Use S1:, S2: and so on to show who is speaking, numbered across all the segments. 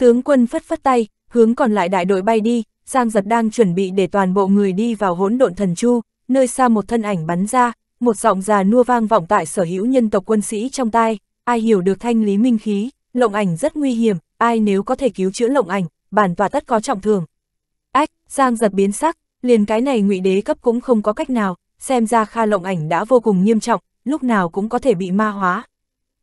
S1: Tướng quân phất phất tay, hướng còn lại đại đội bay đi, Giang Giật đang chuẩn bị để toàn bộ người đi vào hỗn độn thần chu, nơi xa một thân ảnh bắn ra, một giọng già nua vang vọng tại sở hữu nhân tộc quân sĩ trong tai, ai hiểu được thanh lý minh khí, lộng ảnh rất nguy hiểm, ai nếu có thể cứu chữa lộng ảnh, bản tòa tất có trọng thường. Ách, Giang Giật biến sắc, liền cái này ngụy đế cấp cũng không có cách nào, xem ra Kha lộng ảnh đã vô cùng nghiêm trọng, lúc nào cũng có thể bị ma hóa.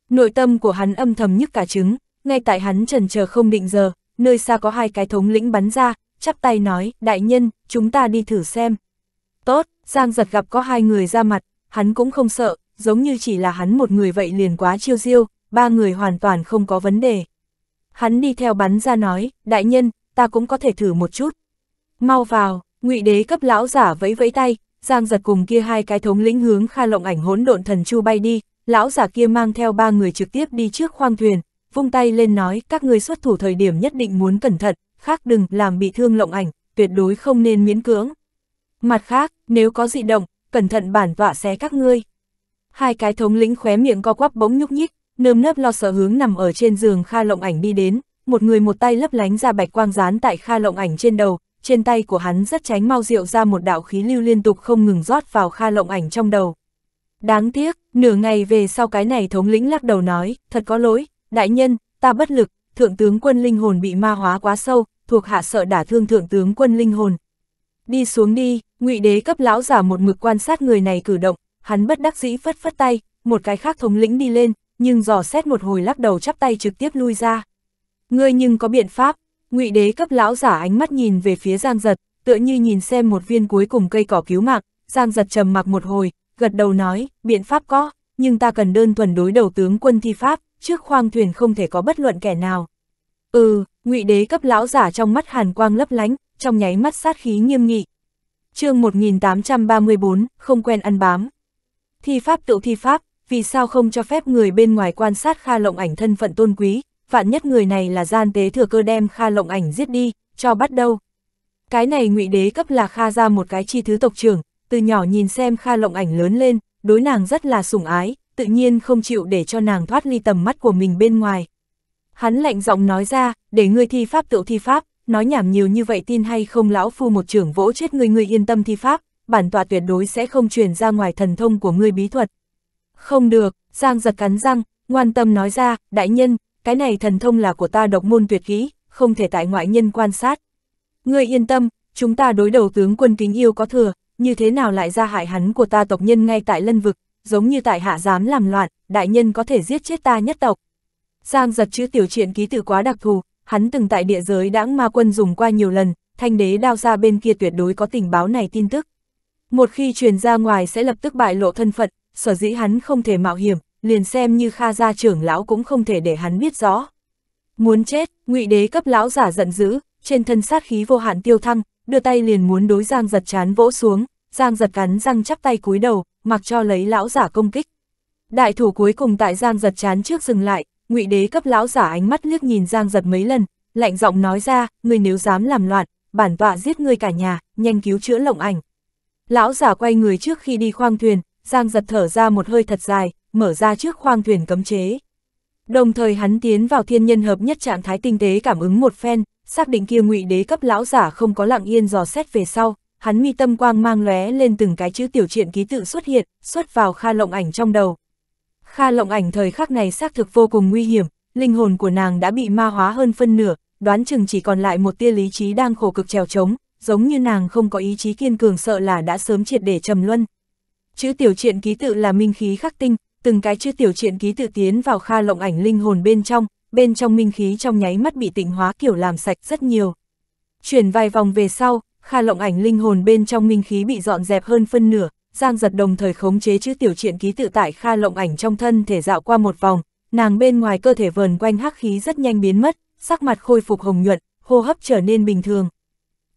S1: Nội tâm của hắn âm thầm nhức cả trứng, ngay tại hắn trần chờ không định giờ, nơi xa có hai cái thống lĩnh bắn ra, chắp tay nói, đại nhân, chúng ta đi thử xem. Tốt, Giang giật gặp có hai người ra mặt, hắn cũng không sợ, giống như chỉ là hắn một người vậy liền quá chiêu diêu, ba người hoàn toàn không có vấn đề. Hắn đi theo bắn ra nói, đại nhân, ta cũng có thể thử một chút. Mau vào, ngụy đế cấp lão giả vẫy vẫy tay, Giang giật cùng kia hai cái thống lĩnh hướng Kha Lộng ảnh hỗn độn thần chu bay đi, lão giả kia mang theo ba người trực tiếp đi trước khoang thuyền, vung tay lên nói các ngươi xuất thủ thời điểm nhất định muốn cẩn thận, khác đừng làm bị thương lộng ảnh, tuyệt đối không nên miễn cưỡng. Mặt khác, nếu có dị động, cẩn thận bản vạ xé các ngươi. Hai cái thống lĩnh khóe miệng co quắp bỗng nhúc nhích, nơm nớp lo sợ hướng nằm ở trên giường Kha Lộng Ảnh đi đến, một người một tay lấp lánh ra bạch quang dán tại Kha Lộng Ảnh trên đầu, trên tay của hắn rất tránh mau rượu ra một đạo khí lưu liên tục không ngừng rót vào Kha Lộng Ảnh trong đầu. Đáng tiếc, nửa ngày về sau cái này thống lĩnh lắc đầu nói, thật có lỗi, Đại nhân, ta bất lực, thượng tướng quân linh hồn bị ma hóa quá sâu, thuộc hạ sợ đả thương thượng tướng quân linh hồn. Đi xuống đi, ngụy đế cấp lão giả một mực quan sát người này cử động, hắn bất đắc dĩ phất phất tay, một cái khác thống lĩnh đi lên, nhưng dò xét một hồi lắc đầu chắp tay trực tiếp lui ra. Ngươi nhưng có biện pháp, ngụy đế cấp lão giả ánh mắt nhìn về phía Giang Giật, tựa như nhìn xem một viên cuối cùng cây cỏ cứu mạng, Giang Giật trầm mặc một hồi, gật đầu nói, biện pháp có, nhưng ta cần đơn thuần đối đầu tướng quân thi pháp, trước khoang thuyền không thể có bất luận kẻ nào. Ừ, ngụy đế cấp lão giả trong mắt hàn quang lấp lánh, trong nháy mắt sát khí nghiêm nghị. chương 1834, không quen ăn bám. Thi pháp tự thi pháp, vì sao không cho phép người bên ngoài quan sát Kha Lộng Ảnh thân phận tôn quý, vạn nhất người này là gian tế thừa cơ đem Kha Lộng Ảnh giết đi, cho bắt đâu. Cái này ngụy đế cấp là Kha ra một cái chi thứ tộc trưởng, từ nhỏ nhìn xem Kha Lộng Ảnh lớn lên, đối nàng rất là sủng ái, tự nhiên không chịu để cho nàng thoát ly tầm mắt của mình bên ngoài. Hắn lạnh giọng nói ra, để ngươi thi pháp tựu thi pháp, nói nhảm nhiều như vậy tin hay không lão phu một trưởng vỗ chết ngươi ngươi yên tâm thi pháp, bản tọa tuyệt đối sẽ không truyền ra ngoài thần thông của ngươi bí thuật. Không được, Giang giật cắn răng, ngoan tâm nói ra, đại nhân, cái này thần thông là của ta độc môn tuyệt kỹ, không thể tại ngoại nhân quan sát. Ngươi yên tâm, chúng ta đối đầu tướng quân kính yêu có thừa, như thế nào lại ra hại hắn của ta tộc nhân ngay tại lân vực, giống như tại hạ dám làm loạn, đại nhân có thể giết chết ta nhất tộc. Giang giật chữ tiểu truyện ký tự quá đặc thù, hắn từng tại địa giới đãng ma quân dùng qua nhiều lần, thanh đế đao ra bên kia tuyệt đối có tình báo này tin tức. Một khi truyền ra ngoài sẽ lập tức bại lộ thân phận, sở dĩ hắn không thể mạo hiểm, liền xem như Kha gia trưởng lão cũng không thể để hắn biết rõ. Muốn chết, ngụy đế cấp lão giả giận dữ, trên thân sát khí vô hạn tiêu thăng, đưa tay liền muốn đối Giang giật chán vỗ xuống, Giang giật cắn răng chắp tay cúi đầu, mặc cho lấy lão giả công kích. Đại thủ cuối cùng tại Giang giật chán trước dừng lại, ngụy đế cấp lão giả ánh mắt liếc nhìn Giang giật mấy lần, lạnh giọng nói ra, người nếu dám làm loạn, bản tọa giết người cả nhà, nhanh cứu chữa lộng ảnh. Lão giả quay người trước khi đi khoang thuyền, Giang giật thở ra một hơi thật dài, mở ra trước khoang thuyền cấm chế. Đồng thời hắn tiến vào thiên nhân hợp nhất trạng thái tinh tế cảm ứng một phen, xác định kia ngụy đế cấp lão giả không có lặng yên dò xét về sau, hắn mi tâm quang mang lóe lên từng cái chữ tiểu truyện ký tự xuất hiện, xuất vào Kha Lộng Ảnh trong đầu. Kha Lộng Ảnh thời khắc này xác thực vô cùng nguy hiểm, linh hồn của nàng đã bị ma hóa hơn phân nửa, đoán chừng chỉ còn lại một tia lý trí đang khổ cực trèo trống, giống như nàng không có ý chí kiên cường sợ là đã sớm triệt để trầm luân. Chữ tiểu truyện ký tự là minh khí khắc tinh, từng cái chữ tiểu truyện ký tự tiến vào Kha Lộng Ảnh linh hồn bên trong, bên trong minh khí trong nháy mắt bị tịnh hóa kiểu làm sạch rất nhiều. Chuyển vài vòng về sau, Kha lộng ảnh linh hồn bên trong minh khí bị dọn dẹp hơn phân nửa, Giang giật đồng thời khống chế chữ tiểu triện ký tự tại Kha lộng ảnh trong thân thể dạo qua một vòng, nàng bên ngoài cơ thể vờn quanh hắc khí rất nhanh biến mất, sắc mặt khôi phục hồng nhuận, hô hấp trở nên bình thường.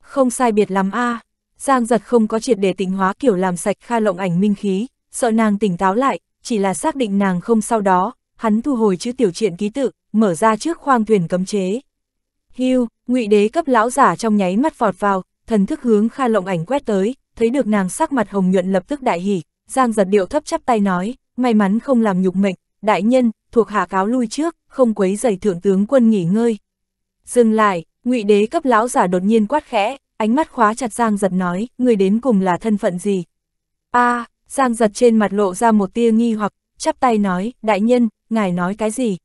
S1: Không sai biệt lắm a à. Giang giật không có triệt để tịnh hóa kiểu làm sạch Kha lộng ảnh minh khí, sợ nàng tỉnh táo lại, chỉ là xác định nàng không sau đó, hắn thu hồi chữ tiểu triện ký tự, mở ra trước khoang thuyền cấm chế. Hưu, ngụy đế cấp lão giả trong nháy mắt vọt vào, thần thức hướng Kha Lộng Ảnh quét tới, thấy được nàng sắc mặt hồng nhuận lập tức đại hỉ, Giang giật điệu thấp chắp tay nói, may mắn không làm nhục mệnh, đại nhân, thuộc hạ cáo lui trước, không quấy giày thượng tướng quân nghỉ ngơi. Dừng lại, ngụy đế cấp lão giả đột nhiên quát khẽ, ánh mắt khóa chặt Giang giật nói, người đến cùng là thân phận gì? a à, Giang giật trên mặt lộ ra một tia nghi hoặc, chắp tay nói, đại nhân, ngài nói cái gì?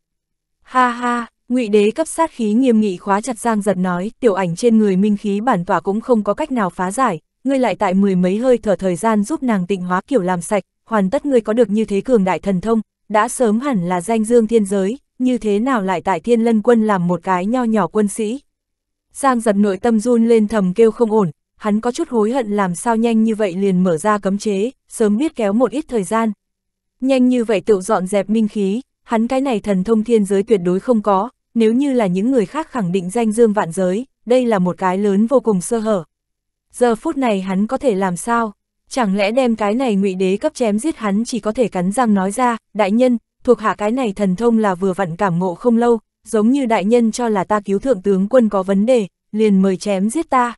S1: Ha ha, Ngụy đế cấp sát khí nghiêm nghị khóa chặt Giang Giật nói, tiểu ảnh trên người minh khí bản tỏa cũng không có cách nào phá giải, ngươi lại tại mười mấy hơi thở thời gian giúp nàng tịnh hóa kiểu làm sạch, hoàn tất ngươi có được như thế cường đại thần thông, đã sớm hẳn là danh dương thiên giới, như thế nào lại tại thiên lân quân làm một cái nho nhỏ quân sĩ. Giang giật nội tâm run lên thầm kêu không ổn, hắn có chút hối hận làm sao nhanh như vậy liền mở ra cấm chế, sớm biết kéo một ít thời gian. Nhanh như vậy tự dọn dẹp minh khí, hắn cái này thần thông thiên giới tuyệt đối không có, nếu như là những người khác khẳng định danh dương vạn giới, đây là một cái lớn vô cùng sơ hở. Giờ phút này hắn có thể làm sao? Chẳng lẽ đem cái này ngụy đế cấp chém giết hắn chỉ có thể cắn răng nói ra, đại nhân, thuộc hạ cái này thần thông là vừa vặn cảm ngộ không lâu, giống như đại nhân cho là ta cứu thượng tướng quân có vấn đề, liền mời chém giết ta.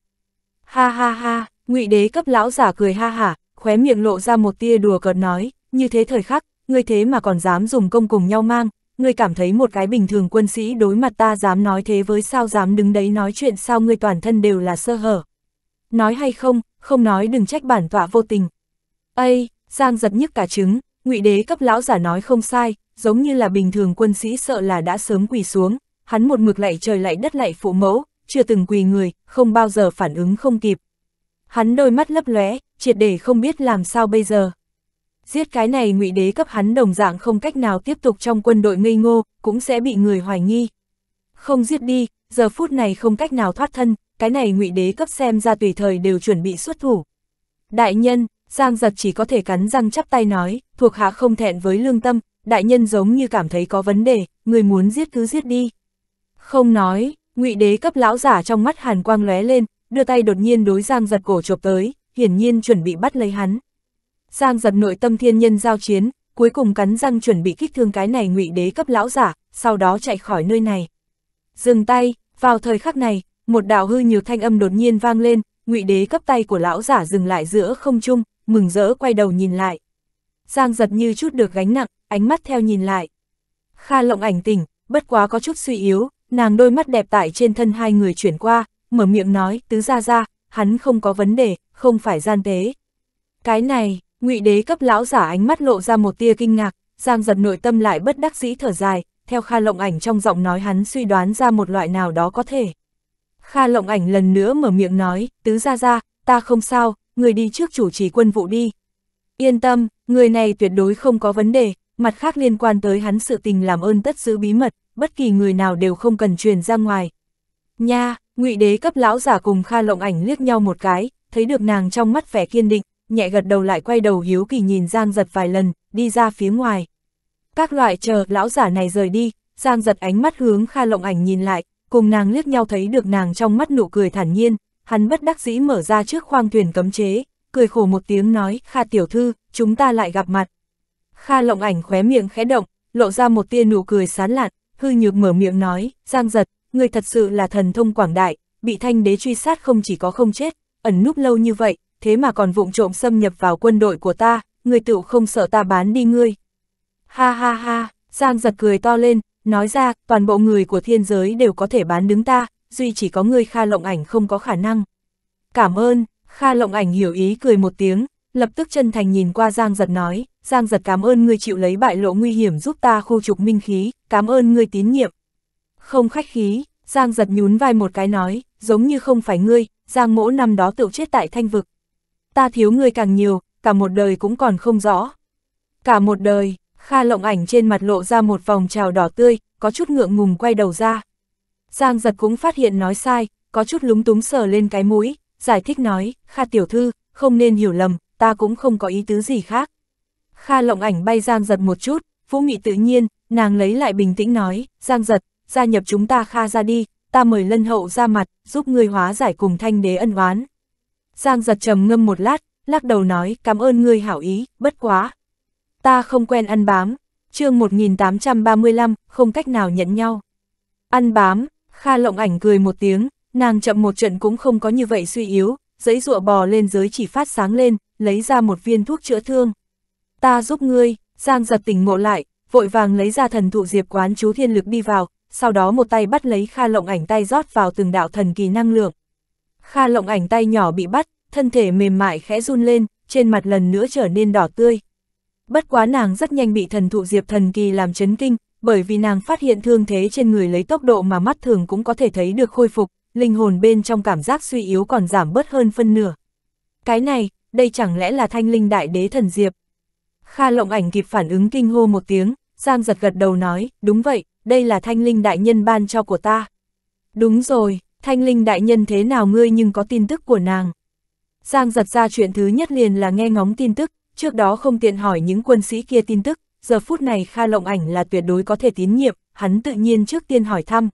S1: Ha ha ha, ngụy đế cấp lão giả cười ha hả, khóe miệng lộ ra một tia đùa cợt nói, như thế thời khắc, ngươi thế mà còn dám dùng công cùng nhau mang, ngươi cảm thấy một cái bình thường quân sĩ đối mặt ta dám nói thế với sao dám đứng đấy nói chuyện sao ngươi toàn thân đều là sơ hở. Nói hay không, không nói đừng trách bản tọa vô tình. Ây, Giang giật nhức cả trứng, ngụy đế cấp lão giả nói không sai, giống như là bình thường quân sĩ sợ là đã sớm quỳ xuống, hắn một mực lạy trời lạy đất lạy phụ mẫu, chưa từng quỳ người, không bao giờ phản ứng không kịp. Hắn đôi mắt lấp lóe, triệt để không biết làm sao bây giờ giết cái này ngụy đế cấp hắn đồng dạng không cách nào tiếp tục trong quân đội ngây ngô, cũng sẽ bị người hoài nghi. Không giết đi, giờ phút này không cách nào thoát thân, cái này ngụy đế cấp xem ra tùy thời đều chuẩn bị xuất thủ. Đại nhân, Giang giật chỉ có thể cắn răng chắp tay nói, thuộc hạ không thẹn với lương tâm, đại nhân giống như cảm thấy có vấn đề, người muốn giết cứ giết đi. Không nói, ngụy đế cấp lão giả trong mắt hàn quang lóe lên, đưa tay đột nhiên đối Giang giật cổ chộp tới, hiển nhiên chuẩn bị bắt lấy hắn. Giang giật nội tâm thiên nhân giao chiến, cuối cùng cắn răng chuẩn bị kích thương cái này ngụy đế cấp lão giả, sau đó chạy khỏi nơi này. Dừng tay, vào thời khắc này, một đạo hư nhiều thanh âm đột nhiên vang lên, ngụy đế cấp tay của lão giả dừng lại giữa không trung, mừng rỡ quay đầu nhìn lại. Giang giật như chút được gánh nặng, ánh mắt theo nhìn lại. Kha lộng ảnh tỉnh, bất quá có chút suy yếu, nàng đôi mắt đẹp tại trên thân hai người chuyển qua, mở miệng nói, tứ ra ra, hắn không có vấn đề, không phải gian tế. Cái này, Ngụy đế cấp lão giả ánh mắt lộ ra một tia kinh ngạc, Giang giật nội tâm lại bất đắc dĩ thở dài, theo Kha Lộng Ảnh trong giọng nói hắn suy đoán ra một loại nào đó có thể. Kha Lộng Ảnh lần nữa mở miệng nói, tứ ra ra, ta không sao, người đi trước chủ trì quân vụ đi. Yên tâm, người này tuyệt đối không có vấn đề, mặt khác liên quan tới hắn sự tình làm ơn tất giữ bí mật, bất kỳ người nào đều không cần truyền ra ngoài. Nha, ngụy đế cấp lão giả cùng Kha Lộng Ảnh liếc nhau một cái, thấy được nàng trong mắt vẻ kiên định, nhẹ gật đầu lại quay đầu hiếu kỳ nhìn Giang giật vài lần, đi ra phía ngoài. Các loại chờ lão giả này rời đi, Giang giật ánh mắt hướng Kha Lộng Ảnh nhìn lại, cùng nàng liếc nhau thấy được nàng trong mắt nụ cười thản nhiên, hắn bất đắc dĩ mở ra trước khoang thuyền cấm chế, cười khổ một tiếng nói, Kha tiểu thư, chúng ta lại gặp mặt. Kha Lộng Ảnh khóe miệng khẽ động, lộ ra một tia nụ cười sán lạn, hư nhược mở miệng nói, Giang giật, người thật sự là thần thông quảng đại, bị thanh đế truy sát không chỉ có không chết, ẩn núp lâu như vậy, thế mà còn vụng trộm xâm nhập vào quân đội của ta, người tựu không sợ ta bán đi ngươi. Ha ha ha, Giang giật cười to lên, nói ra, toàn bộ người của thiên giới đều có thể bán đứng ta, duy chỉ có ngươi Kha Lộng Ảnh không có khả năng. Cảm ơn, Kha Lộng Ảnh hiểu ý cười một tiếng, lập tức chân thành nhìn qua Giang giật nói, Giang giật cảm ơn ngươi chịu lấy bại lộ nguy hiểm giúp ta khu trục minh khí, cảm ơn ngươi tín nhiệm. Không khách khí, Giang giật nhún vai một cái nói, giống như không phải ngươi, Giang mỗ năm đó tựu chết tại thanh vực, ta thiếu người càng nhiều, cả một đời cũng còn không rõ. Cả một đời, Kha lộng ảnh trên mặt lộ ra một vòng trào đỏ tươi, có chút ngượng ngùng quay đầu ra. Giang giật cũng phát hiện nói sai, có chút lúng túng sờ lên cái mũi, giải thích nói, Kha tiểu thư, không nên hiểu lầm, ta cũng không có ý tứ gì khác. Kha lộng ảnh bay Giang giật một chút, Vũ Nghị tự nhiên, nàng lấy lại bình tĩnh nói, Giang giật, gia nhập chúng ta Kha ra đi, ta mời lân hậu ra mặt, giúp người hóa giải cùng thanh đế ân oán. Giang giật trầm ngâm một lát, lắc đầu nói cảm ơn ngươi hảo ý, bất quá. Ta không quen ăn bám, chương 1835, không cách nào nhận nhau. Ăn bám, Kha lộng ảnh cười một tiếng, nàng chậm một trận cũng không có như vậy suy yếu, giấy rụa bò lên dưới chỉ phát sáng lên, lấy ra một viên thuốc chữa thương. Ta giúp ngươi, Giang giật tỉnh ngộ lại, vội vàng lấy ra thần thụ diệp quán chú thiên lực đi vào, sau đó một tay bắt lấy Kha lộng ảnh tay rót vào từng đạo thần kỳ năng lượng. Kha lộng ảnh tay nhỏ bị bắt, thân thể mềm mại khẽ run lên, trên mặt lần nữa trở nên đỏ tươi. Bất quá nàng rất nhanh bị thần thụ diệp thần kỳ làm chấn kinh, bởi vì nàng phát hiện thương thế trên người lấy tốc độ mà mắt thường cũng có thể thấy được khôi phục, linh hồn bên trong cảm giác suy yếu còn giảm bớt hơn phân nửa. Cái này, đây chẳng lẽ là thanh linh đại đế thần diệp? Kha lộng ảnh kịp phản ứng kinh hô một tiếng, Giang giật gật đầu nói, đúng vậy, đây là thanh linh đại nhân ban cho của ta. Đúng rồi, thanh linh đại nhân thế nào ngươi nhưng có tin tức của nàng. Giang giật ra chuyện thứ nhất liền là nghe ngóng tin tức, trước đó không tiện hỏi những quân sĩ kia tin tức, giờ phút này Kha Lộng Ảnh là tuyệt đối có thể tín nhiệm, hắn tự nhiên trước tiên hỏi thăm.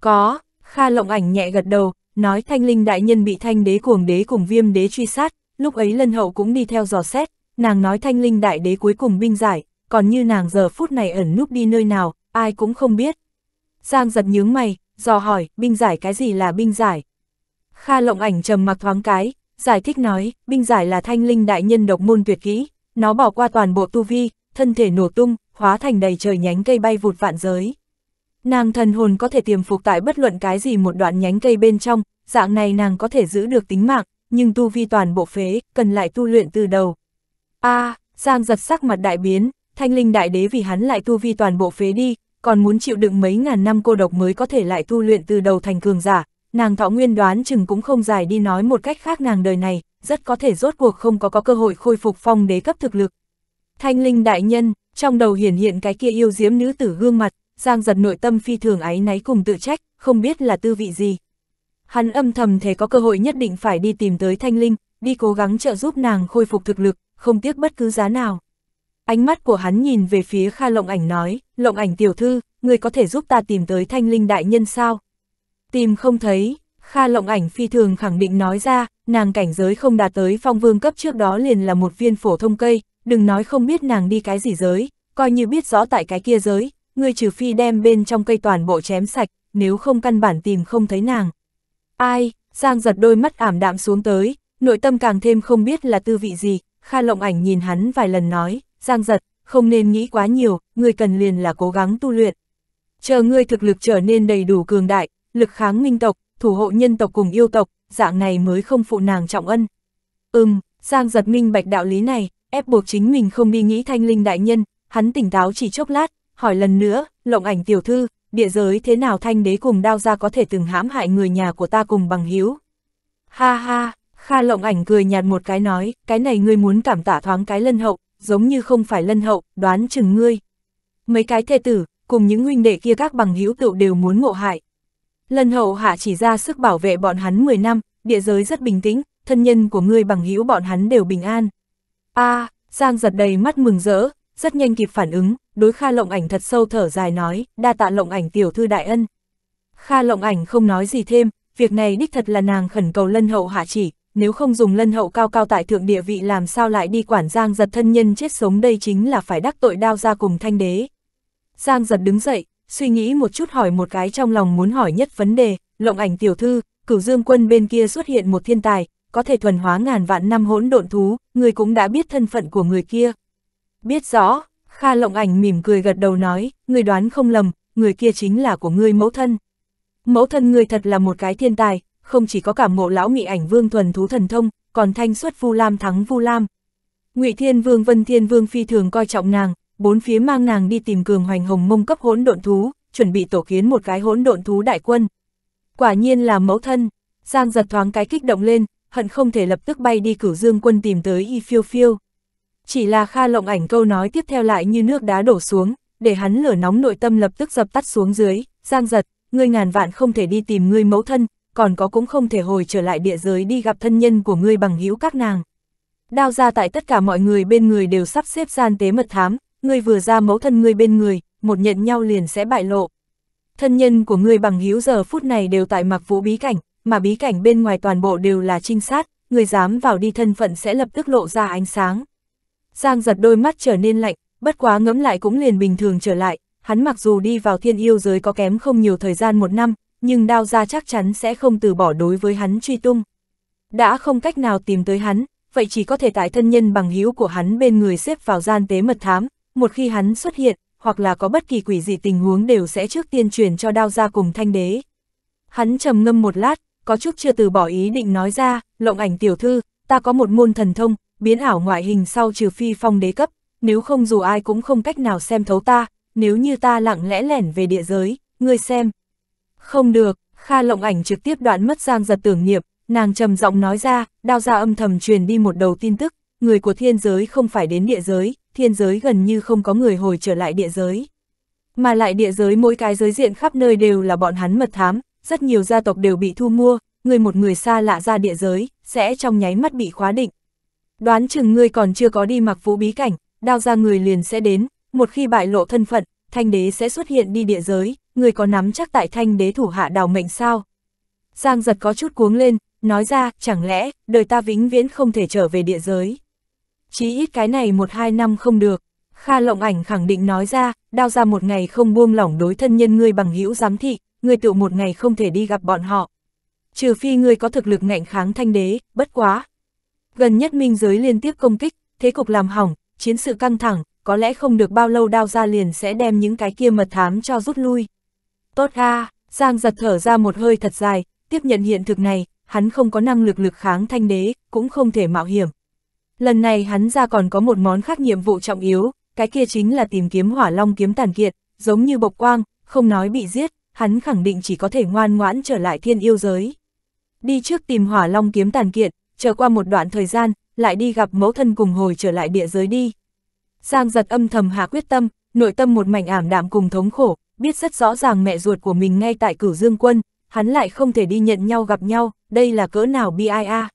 S1: Có, Kha Lộng Ảnh nhẹ gật đầu, nói thanh linh đại nhân bị thanh đế cuồng đế cùng viêm đế truy sát, lúc ấy lân hậu cũng đi theo dò xét, nàng nói thanh linh đại đế cuối cùng binh giải, còn như nàng giờ phút này ẩn núp đi nơi nào, ai cũng không biết. Giang giật nhướng mày, dò hỏi, binh giải cái gì là binh giải? Kha lộng ảnh trầm mặc thoáng cái, Giải thích nói, binh giải là thanh linh đại nhân độc môn tuyệt kỹ, nó bỏ qua toàn bộ tu vi, thân thể nổ tung, hóa thành đầy trời nhánh cây bay vụt vạn giới. Nàng thần hồn có thể tiềm phục tại bất luận cái gì một đoạn nhánh cây bên trong, dạng này nàng có thể giữ được tính mạng, nhưng tu vi toàn bộ phế, cần lại tu luyện từ đầu. a à, Giang giật sắc mặt đại biến, thanh linh đại đế vì hắn lại tu vi toàn bộ phế đi, còn muốn chịu đựng mấy ngàn năm cô độc mới có thể lại tu luyện từ đầu thành cường giả, nàng thọ nguyên đoán chừng cũng không dài đi nói một cách khác nàng đời này, rất có thể rốt cuộc không có có cơ hội khôi phục phong đế cấp thực lực. Thanh linh đại nhân, trong đầu hiển hiện cái kia yêu diễm nữ tử gương mặt, giang giật nội tâm phi thường ái náy cùng tự trách, không biết là tư vị gì. Hắn âm thầm thế có cơ hội nhất định phải đi tìm tới thanh linh, đi cố gắng trợ giúp nàng khôi phục thực lực, không tiếc bất cứ giá nào. Ánh mắt của hắn nhìn về phía Kha Lộng Ảnh nói, Lộng Ảnh tiểu thư, người có thể giúp ta tìm tới thanh linh đại nhân sao? Tìm không thấy, Kha lộng ảnh phi thường khẳng định nói ra, nàng cảnh giới không đạt tới phong vương cấp trước đó liền là một viên phổ thông cây, đừng nói không biết nàng đi cái gì giới, coi như biết rõ tại cái kia giới, người trừ phi đem bên trong cây toàn bộ chém sạch, nếu không căn bản tìm không thấy nàng. Ai, Giang giật đôi mắt ảm đạm xuống tới, nội tâm càng thêm không biết là tư vị gì, Kha lộng ảnh nhìn hắn vài lần nói, Giang giật, không nên nghĩ quá nhiều, người cần liền là cố gắng tu luyện. Chờ ngươi thực lực trở nên đầy đủ cường đại, lực kháng minh tộc, thủ hộ nhân tộc cùng yêu tộc, dạng này mới không phụ nàng trọng ân. Ừm, Giang giật minh bạch đạo lý này, ép buộc chính mình không đi nghĩ thanh linh đại nhân, hắn tỉnh táo chỉ chốc lát, hỏi lần nữa, lộng ảnh tiểu thư, địa giới thế nào thanh đế cùng đao ra có thể từng hãm hại người nhà của ta cùng bằng hiếu. Ha ha, Kha lộng ảnh cười nhạt một cái nói, cái này ngươi muốn cảm tạ thoáng cái lân hậu, giống như không phải lân hậu, đoán chừng ngươi. Mấy cái thê tử, cùng những huynh đệ kia các bằng hữu tựu đều muốn ngộ hại, Lần hậu hạ chỉ ra sức bảo vệ bọn hắn 10 năm, địa giới rất bình tĩnh, thân nhân của ngươi bằng hữu bọn hắn đều bình an. a à, Giang giật đầy mắt mừng rỡ, rất nhanh kịp phản ứng, đối Kha Lộng Ảnh thật sâu thở dài nói, đa tạ Lộng Ảnh tiểu thư đại ân. Kha Lộng Ảnh không nói gì thêm, việc này đích thật là nàng khẩn cầu lân hậu hạ chỉ, nếu không dùng lân hậu cao cao tại thượng địa vị làm sao lại đi quản Giang giật thân nhân chết sống đây chính là phải đắc tội đao ra cùng thanh đế. Giang giật đứng dậy, suy nghĩ một chút hỏi một cái trong lòng muốn hỏi nhất vấn đề, lộng ảnh tiểu thư, cửu dương quân bên kia xuất hiện một thiên tài, có thể thuần hóa ngàn vạn năm hỗn độn thú, người cũng đã biết thân phận của người kia. Biết rõ, Kha lộng ảnh mỉm cười gật đầu nói, người đoán không lầm, người kia chính là của ngươi mẫu thân. Mẫu thân người thật là một cái thiên tài, không chỉ có cảm ngộ lão nghị ảnh vương thuần thú thần thông, còn thanh xuất Vu Lam thắng Vu Lam. Ngụy Thiên Vương Vân Thiên Vương phi thường coi trọng nàng, bốn phía mang nàng đi tìm cường hoành hồng mông cấp hỗn độn thú, chuẩn bị tổ kiến một cái hỗn độn thú đại quân. Quả nhiên là mẫu thân, Giang giật thoáng cái kích động lên, hận không thể lập tức bay đi cửu dương quân tìm tới y phiêu phiêu. Chỉ là Kha Lộng Ảnh câu nói tiếp theo lại như nước đá đổ xuống, để hắn lửa nóng nội tâm lập tức dập tắt xuống dưới, Giang giật, ngươi ngàn vạn không thể đi tìm ngươi mẫu thân, còn có cũng không thể hồi trở lại địa giới đi gặp thân nhân của ngươi bằng hữu các nàng. Đao ra tại tất cả mọi người bên người đều sắp xếp gian tế mật thám, ngươi vừa ra mẫu thân ngươi bên người, một nhận nhau liền sẽ bại lộ. Thân nhân của ngươi bằng hữu giờ phút này đều tại mặc vũ bí cảnh, mà bí cảnh bên ngoài toàn bộ đều là trinh sát, người dám vào đi thân phận sẽ lập tức lộ ra ánh sáng. Giang giật đôi mắt trở nên lạnh, bất quá ngẫm lại cũng liền bình thường trở lại, hắn mặc dù đi vào thiên yêu giới có kém không nhiều thời gian một năm, nhưng đao ra chắc chắn sẽ không từ bỏ đối với hắn truy tung. Đã không cách nào tìm tới hắn, vậy chỉ có thể tại thân nhân bằng hữu của hắn bên người xếp vào gian tế mật thám, một khi hắn xuất hiện, hoặc là có bất kỳ quỷ gì tình huống đều sẽ trước tiên truyền cho đao ra cùng thanh đế. Hắn trầm ngâm một lát, có chút chưa từ bỏ ý định nói ra, lộng ảnh tiểu thư, ta có một môn thần thông, biến ảo ngoại hình sau trừ phi phong đế cấp, nếu không dù ai cũng không cách nào xem thấu ta, nếu như ta lặng lẽ lẻn về địa giới, ngươi xem. Không được, Kha lộng ảnh trực tiếp đoạn mất giang giật tưởng niệm, nàng trầm giọng nói ra, đao ra âm thầm truyền đi một đầu tin tức, người của thiên giới không phải đến địa giới, thiên giới gần như không có người hồi trở lại địa giới. Mà lại địa giới mỗi cái giới diện khắp nơi đều là bọn hắn mật thám, rất nhiều gia tộc đều bị thu mua, người một người xa lạ ra địa giới, sẽ trong nháy mắt bị khóa định. Đoán chừng ngươi còn chưa có đi mặc vũ bí cảnh, đao ra người liền sẽ đến, một khi bại lộ thân phận, thanh đế sẽ xuất hiện đi địa giới, người có nắm chắc tại thanh đế thủ hạ đào mệnh sao? Giang giật có chút cuống lên, nói ra, chẳng lẽ, đời ta vĩnh viễn không thể trở về địa giới chí ít cái này một hai năm không được. Kha lộng ảnh khẳng định nói ra, đao ra một ngày không buông lỏng đối thân nhân ngươi bằng hữu giám thị, ngươi tự một ngày không thể đi gặp bọn họ. Trừ phi ngươi có thực lực ngạnh kháng thanh đế, bất quá. Gần nhất minh giới liên tiếp công kích, thế cục làm hỏng, chiến sự căng thẳng, có lẽ không được bao lâu đao ra liền sẽ đem những cái kia mật thám cho rút lui. Tốt a Giang giật thở ra một hơi thật dài, tiếp nhận hiện thực này, hắn không có năng lực lực kháng thanh đế, cũng không thể mạo hiểm, Lần này hắn ra còn có một món khác nhiệm vụ trọng yếu, cái kia chính là tìm kiếm hỏa long kiếm tàn kiệt, giống như bộc quang, không nói bị giết, hắn khẳng định chỉ có thể ngoan ngoãn trở lại thiên yêu giới. Đi trước tìm hỏa long kiếm tàn kiệt, chờ qua một đoạn thời gian, lại đi gặp mẫu thân cùng hồi trở lại địa giới đi. Giang giật âm thầm hạ quyết tâm, nội tâm một mảnh ảm đạm cùng thống khổ, biết rất rõ ràng mẹ ruột của mình ngay tại cửu dương quân, hắn lại không thể đi nhận nhau gặp nhau, đây là cỡ nào bi ai a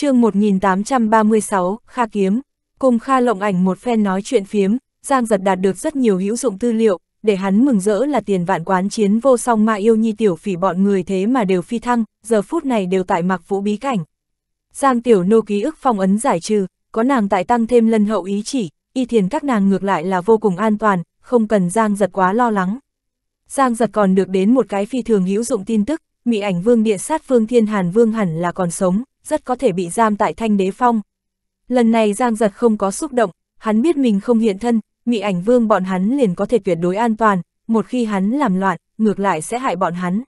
S1: chương 1836, Kha Kiếm, cùng Kha Lộng Ảnh một phen nói chuyện phiếm, Giang Giật đạt được rất nhiều hữu dụng tư liệu, để hắn mừng rỡ là tiền vạn quán chiến vô song ma yêu nhi tiểu phỉ bọn người thế mà đều phi thăng, giờ phút này đều tại mặc vũ bí cảnh. Giang tiểu nô ký ức phong ấn giải trừ, có nàng tại tăng thêm lân hậu ý chỉ, y thiền các nàng ngược lại là vô cùng an toàn, không cần Giang giật quá lo lắng. Giang giật còn được đến một cái phi thường hữu dụng tin tức, mỹ ảnh vương địa sát vương thiên hàn vương hẳn là còn sống, rất có thể bị giam tại thanh đế phong. Lần này Giang Giật không có xúc động, hắn biết mình không hiện thân, mị ảnh vương bọn hắn liền có thể tuyệt đối an toàn, một khi hắn làm loạn, ngược lại sẽ hại bọn hắn.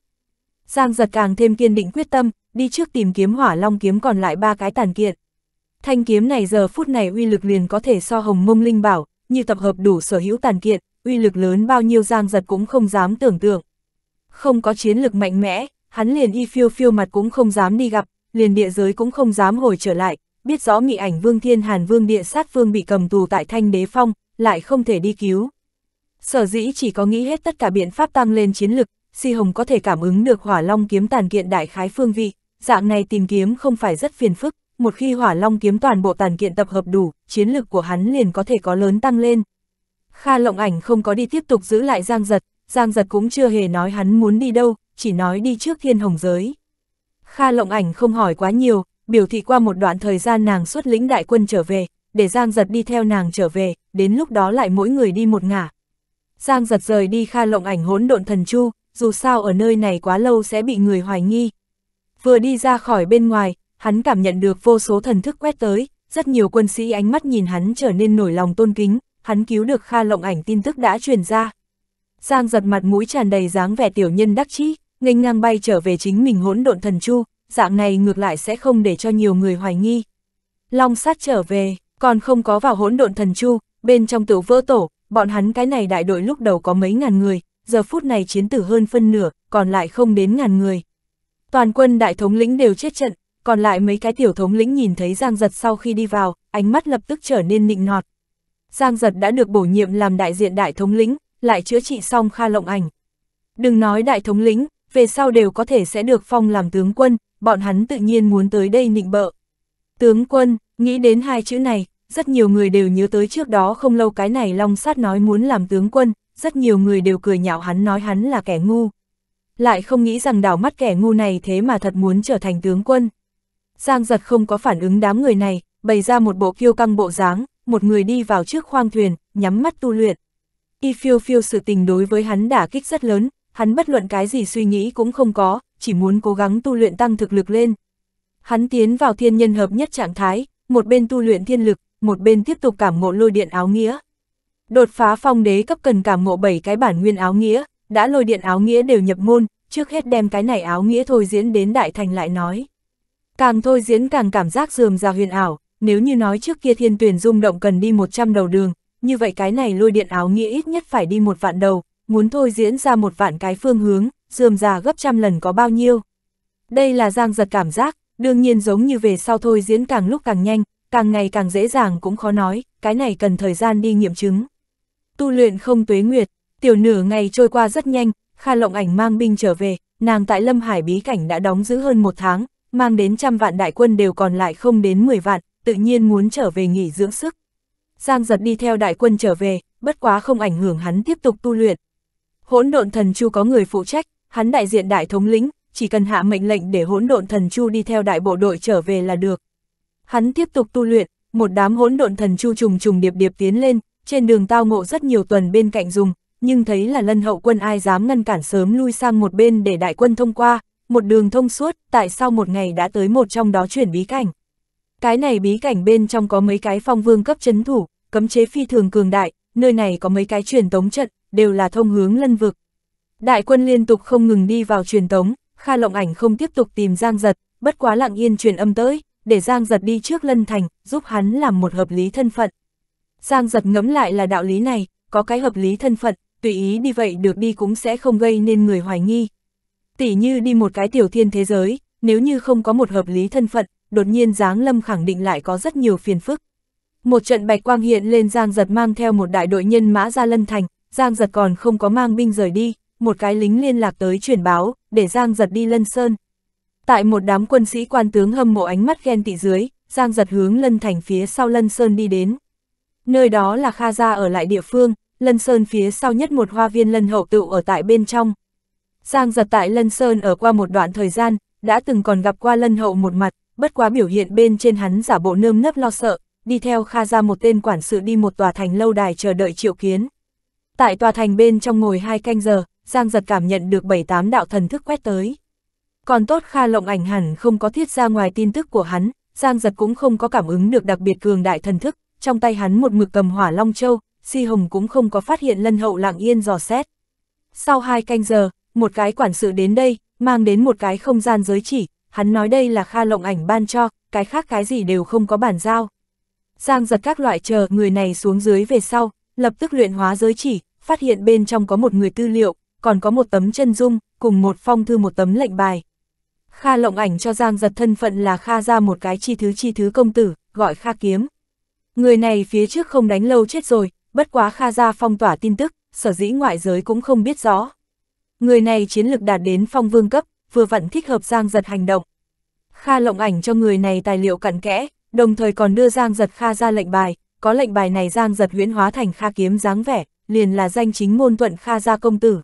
S1: Giang Giật càng thêm kiên định quyết tâm, đi trước tìm kiếm hỏa long kiếm còn lại ba cái tàn kiện. Thanh kiếm này giờ phút này uy lực liền có thể so hồng mông linh bảo, như tập hợp đủ sở hữu tàn kiện, uy lực lớn bao nhiêu Giang Giật cũng không dám tưởng tượng. Không có chiến lực mạnh mẽ, hắn liền y phiêu phiêu mặt cũng không dám đi gặp, liền địa giới cũng không dám hồi trở lại, biết rõ mị ảnh vương thiên hàn vương địa sát vương bị cầm tù tại thanh đế phong, lại không thể đi cứu. Sở dĩ chỉ có nghĩ hết tất cả biện pháp tăng lên chiến lực, Si Hồng có thể cảm ứng được hỏa long kiếm tàn kiện đại khái phương vị, dạng này tìm kiếm không phải rất phiền phức, một khi hỏa long kiếm toàn bộ tàn kiện tập hợp đủ, chiến lực của hắn liền có thể có lớn tăng lên. Kha lộng ảnh không có đi tiếp tục giữ lại Giang Giật, Giang Giật cũng chưa hề nói hắn muốn đi đâu, chỉ nói đi trước thiên hồng giới. Kha Lộng Ảnh không hỏi quá nhiều, biểu thị qua một đoạn thời gian nàng xuất lĩnh đại quân trở về, để Giang Giật đi theo nàng trở về, đến lúc đó lại mỗi người đi một ngả. Giang Giật rời đi Kha Lộng Ảnh hỗn độn thần chu, dù sao ở nơi này quá lâu sẽ bị người hoài nghi. Vừa đi ra khỏi bên ngoài, hắn cảm nhận được vô số thần thức quét tới, rất nhiều quân sĩ ánh mắt nhìn hắn trở nên nổi lòng tôn kính, hắn cứu được Kha Lộng Ảnh tin tức đã truyền ra. Giang giật mặt mũi tràn đầy dáng vẻ tiểu nhân đắc chí, nghênh ngang bay trở về chính mình hỗn độn thần chu, dạng này ngược lại sẽ không để cho nhiều người hoài nghi. Long sát trở về, còn không có vào hỗn độn thần chu, bên trong tử vỡ tổ, bọn hắn cái này đại đội lúc đầu có mấy ngàn người, giờ phút này chiến tử hơn phân nửa, còn lại không đến ngàn người. Toàn quân đại thống lĩnh đều chết trận, còn lại mấy cái tiểu thống lĩnh nhìn thấy Giang Giật sau khi đi vào, ánh mắt lập tức trở nên nịnh nọt. Giang Giật đã được bổ nhiệm làm đại diện đại thống lĩnh, lại chữa trị xong Kha Lộng Ảnh. Đừng nói đại thống lĩnh, về sau đều có thể sẽ được phong làm tướng quân, bọn hắn tự nhiên muốn tới đây nịnh bợ. Tướng quân, nghĩ đến hai chữ này, rất nhiều người đều nhớ tới trước đó không lâu cái này Long Sát nói muốn làm tướng quân, rất nhiều người đều cười nhạo hắn nói hắn là kẻ ngu. Lại không nghĩ rằng đảo mắt kẻ ngu này thế mà thật muốn trở thành tướng quân. Giang giật không có phản ứng đám người này, bày ra một bộ kiêu căng bộ dáng, một người đi vào trước khoang thuyền, nhắm mắt tu luyện. Y phiêu phiêu sự tình đối với hắn đả kích rất lớn, hắn bất luận cái gì suy nghĩ cũng không có, chỉ muốn cố gắng tu luyện tăng thực lực lên. Hắn tiến vào thiên nhân hợp nhất trạng thái, một bên tu luyện thiên lực, một bên tiếp tục cảm ngộ lôi điện áo nghĩa. Đột phá phong đế cấp cần cảm ngộ 7 cái bản nguyên áo nghĩa, đã lôi điện áo nghĩa đều nhập môn, trước hết đem cái này áo nghĩa thôi diễn đến đại thành lại nói. Càng thôi diễn càng cảm giác dườm ra huyền ảo, nếu như nói trước kia thiên tuyển rung động cần đi 100 đầu đường, như vậy cái này lôi điện áo nghĩa ít nhất phải đi một vạn đầu, muốn thôi diễn ra một vạn cái phương hướng, dườm già gấp trăm lần có bao nhiêu. Đây là giang giật cảm giác, đương nhiên giống như về sau thôi diễn càng lúc càng nhanh, càng ngày càng dễ dàng cũng khó nói, cái này cần thời gian đi nghiệm chứng. Tu luyện không tuế nguyệt, tiểu nửa ngày trôi qua rất nhanh, Kha Lộng Ảnh mang binh trở về, nàng tại Lâm Hải bí cảnh đã đóng giữ hơn một tháng, mang đến trăm vạn đại quân đều còn lại không đến 10 vạn, tự nhiên muốn trở về nghỉ dưỡng sức. Giang giật đi theo đại quân trở về, bất quá không ảnh hưởng hắn tiếp tục tu luyện, hỗn độn thần chu có người phụ trách, hắn đại diện đại thống lĩnh, chỉ cần hạ mệnh lệnh để hỗn độn thần chu đi theo đại bộ đội trở về là được. Hắn tiếp tục tu luyện, một đám hỗn độn thần chu trùng trùng điệp điệp tiến lên, trên đường tao ngộ rất nhiều tuần bên cạnh dùng, nhưng thấy là lân hậu quân ai dám ngăn cản sớm lui sang một bên để đại quân thông qua, một đường thông suốt, tại sau một ngày đã tới một trong đó chuyển bí cảnh. Cái này bí cảnh bên trong có mấy cái phong vương cấp chấn thủ, cấm chế phi thường cường đại, nơi này có mấy cái truyền tống trận, đều là thông hướng lân vực. Đại quân liên tục không ngừng đi vào truyền tống, Kha Lộng Ảnh không tiếp tục tìm Giang Giật, bất quá lặng yên truyền âm tới, để Giang Giật đi trước Lân Thành, giúp hắn làm một hợp lý thân phận. Giang Giật ngẫm lại là đạo lý này, có cái hợp lý thân phận, tùy ý đi vậy được đi cũng sẽ không gây nên người hoài nghi. tỷ như đi một cái tiểu thiên thế giới, nếu như không có một hợp lý thân phận, đột nhiên Giáng Lâm khẳng định lại có rất nhiều phiền phức. Một trận bạch quang hiện lên Giang Giật mang theo một đại đội nhân mã ra Lân Thành, Giang giật còn không có mang binh rời đi, một cái lính liên lạc tới truyền báo, để Giang giật đi Lân Sơn. Tại một đám quân sĩ quan tướng hâm mộ ánh mắt ghen tị dưới, Giang giật hướng Lân Thành phía sau Lân Sơn đi đến. Nơi đó là Kha Gia ở lại địa phương, Lân Sơn phía sau nhất một hoa viên Lân Hậu Tựu ở tại bên trong. Giang giật tại Lân Sơn ở qua một đoạn thời gian, đã từng còn gặp qua Lân Hậu một mặt, bất quá biểu hiện bên trên hắn giả bộ nơm nấp lo sợ, đi theo Kha Gia một tên quản sự đi một tòa thành lâu đài chờ đợi triệu kiến. Tại tòa thành bên trong ngồi hai canh giờ, Giang giật cảm nhận được bảy tám đạo thần thức quét tới. Còn tốt Kha Lộng ảnh hẳn không có thiết ra ngoài tin tức của hắn, Giang giật cũng không có cảm ứng được đặc biệt cường đại thần thức, trong tay hắn một mực cầm hỏa long châu, Si Hồng cũng không có phát hiện lân hậu lặng yên dò xét. Sau hai canh giờ, một cái quản sự đến đây, mang đến một cái không gian giới chỉ, hắn nói đây là Kha Lộng ảnh ban cho, cái khác cái gì đều không có bản giao. Giang giật các loại chờ người này xuống dưới về sau, lập tức luyện hóa giới chỉ, phát hiện bên trong có một người tư liệu, còn có một tấm chân dung, cùng một phong thư một tấm lệnh bài. Kha lộng ảnh cho Giang giật thân phận là Kha ra một cái chi thứ chi thứ công tử, gọi Kha kiếm. Người này phía trước không đánh lâu chết rồi, bất quá Kha ra phong tỏa tin tức, sở dĩ ngoại giới cũng không biết rõ. Người này chiến lực đạt đến phong vương cấp, vừa vặn thích hợp Giang giật hành động. Kha lộng ảnh cho người này tài liệu cặn kẽ, đồng thời còn đưa Giang giật Kha ra lệnh bài, có lệnh bài này Giang giật huyễn hóa thành Kha kiếm dáng vẻ, liền là danh chính môn thuận Kha gia công tử.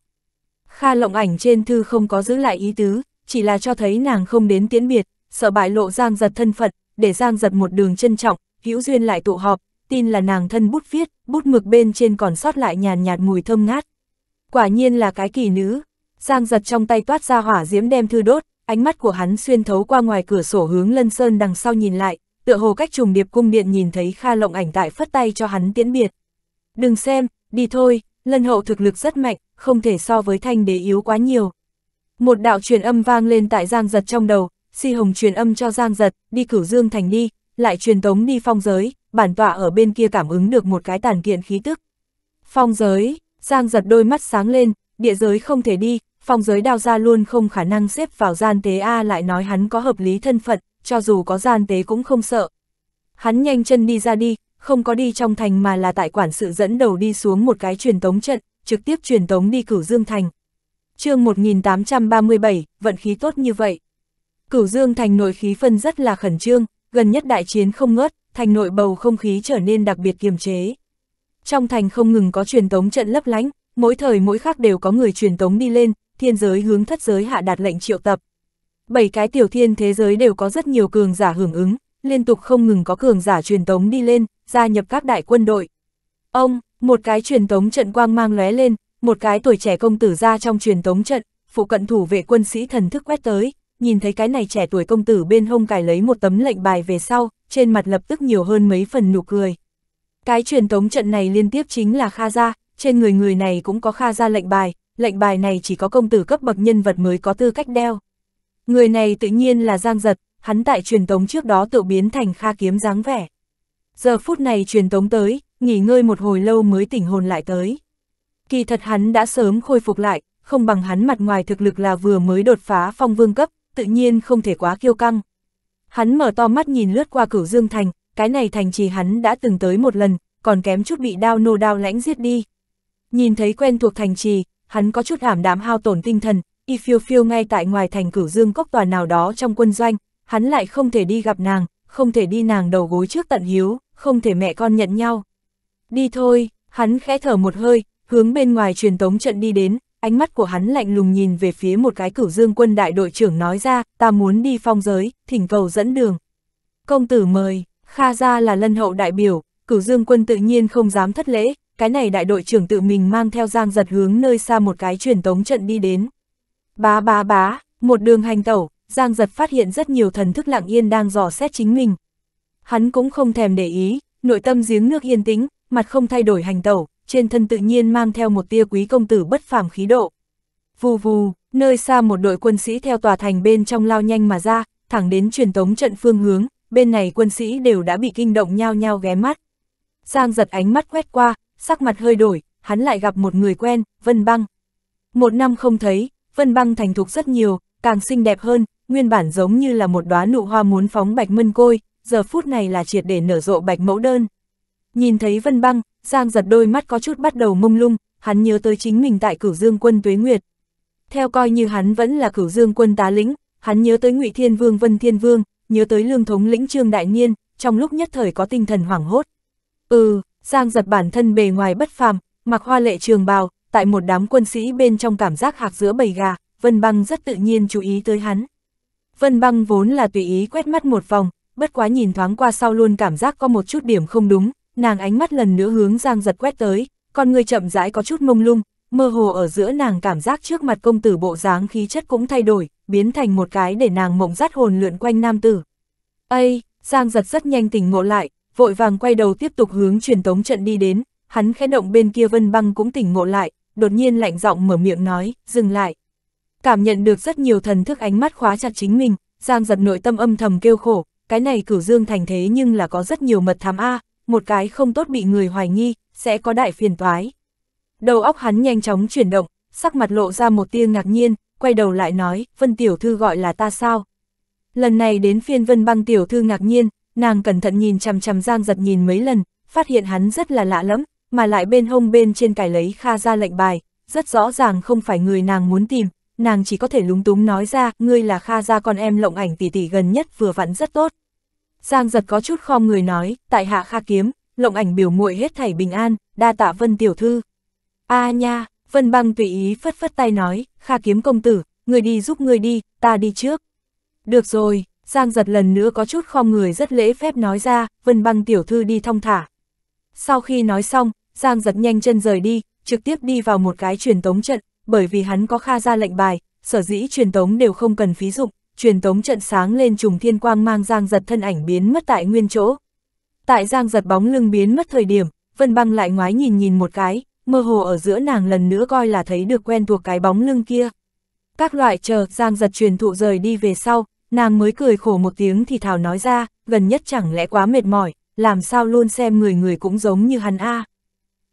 S1: Kha lộng ảnh trên thư không có giữ lại ý tứ, chỉ là cho thấy nàng không đến tiễn biệt, sợ bại lộ Giang giật thân phận, để Giang giật một đường trân trọng, hữu duyên lại tụ họp, tin là nàng thân bút viết, bút mực bên trên còn sót lại nhàn nhạt mùi thơm ngát. Quả nhiên là cái kỳ nữ, Giang giật trong tay toát ra hỏa diễm đem thư đốt, ánh mắt của hắn xuyên thấu qua ngoài cửa sổ hướng Lân Sơn đằng sau nhìn lại, tựa hồ cách trùng điệp cung điện nhìn thấy Kha Lộng ảnh tại phất tay cho hắn tiễn biệt. Đừng xem, đi thôi, lân hậu thực lực rất mạnh, không thể so với thanh đế yếu quá nhiều. Một đạo truyền âm vang lên tại Giang Giật trong đầu, Si Hồng truyền âm cho Giang Giật, đi cửu dương thành đi, lại truyền tống đi phong giới, bản tọa ở bên kia cảm ứng được một cái tàn kiện khí tức. Phong giới, Giang Giật đôi mắt sáng lên, địa giới không thể đi, phong giới đào ra luôn không khả năng xếp vào gian tế A lại nói hắn có hợp lý thân phận, cho dù có gian tế cũng không sợ. Hắn nhanh chân đi ra đi, không có đi trong thành mà là tại quản sự dẫn đầu đi xuống một cái truyền tống trận, trực tiếp truyền tống đi cửu dương thành. chương 1837, vận khí tốt như vậy. Cửu dương thành nội khí phân rất là khẩn trương, gần nhất đại chiến không ngớt, thành nội bầu không khí trở nên đặc biệt kiềm chế. Trong thành không ngừng có truyền tống trận lấp lánh, mỗi thời mỗi khắc đều có người truyền tống đi lên, thiên giới hướng thất giới hạ đạt lệnh triệu tập bảy cái tiểu thiên thế giới đều có rất nhiều cường giả hưởng ứng, liên tục không ngừng có cường giả truyền tống đi lên, gia nhập các đại quân đội. Ông, một cái truyền tống trận quang mang lóe lên, một cái tuổi trẻ công tử ra trong truyền tống trận, phụ cận thủ vệ quân sĩ thần thức quét tới, nhìn thấy cái này trẻ tuổi công tử bên hông cài lấy một tấm lệnh bài về sau, trên mặt lập tức nhiều hơn mấy phần nụ cười. Cái truyền tống trận này liên tiếp chính là Kha Gia, trên người người này cũng có Kha Gia lệnh bài, lệnh bài này chỉ có công tử cấp bậc nhân vật mới có tư cách đeo. Người này tự nhiên là Giang Giật, hắn tại truyền tống trước đó tự biến thành Kha Kiếm dáng vẻ. Giờ phút này truyền tống tới, nghỉ ngơi một hồi lâu mới tỉnh hồn lại tới. Kỳ thật hắn đã sớm khôi phục lại, không bằng hắn mặt ngoài thực lực là vừa mới đột phá phong vương cấp, tự nhiên không thể quá kiêu căng. Hắn mở to mắt nhìn lướt qua cửu Dương Thành, cái này thành trì hắn đã từng tới một lần, còn kém chút bị đao nô đao lãnh giết đi. Nhìn thấy quen thuộc thành trì, hắn có chút ảm đạm hao tổn tinh thần, y phiêu phiêu ngay tại ngoài thành cửu dương cốc tòa nào đó trong quân doanh, hắn lại không thể đi gặp nàng, không thể đi nàng đầu gối trước tận hiếu, không thể mẹ con nhận nhau. Đi thôi, hắn khẽ thở một hơi, hướng bên ngoài truyền tống trận đi đến, ánh mắt của hắn lạnh lùng nhìn về phía một cái cửu dương quân đại đội trưởng nói ra, ta muốn đi phong giới, thỉnh cầu dẫn đường. Công tử mời, Kha gia là lân hậu đại biểu, cửu dương quân tự nhiên không dám thất lễ, cái này đại đội trưởng tự mình mang theo giang giật hướng nơi xa một cái truyền tống trận đi đến. Bá bá bá, một đường hành tẩu, Giang giật phát hiện rất nhiều thần thức lặng yên đang dò xét chính mình. Hắn cũng không thèm để ý, nội tâm giếng nước yên tĩnh, mặt không thay đổi hành tẩu, trên thân tự nhiên mang theo một tia quý công tử bất phàm khí độ. Vù vù, nơi xa một đội quân sĩ theo tòa thành bên trong lao nhanh mà ra, thẳng đến truyền tống trận phương hướng, bên này quân sĩ đều đã bị kinh động nhao nhao ghé mắt. Giang giật ánh mắt quét qua, sắc mặt hơi đổi, hắn lại gặp một người quen, Vân Băng. Một năm không thấy, vân băng thành thục rất nhiều, càng xinh đẹp hơn, nguyên bản giống như là một đóa nụ hoa muốn phóng bạch mân côi, giờ phút này là triệt để nở rộ bạch mẫu đơn. Nhìn thấy vân băng, Giang giật đôi mắt có chút bắt đầu mông lung, hắn nhớ tới chính mình tại cửu dương quân tuế nguyệt. Theo coi như hắn vẫn là cửu dương quân tá lĩnh, hắn nhớ tới ngụy Thiên Vương Vân Thiên Vương, nhớ tới lương thống lĩnh Trương Đại Niên, trong lúc nhất thời có tinh thần hoảng hốt. Ừ, Giang giật bản thân bề ngoài bất phàm, mặc hoa lệ trường bào, tại một đám quân sĩ bên trong cảm giác hạc giữa bầy gà, Vân Băng rất tự nhiên chú ý tới hắn. Vân Băng vốn là tùy ý quét mắt một vòng, bất quá nhìn thoáng qua sau luôn cảm giác có một chút điểm không đúng, nàng ánh mắt lần nữa hướng Giang giật quét tới, con người chậm rãi có chút mông lung, mơ hồ ở giữa nàng cảm giác trước mặt công tử bộ dáng khí chất cũng thay đổi, biến thành một cái để nàng mộng dắt hồn lượn quanh nam tử. Ây, Giang giật rất nhanh tỉnh ngộ lại, vội vàng quay đầu tiếp tục hướng truyền tống trận đi đến, hắn khẽ động bên kia Vân Băng cũng tỉnh ngộ lại, đột nhiên lạnh giọng mở miệng nói, dừng lại. Cảm nhận được rất nhiều thần thức ánh mắt khóa chặt chính mình, Giang giật nội tâm âm thầm kêu khổ, cái này cửu dương thành thế nhưng là có rất nhiều mật thám A, một cái không tốt bị người hoài nghi, sẽ có đại phiền toái. Đầu óc hắn nhanh chóng chuyển động, sắc mặt lộ ra một tia ngạc nhiên, quay đầu lại nói, Vân Tiểu Thư gọi là ta sao? Lần này đến phiên Vân Băng Tiểu Thư ngạc nhiên, nàng cẩn thận nhìn chằm chằm Giang giật nhìn mấy lần, phát hiện hắn rất là lạ lắm mà lại bên hông bên trên cài lấy Kha ra lệnh bài, rất rõ ràng không phải người nàng muốn tìm, nàng chỉ có thể lúng túng nói ra, ngươi là Kha ra con em lộng ảnh tỷ tỷ gần nhất vừa vặn rất tốt. Giang giật có chút khom người nói, tại hạ Kha kiếm, lộng ảnh biểu muội hết thảy bình an, đa tạ vân tiểu thư. a à nha, vân băng tùy ý phất phất tay nói, Kha kiếm công tử, người đi giúp người đi, ta đi trước. Được rồi, Giang giật lần nữa có chút khom người rất lễ phép nói ra, vân băng tiểu thư đi thong thả. Sau khi nói xong, Giang giật nhanh chân rời đi, trực tiếp đi vào một cái truyền tống trận, bởi vì hắn có kha ra lệnh bài, sở dĩ truyền tống đều không cần phí dụng, truyền tống trận sáng lên trùng thiên quang mang Giang giật thân ảnh biến mất tại nguyên chỗ. Tại Giang giật bóng lưng biến mất thời điểm, Vân Băng lại ngoái nhìn nhìn một cái, mơ hồ ở giữa nàng lần nữa coi là thấy được quen thuộc cái bóng lưng kia. Các loại chờ Giang giật truyền thụ rời đi về sau, nàng mới cười khổ một tiếng thì thảo nói ra, gần nhất chẳng lẽ quá mệt mỏi, làm sao luôn xem người người cũng giống như hắn a. À.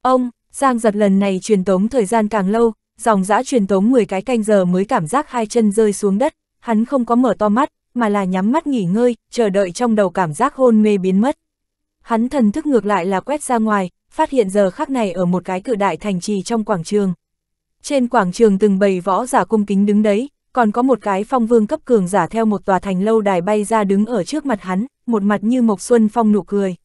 S1: Ông, Giang giật lần này truyền tống thời gian càng lâu, dòng dã truyền tống 10 cái canh giờ mới cảm giác hai chân rơi xuống đất, hắn không có mở to mắt, mà là nhắm mắt nghỉ ngơi, chờ đợi trong đầu cảm giác hôn mê biến mất. Hắn thần thức ngược lại là quét ra ngoài, phát hiện giờ khắc này ở một cái cự đại thành trì trong quảng trường. Trên quảng trường từng bầy võ giả cung kính đứng đấy, còn có một cái phong vương cấp cường giả theo một tòa thành lâu đài bay ra đứng ở trước mặt hắn, một mặt như Mộc Xuân Phong nụ cười.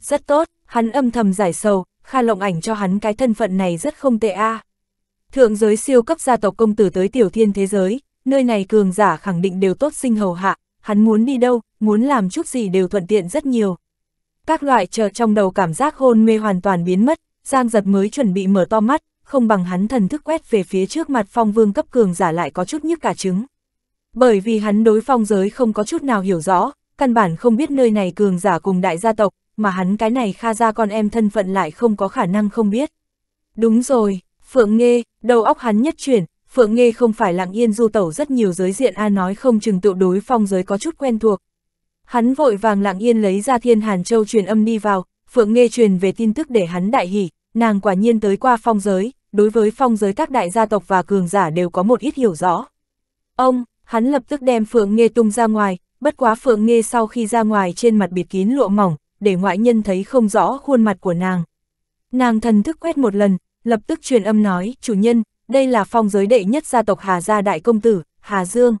S1: Rất tốt, hắn âm thầm giải sầu, Kha Lộng Ảnh cho hắn cái thân phận này rất không tệ a. À. Thượng giới siêu cấp gia tộc công tử tới tiểu thiên thế giới, nơi này cường giả khẳng định đều tốt sinh hầu hạ, hắn muốn đi đâu, muốn làm chút gì đều thuận tiện rất nhiều. Các loại chờ trong đầu cảm giác hôn mê hoàn toàn biến mất, Giang giật mới chuẩn bị mở to mắt, không bằng hắn thần thức quét về phía trước mặt phong vương cấp cường giả lại có chút nhức cả trứng. Bởi vì hắn đối phong giới không có chút nào hiểu rõ, căn bản không biết nơi này cường giả cùng đại gia tộc, mà hắn cái này kha ra con em thân phận lại không có khả năng không biết. Đúng rồi, Phượng Nghê, đầu óc hắn nhất chuyển, Phượng Nghê không phải lặng yên du tẩu rất nhiều giới diện A nói không chừng tự đối phong giới có chút quen thuộc. Hắn vội vàng lặng yên lấy ra thiên Hàn Châu truyền âm đi vào, Phượng Nghê truyền về tin tức để hắn đại hỉ, nàng quả nhiên tới qua phong giới, đối với phong giới các đại gia tộc và cường giả đều có một ít hiểu rõ. Ông, hắn lập tức đem Phượng Nghê tung ra ngoài, bất quá Phượng Nghê sau khi ra ngoài trên mặt bịt kín lụa mỏng, để ngoại nhân thấy không rõ khuôn mặt của nàng. Nàng thần thức quét một lần, lập tức truyền âm nói, chủ nhân, đây là phong giới đệ nhất gia tộc Hà Gia Đại Công Tử, Hà Dương.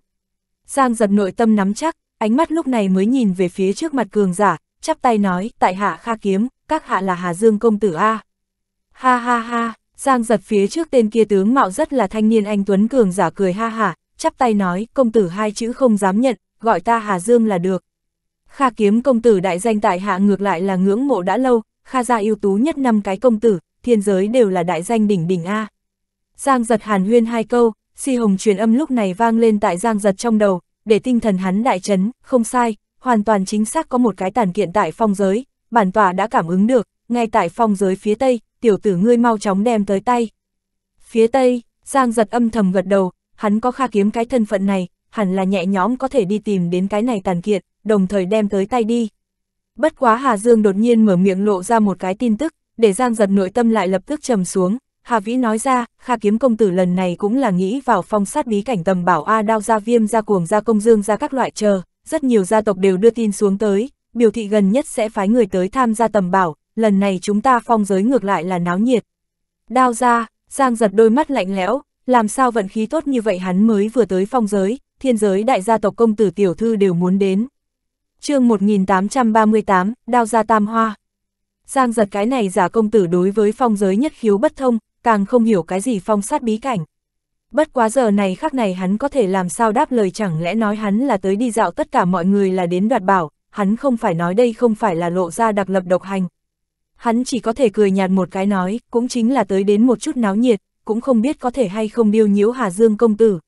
S1: Giang giật nội tâm nắm chắc, ánh mắt lúc này mới nhìn về phía trước mặt cường giả, chắp tay nói, tại hạ kha kiếm, các hạ là Hà Dương Công Tử A. Ha ha ha, Giang giật phía trước tên kia tướng mạo rất là thanh niên anh Tuấn cường giả cười ha ha, chắp tay nói, công tử hai chữ không dám nhận, gọi ta Hà Dương là được. Kha kiếm công tử đại danh tại hạ ngược lại là ngưỡng mộ đã lâu, Kha gia ưu tú nhất năm cái công tử, thiên giới đều là đại danh đỉnh đỉnh A. Giang giật hàn huyên hai câu, si hồng truyền âm lúc này vang lên tại giang giật trong đầu, để tinh thần hắn đại chấn, không sai, hoàn toàn chính xác có một cái tàn kiện tại phong giới, bản tòa đã cảm ứng được, ngay tại phong giới phía tây, tiểu tử ngươi mau chóng đem tới tay. Phía tây, giang giật âm thầm gật đầu, hắn có kha kiếm cái thân phận này, hẳn là nhẹ nhóm có thể đi tìm đến cái này tàn kiện đồng thời đem tới tay đi. Bất quá Hà Dương đột nhiên mở miệng lộ ra một cái tin tức, để Giang giật nội tâm lại lập tức trầm xuống. Hà Vĩ nói ra, Kha Kiếm Công Tử lần này cũng là nghĩ vào phong sát bí cảnh tầm bảo A đao gia viêm gia cuồng gia công dương gia các loại chờ, rất nhiều gia tộc đều đưa tin xuống tới, biểu thị gần nhất sẽ phái người tới tham gia tầm bảo, lần này chúng ta phong giới ngược lại là náo nhiệt. Đao ra, Giang giật đôi mắt lạnh lẽo, làm sao vận khí tốt như vậy hắn mới vừa tới phong giới, thiên giới đại gia tộc công tử tiểu thư đều muốn đến chương 1838, đao ra tam hoa. Giang giật cái này giả công tử đối với phong giới nhất khiếu bất thông, càng không hiểu cái gì phong sát bí cảnh. Bất quá giờ này khắc này hắn có thể làm sao đáp lời chẳng lẽ nói hắn là tới đi dạo tất cả mọi người là đến đoạt bảo, hắn không phải nói đây không phải là lộ ra đặc lập độc hành. Hắn chỉ có thể cười nhạt một cái nói, cũng chính là tới đến một chút náo nhiệt, cũng không biết có thể hay không điêu nhiễu Hà Dương công tử.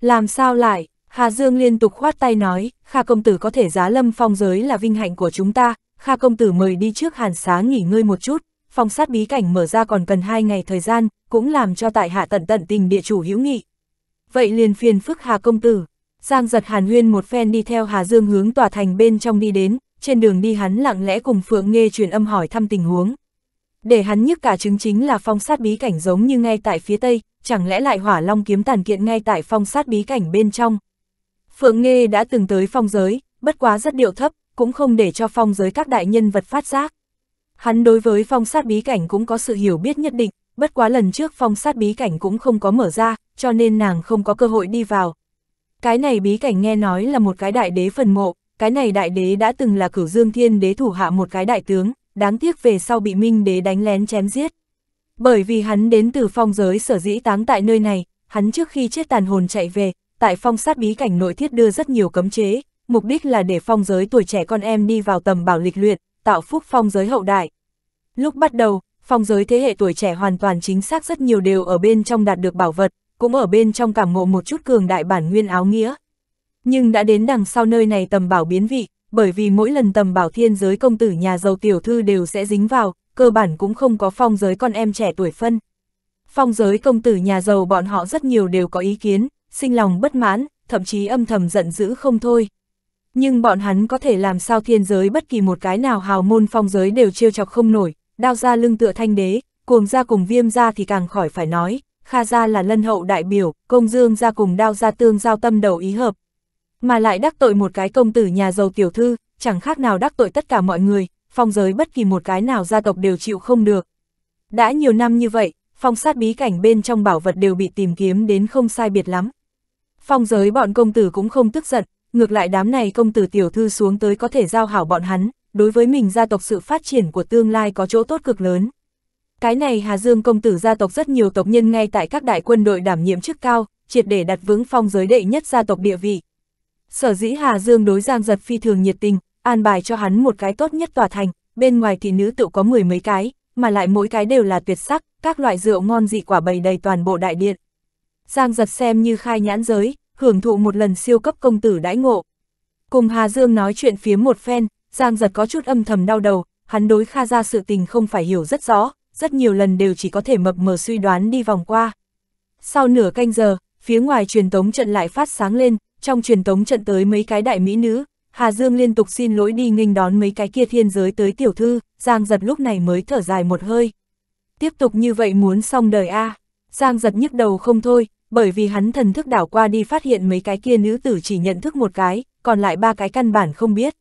S1: Làm sao lại, Hà Dương liên tục khoát tay nói, Kha công tử có thể giá lâm phong giới là vinh hạnh của chúng ta, Kha công tử mời đi trước hàn xá nghỉ ngơi một chút, phong sát bí cảnh mở ra còn cần hai ngày thời gian, cũng làm cho tại hạ tận tận tình địa chủ hữu nghị. Vậy liền phiền phức Hà công tử, Giang giật Hàn Huyên một phen đi theo Hà Dương hướng tòa thành bên trong đi đến, trên đường đi hắn lặng lẽ cùng Phượng nghe truyền âm hỏi thăm tình huống. Để hắn nhức cả chứng chính là phong sát bí cảnh giống như ngay tại phía tây, chẳng lẽ lại hỏa long kiếm tàn kiện ngay tại phong sát bí cảnh bên trong. Phượng Nghê đã từng tới phong giới, bất quá rất điệu thấp, cũng không để cho phong giới các đại nhân vật phát giác. Hắn đối với phong sát bí cảnh cũng có sự hiểu biết nhất định, bất quá lần trước phong sát bí cảnh cũng không có mở ra, cho nên nàng không có cơ hội đi vào. Cái này bí cảnh nghe nói là một cái đại đế phần mộ, cái này đại đế đã từng là cửu dương thiên đế thủ hạ một cái đại tướng, đáng tiếc về sau bị minh đế đánh lén chém giết. Bởi vì hắn đến từ phong giới sở dĩ táng tại nơi này, hắn trước khi chết tàn hồn chạy về, tại phong sát bí cảnh nội thiết đưa rất nhiều cấm chế, mục đích là để phong giới tuổi trẻ con em đi vào tầm bảo lịch luyện, tạo phúc phong giới hậu đại. Lúc bắt đầu, phong giới thế hệ tuổi trẻ hoàn toàn chính xác rất nhiều đều ở bên trong đạt được bảo vật, cũng ở bên trong cảm ngộ một chút cường đại bản nguyên áo nghĩa. Nhưng đã đến đằng sau nơi này tầm bảo biến vị, bởi vì mỗi lần tầm bảo thiên giới công tử nhà giàu tiểu thư đều sẽ dính vào, cơ bản cũng không có phong giới con em trẻ tuổi phân. Phong giới công tử nhà giàu bọn họ rất nhiều đều có ý kiến, sinh lòng bất mãn, thậm chí âm thầm giận dữ không thôi. Nhưng bọn hắn có thể làm sao thiên giới bất kỳ một cái nào hào môn phong giới đều trêu chọc không nổi, đao ra lưng tựa thanh đế, cuồng ra cùng viêm ra thì càng khỏi phải nói, kha ra là lân hậu đại biểu, công dương ra cùng đao ra tương giao tâm đầu ý hợp. Mà lại đắc tội một cái công tử nhà giàu tiểu thư, chẳng khác nào đắc tội tất cả mọi người, phong giới bất kỳ một cái nào gia tộc đều chịu không được. Đã nhiều năm như vậy, phong sát bí cảnh bên trong bảo vật đều bị tìm kiếm đến không sai biệt lắm. Phong giới bọn công tử cũng không tức giận, ngược lại đám này công tử tiểu thư xuống tới có thể giao hảo bọn hắn, đối với mình gia tộc sự phát triển của tương lai có chỗ tốt cực lớn. Cái này Hà Dương công tử gia tộc rất nhiều tộc nhân ngay tại các đại quân đội đảm nhiệm chức cao, triệt để đặt vững phong giới đệ nhất gia tộc địa vị. Sở dĩ Hà Dương đối Giang Giật phi thường nhiệt tình, an bài cho hắn một cái tốt nhất tòa thành, bên ngoài thị nữ tự có mười mấy cái, mà lại mỗi cái đều là tuyệt sắc, các loại rượu ngon dị quả bày đầy toàn bộ đại điện. Giang Giật xem như khai nhãn giới, hưởng thụ một lần siêu cấp công tử đãi ngộ. Cùng Hà Dương nói chuyện phía một phen, Giang giật có chút âm thầm đau đầu, hắn đối Kha ra sự tình không phải hiểu rất rõ, rất nhiều lần đều chỉ có thể mập mờ suy đoán đi vòng qua. Sau nửa canh giờ, phía ngoài truyền tống trận lại phát sáng lên, trong truyền tống trận tới mấy cái đại mỹ nữ, Hà Dương liên tục xin lỗi đi nghênh đón mấy cái kia thiên giới tới tiểu thư, Giang giật lúc này mới thở dài một hơi. Tiếp tục như vậy muốn xong đời a à. Giang giật nhức đầu không thôi, bởi vì hắn thần thức đảo qua đi phát hiện mấy cái kia nữ tử chỉ nhận thức một cái, còn lại ba cái căn bản không biết.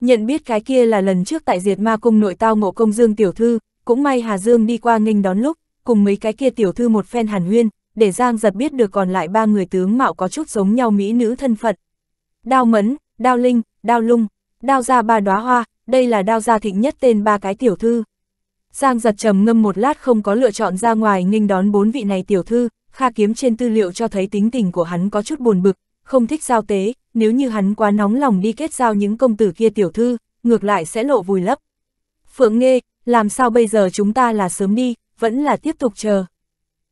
S1: Nhận biết cái kia là lần trước tại diệt ma cung nội tao ngộ công Dương tiểu thư, cũng may Hà Dương đi qua nghênh đón lúc, cùng mấy cái kia tiểu thư một phen hàn huyên, để Giang giật biết được còn lại ba người tướng mạo có chút giống nhau mỹ nữ thân phận. Đao Mẫn, Đao Linh, Đao Lung, Đao Gia Ba đóa Hoa, đây là đao gia thịnh nhất tên ba cái tiểu thư. Giang giật trầm ngâm một lát không có lựa chọn ra ngoài nghênh đón bốn vị này tiểu thư, Kha Kiếm trên tư liệu cho thấy tính tình của hắn có chút buồn bực, không thích giao tế, nếu như hắn quá nóng lòng đi kết giao những công tử kia tiểu thư, ngược lại sẽ lộ vùi lấp. Phượng Nghê, làm sao bây giờ chúng ta là sớm đi, vẫn là tiếp tục chờ.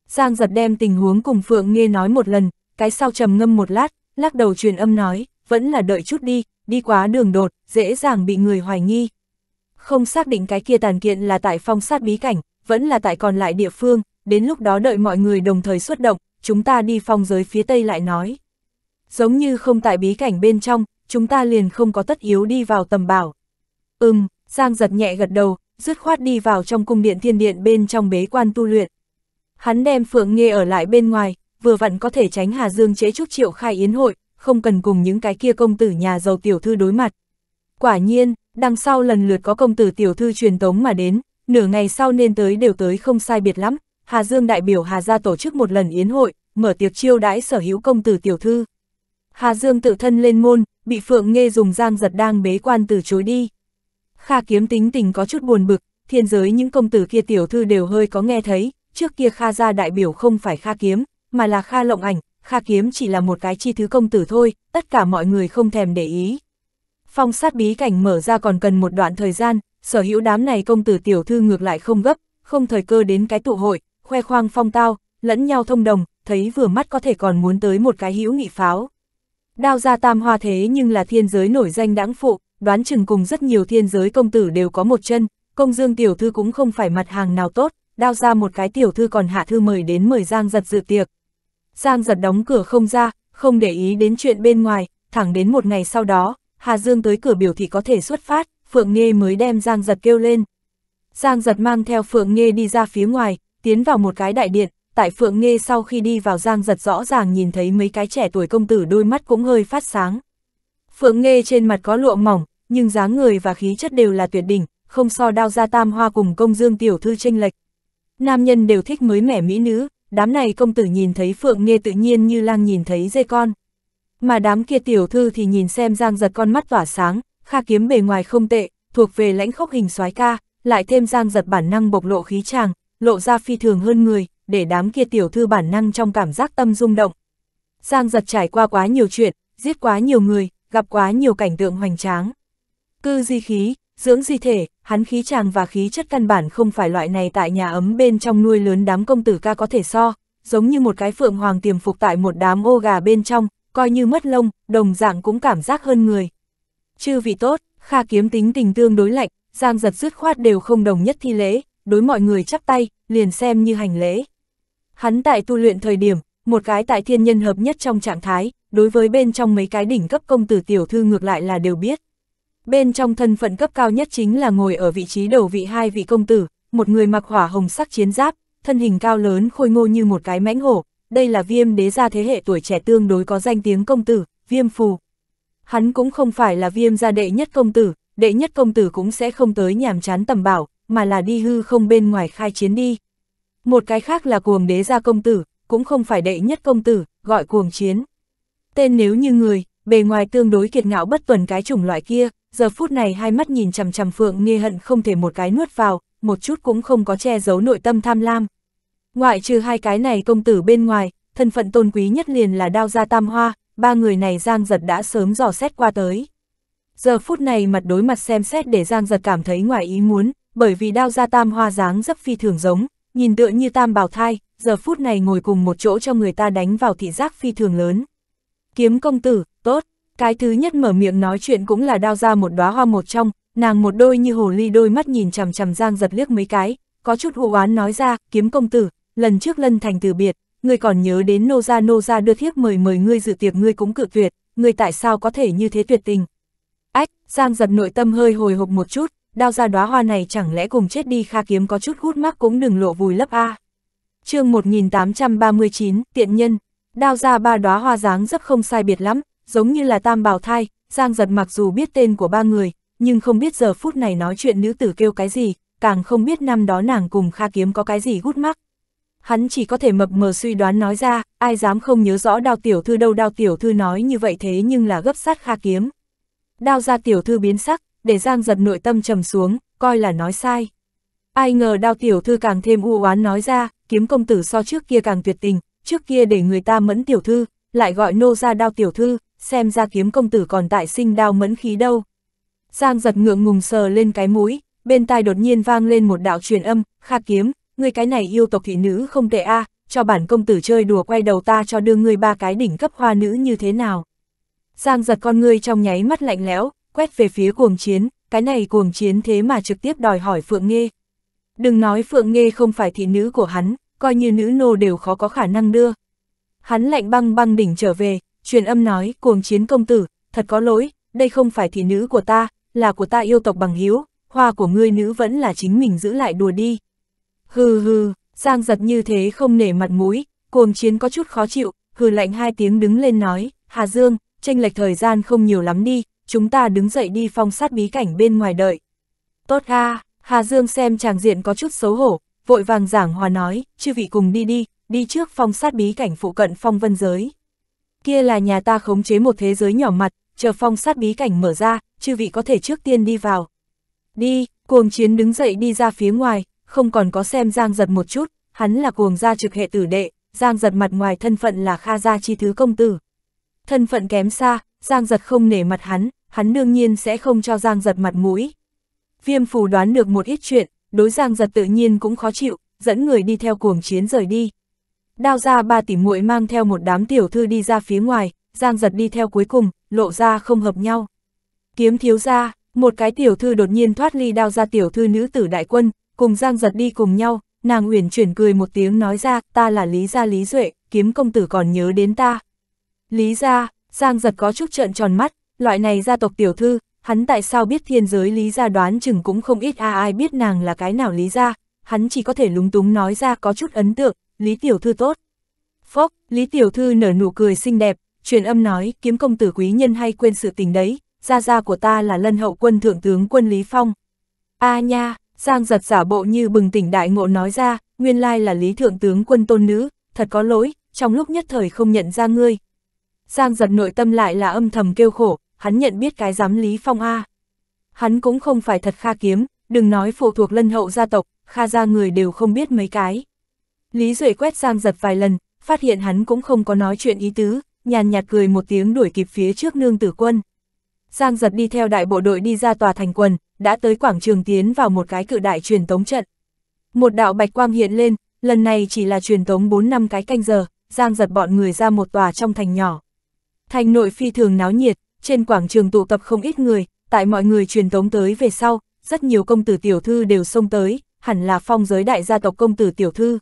S1: Giang giật đem tình huống cùng Phượng Nghê nói một lần, cái sau trầm ngâm một lát, lắc đầu truyền âm nói, vẫn là đợi chút đi, đi quá đường đột, dễ dàng bị người hoài nghi. Không xác định cái kia tàn kiện là tại phong sát bí cảnh, vẫn là tại còn lại địa phương, đến lúc đó đợi mọi người đồng thời xuất động, chúng ta đi phong giới phía tây lại nói. Giống như không tại bí cảnh bên trong, chúng ta liền không có tất yếu đi vào tầm bảo. Ừm, Giang giật nhẹ gật đầu, dứt khoát đi vào trong cung điện thiên điện bên trong bế quan tu luyện. Hắn đem Phượng Nghê ở lại bên ngoài, vừa vặn có thể tránh Hà Dương chế chúc triệu khai yến hội, không cần cùng những cái kia công tử nhà giàu tiểu thư đối mặt. Quả nhiên, đằng sau lần lượt có công tử tiểu thư truyền tống mà đến, nửa ngày sau nên tới đều tới không sai biệt lắm, Hà Dương đại biểu Hà gia tổ chức một lần yến hội, mở tiệc chiêu đãi sở hữu công tử tiểu thư. Hà Dương tự thân lên môn, bị Phượng Nghê dùng giang giật đang bế quan từ chối đi. Kha kiếm tính tình có chút buồn bực, thiên giới những công tử kia tiểu thư đều hơi có nghe thấy, trước kia Kha gia đại biểu không phải Kha kiếm, mà là Kha lộng ảnh, Kha kiếm chỉ là một cái chi thứ công tử thôi, tất cả mọi người không thèm để ý. Phong sát bí cảnh mở ra còn cần một đoạn thời gian, sở hữu đám này công tử tiểu thư ngược lại không gấp, không thời cơ đến cái tụ hội, khoe khoang phong tao, lẫn nhau thông đồng, thấy vừa mắt có thể còn muốn tới một cái hữu nghị pháo. Đao gia tam hoa thế nhưng là thiên giới nổi danh đáng phụ, đoán chừng cùng rất nhiều thiên giới công tử đều có một chân, công dương tiểu thư cũng không phải mặt hàng nào tốt, đao ra một cái tiểu thư còn hạ thư mời đến mời Giang giật dự tiệc. Giang giật đóng cửa không ra, không để ý đến chuyện bên ngoài, thẳng đến một ngày sau đó, Hà Dương tới cửa biểu thị có thể xuất phát, Phượng Nghê mới đem Giang giật kêu lên. Giang giật mang theo Phượng Nghê đi ra phía ngoài, tiến vào một cái đại điện, tại Phượng Nghê sau khi đi vào giang giật rõ ràng nhìn thấy mấy cái trẻ tuổi công tử đôi mắt cũng hơi phát sáng. Phượng Nghê trên mặt có lụa mỏng, nhưng dáng người và khí chất đều là tuyệt đỉnh, không so đao ra tam hoa cùng công dương tiểu thư tranh lệch. Nam nhân đều thích mới mẻ mỹ nữ, đám này công tử nhìn thấy Phượng Nghê tự nhiên như lang nhìn thấy dê con. Mà đám kia tiểu thư thì nhìn xem giang giật con mắt tỏa sáng, kha kiếm bề ngoài không tệ, thuộc về lãnh khốc hình soái ca, lại thêm giang giật bản năng bộc lộ khí chàng, lộ ra phi thường hơn người, để đám kia tiểu thư bản năng trong cảm giác tâm rung động. Giang giật trải qua quá nhiều chuyện, giết quá nhiều người, gặp quá nhiều cảnh tượng hoành tráng. Cư di khí, dưỡng di thể, hắn khí tràng và khí chất căn bản không phải loại này tại nhà ấm bên trong nuôi lớn đám công tử ca có thể so, giống như một cái phượng hoàng tiềm phục tại một đám ô gà bên trong, coi như mất lông, đồng dạng cũng cảm giác hơn người. Chư vị tốt, Kha kiếm tính tình tương đối lạnh, Giang giật dứt khoát đều không đồng nhất thi lễ, đối mọi người chắp tay, liền xem như hành lễ. Hắn tại tu luyện thời điểm, một cái tại thiên nhân hợp nhất trong trạng thái, đối với bên trong mấy cái đỉnh cấp công tử tiểu thư ngược lại là đều biết. Bên trong thân phận cấp cao nhất chính là ngồi ở vị trí đầu vị hai vị công tử, một người mặc hỏa hồng sắc chiến giáp, thân hình cao lớn khôi ngô như một cái mãnh hổ, đây là viêm đế gia thế hệ tuổi trẻ tương đối có danh tiếng công tử, viêm phù. Hắn cũng không phải là viêm gia đệ nhất công tử, đệ nhất công tử cũng sẽ không tới nhàm chán tầm bảo, mà là đi hư không bên ngoài khai chiến đi. Một cái khác là cuồng đế gia công tử, cũng không phải đệ nhất công tử, gọi cuồng chiến. Tên nếu như người, bề ngoài tương đối kiệt ngạo bất tuần cái chủng loại kia, giờ phút này hai mắt nhìn chằm chằm Phượng Nghê Hận không thể một cái nuốt vào, một chút cũng không có che giấu nội tâm tham lam. Ngoại trừ hai cái này công tử bên ngoài, thân phận tôn quý nhất liền là đao gia tam hoa, ba người này Giang Giật đã sớm dò xét qua tới. Giờ phút này mặt đối mặt xem xét để Giang Giật cảm thấy ngoài ý muốn, bởi vì đao gia tam hoa dáng dấp phi thường giống, nhìn tựa như tam bào thai, giờ phút này ngồi cùng một chỗ cho người ta đánh vào thị giác phi thường lớn. Kiếm công tử, tốt, cái thứ nhất mở miệng nói chuyện cũng là đao ra một đóa hoa một trong, nàng một đôi như hồ ly đôi mắt nhìn chằm chằm giang giật liếc mấy cái, có chút hù oán nói ra, kiếm công tử, lần trước lân thành từ biệt, người còn nhớ đến nô gia nô gia đưa thiếp mời mời ngươi dự tiệc ngươi cũng cự tuyệt, ngươi tại sao có thể như thế tuyệt tình. Ách, giang giật nội tâm hơi hồi hộp một chút, đao ra đóa hoa này chẳng lẽ cùng chết đi kha kiếm có chút hút mắc cũng đừng lộ vùi lấp a. chương 1839, tiện nhân, đao ra ba đóa hoa dáng rất không sai biệt lắm, giống như là tam bào thai, giang giật mặc dù biết tên của ba người, nhưng không biết giờ phút này nói chuyện nữ tử kêu cái gì, càng không biết năm đó nàng cùng kha kiếm có cái gì hút mắc. Hắn chỉ có thể mập mờ suy đoán nói ra, ai dám không nhớ rõ đao tiểu thư đâu đao tiểu thư nói như vậy thế nhưng là gấp sát kha kiếm. Đao ra tiểu thư biến sắc, để Giang giật nội tâm trầm xuống, coi là nói sai. Ai ngờ đao tiểu thư càng thêm u oán nói ra, kiếm công tử so trước kia càng tuyệt tình, trước kia để người ta mẫn tiểu thư, lại gọi nô ra đao tiểu thư, xem ra kiếm công tử còn tại sinh đao mẫn khí đâu. Giang giật ngượng ngùng sờ lên cái mũi, bên tai đột nhiên vang lên một đạo truyền âm, kha kiếm, người cái này yêu tộc thị nữ không tệ a à, cho bản công tử chơi đùa quay đầu ta cho đưa ngươi ba cái đỉnh cấp hoa nữ như thế nào. Giang giật con ngươi trong nháy mắt lạnh lẽo, quét về phía cuồng chiến, cái này cuồng chiến thế mà trực tiếp đòi hỏi Phượng Nghê. Đừng nói Phượng Nghê không phải thị nữ của hắn, coi như nữ nô đều khó có khả năng đưa. Hắn lạnh băng băng đỉnh trở về, truyền âm nói, cuồng chiến công tử, thật có lỗi, đây không phải thị nữ của ta, là của ta yêu tộc bằng hiếu, hoa của ngươi nữ vẫn là chính mình giữ lại đùa đi. Hừ hừ, sang giật như thế không nể mặt mũi, cuồng chiến có chút khó chịu, hừ lạnh hai tiếng đứng lên nói, Hà Dương, tranh lệch thời gian không nhiều lắm đi, chúng ta đứng dậy đi phong sát bí cảnh bên ngoài đợi. Tốt a Hà Dương xem chàng diện có chút xấu hổ, vội vàng giảng hòa nói, chư vị cùng đi đi, đi trước phong sát bí cảnh phụ cận phong vân giới. Kia là nhà ta khống chế một thế giới nhỏ mặt, chờ phong sát bí cảnh mở ra, chư vị có thể trước tiên đi vào. Đi, cuồng chiến đứng dậy đi ra phía ngoài, không còn có xem Giang giật một chút, hắn là cuồng gia trực hệ tử đệ, Giang giật mặt ngoài thân phận là Kha gia chi thứ công tử. Thân phận kém xa, Giang giật không nể mặt hắn, hắn đương nhiên sẽ không cho Giang giật mặt mũi. Viêm phù đoán được một ít chuyện, đối Giang giật tự nhiên cũng khó chịu, dẫn người đi theo cuồng chiến rời đi. Đao ra ba tỷ muội mang theo một đám tiểu thư đi ra phía ngoài, Giang giật đi theo cuối cùng, lộ ra không hợp nhau. Kiếm thiếu ra, một cái tiểu thư đột nhiên thoát ly đao ra tiểu thư nữ tử đại quân, cùng Giang giật đi cùng nhau, nàng uyển chuyển cười một tiếng nói ra, ta là Lý Gia Lý Duệ, kiếm công tử còn nhớ đến ta. Lý Gia, Giang giật có chút trợn tròn mắt, loại này gia tộc tiểu thư, hắn tại sao biết thiên giới lý gia đoán chừng cũng không ít a à, ai biết nàng là cái nào lý gia, hắn chỉ có thể lúng túng nói ra có chút ấn tượng, lý tiểu thư tốt. Phốc, lý tiểu thư nở nụ cười xinh đẹp, truyền âm nói kiếm công tử quý nhân hay quên sự tình đấy, gia gia của ta là lân hậu quân thượng tướng quân Lý Phong. a à nha, Giang giật giả bộ như bừng tỉnh đại ngộ nói ra, nguyên lai là Lý thượng tướng quân tôn nữ, thật có lỗi, trong lúc nhất thời không nhận ra ngươi. Giang giật nội tâm lại là âm thầm kêu khổ, hắn nhận biết cái giám Lý Phong A. Hắn cũng không phải thật kha kiếm, đừng nói phụ thuộc lân hậu gia tộc, kha gia người đều không biết mấy cái. Lý Duệ quét sang giật vài lần, phát hiện hắn cũng không có nói chuyện ý tứ, nhàn nhạt cười một tiếng đuổi kịp phía trước nương tử quân. Giang giật đi theo đại bộ đội đi ra tòa thành quần, đã tới quảng trường tiến vào một cái cự đại truyền tống trận. Một đạo bạch quang hiện lên, lần này chỉ là truyền tống 4 năm cái canh giờ, Giang giật bọn người ra một tòa trong thành nhỏ. Thành nội phi thường náo nhiệt, trên quảng trường tụ tập không ít người, tại mọi người truyền tống tới về sau, rất nhiều công tử tiểu thư đều xông tới, hẳn là phong giới đại gia tộc công tử tiểu thư.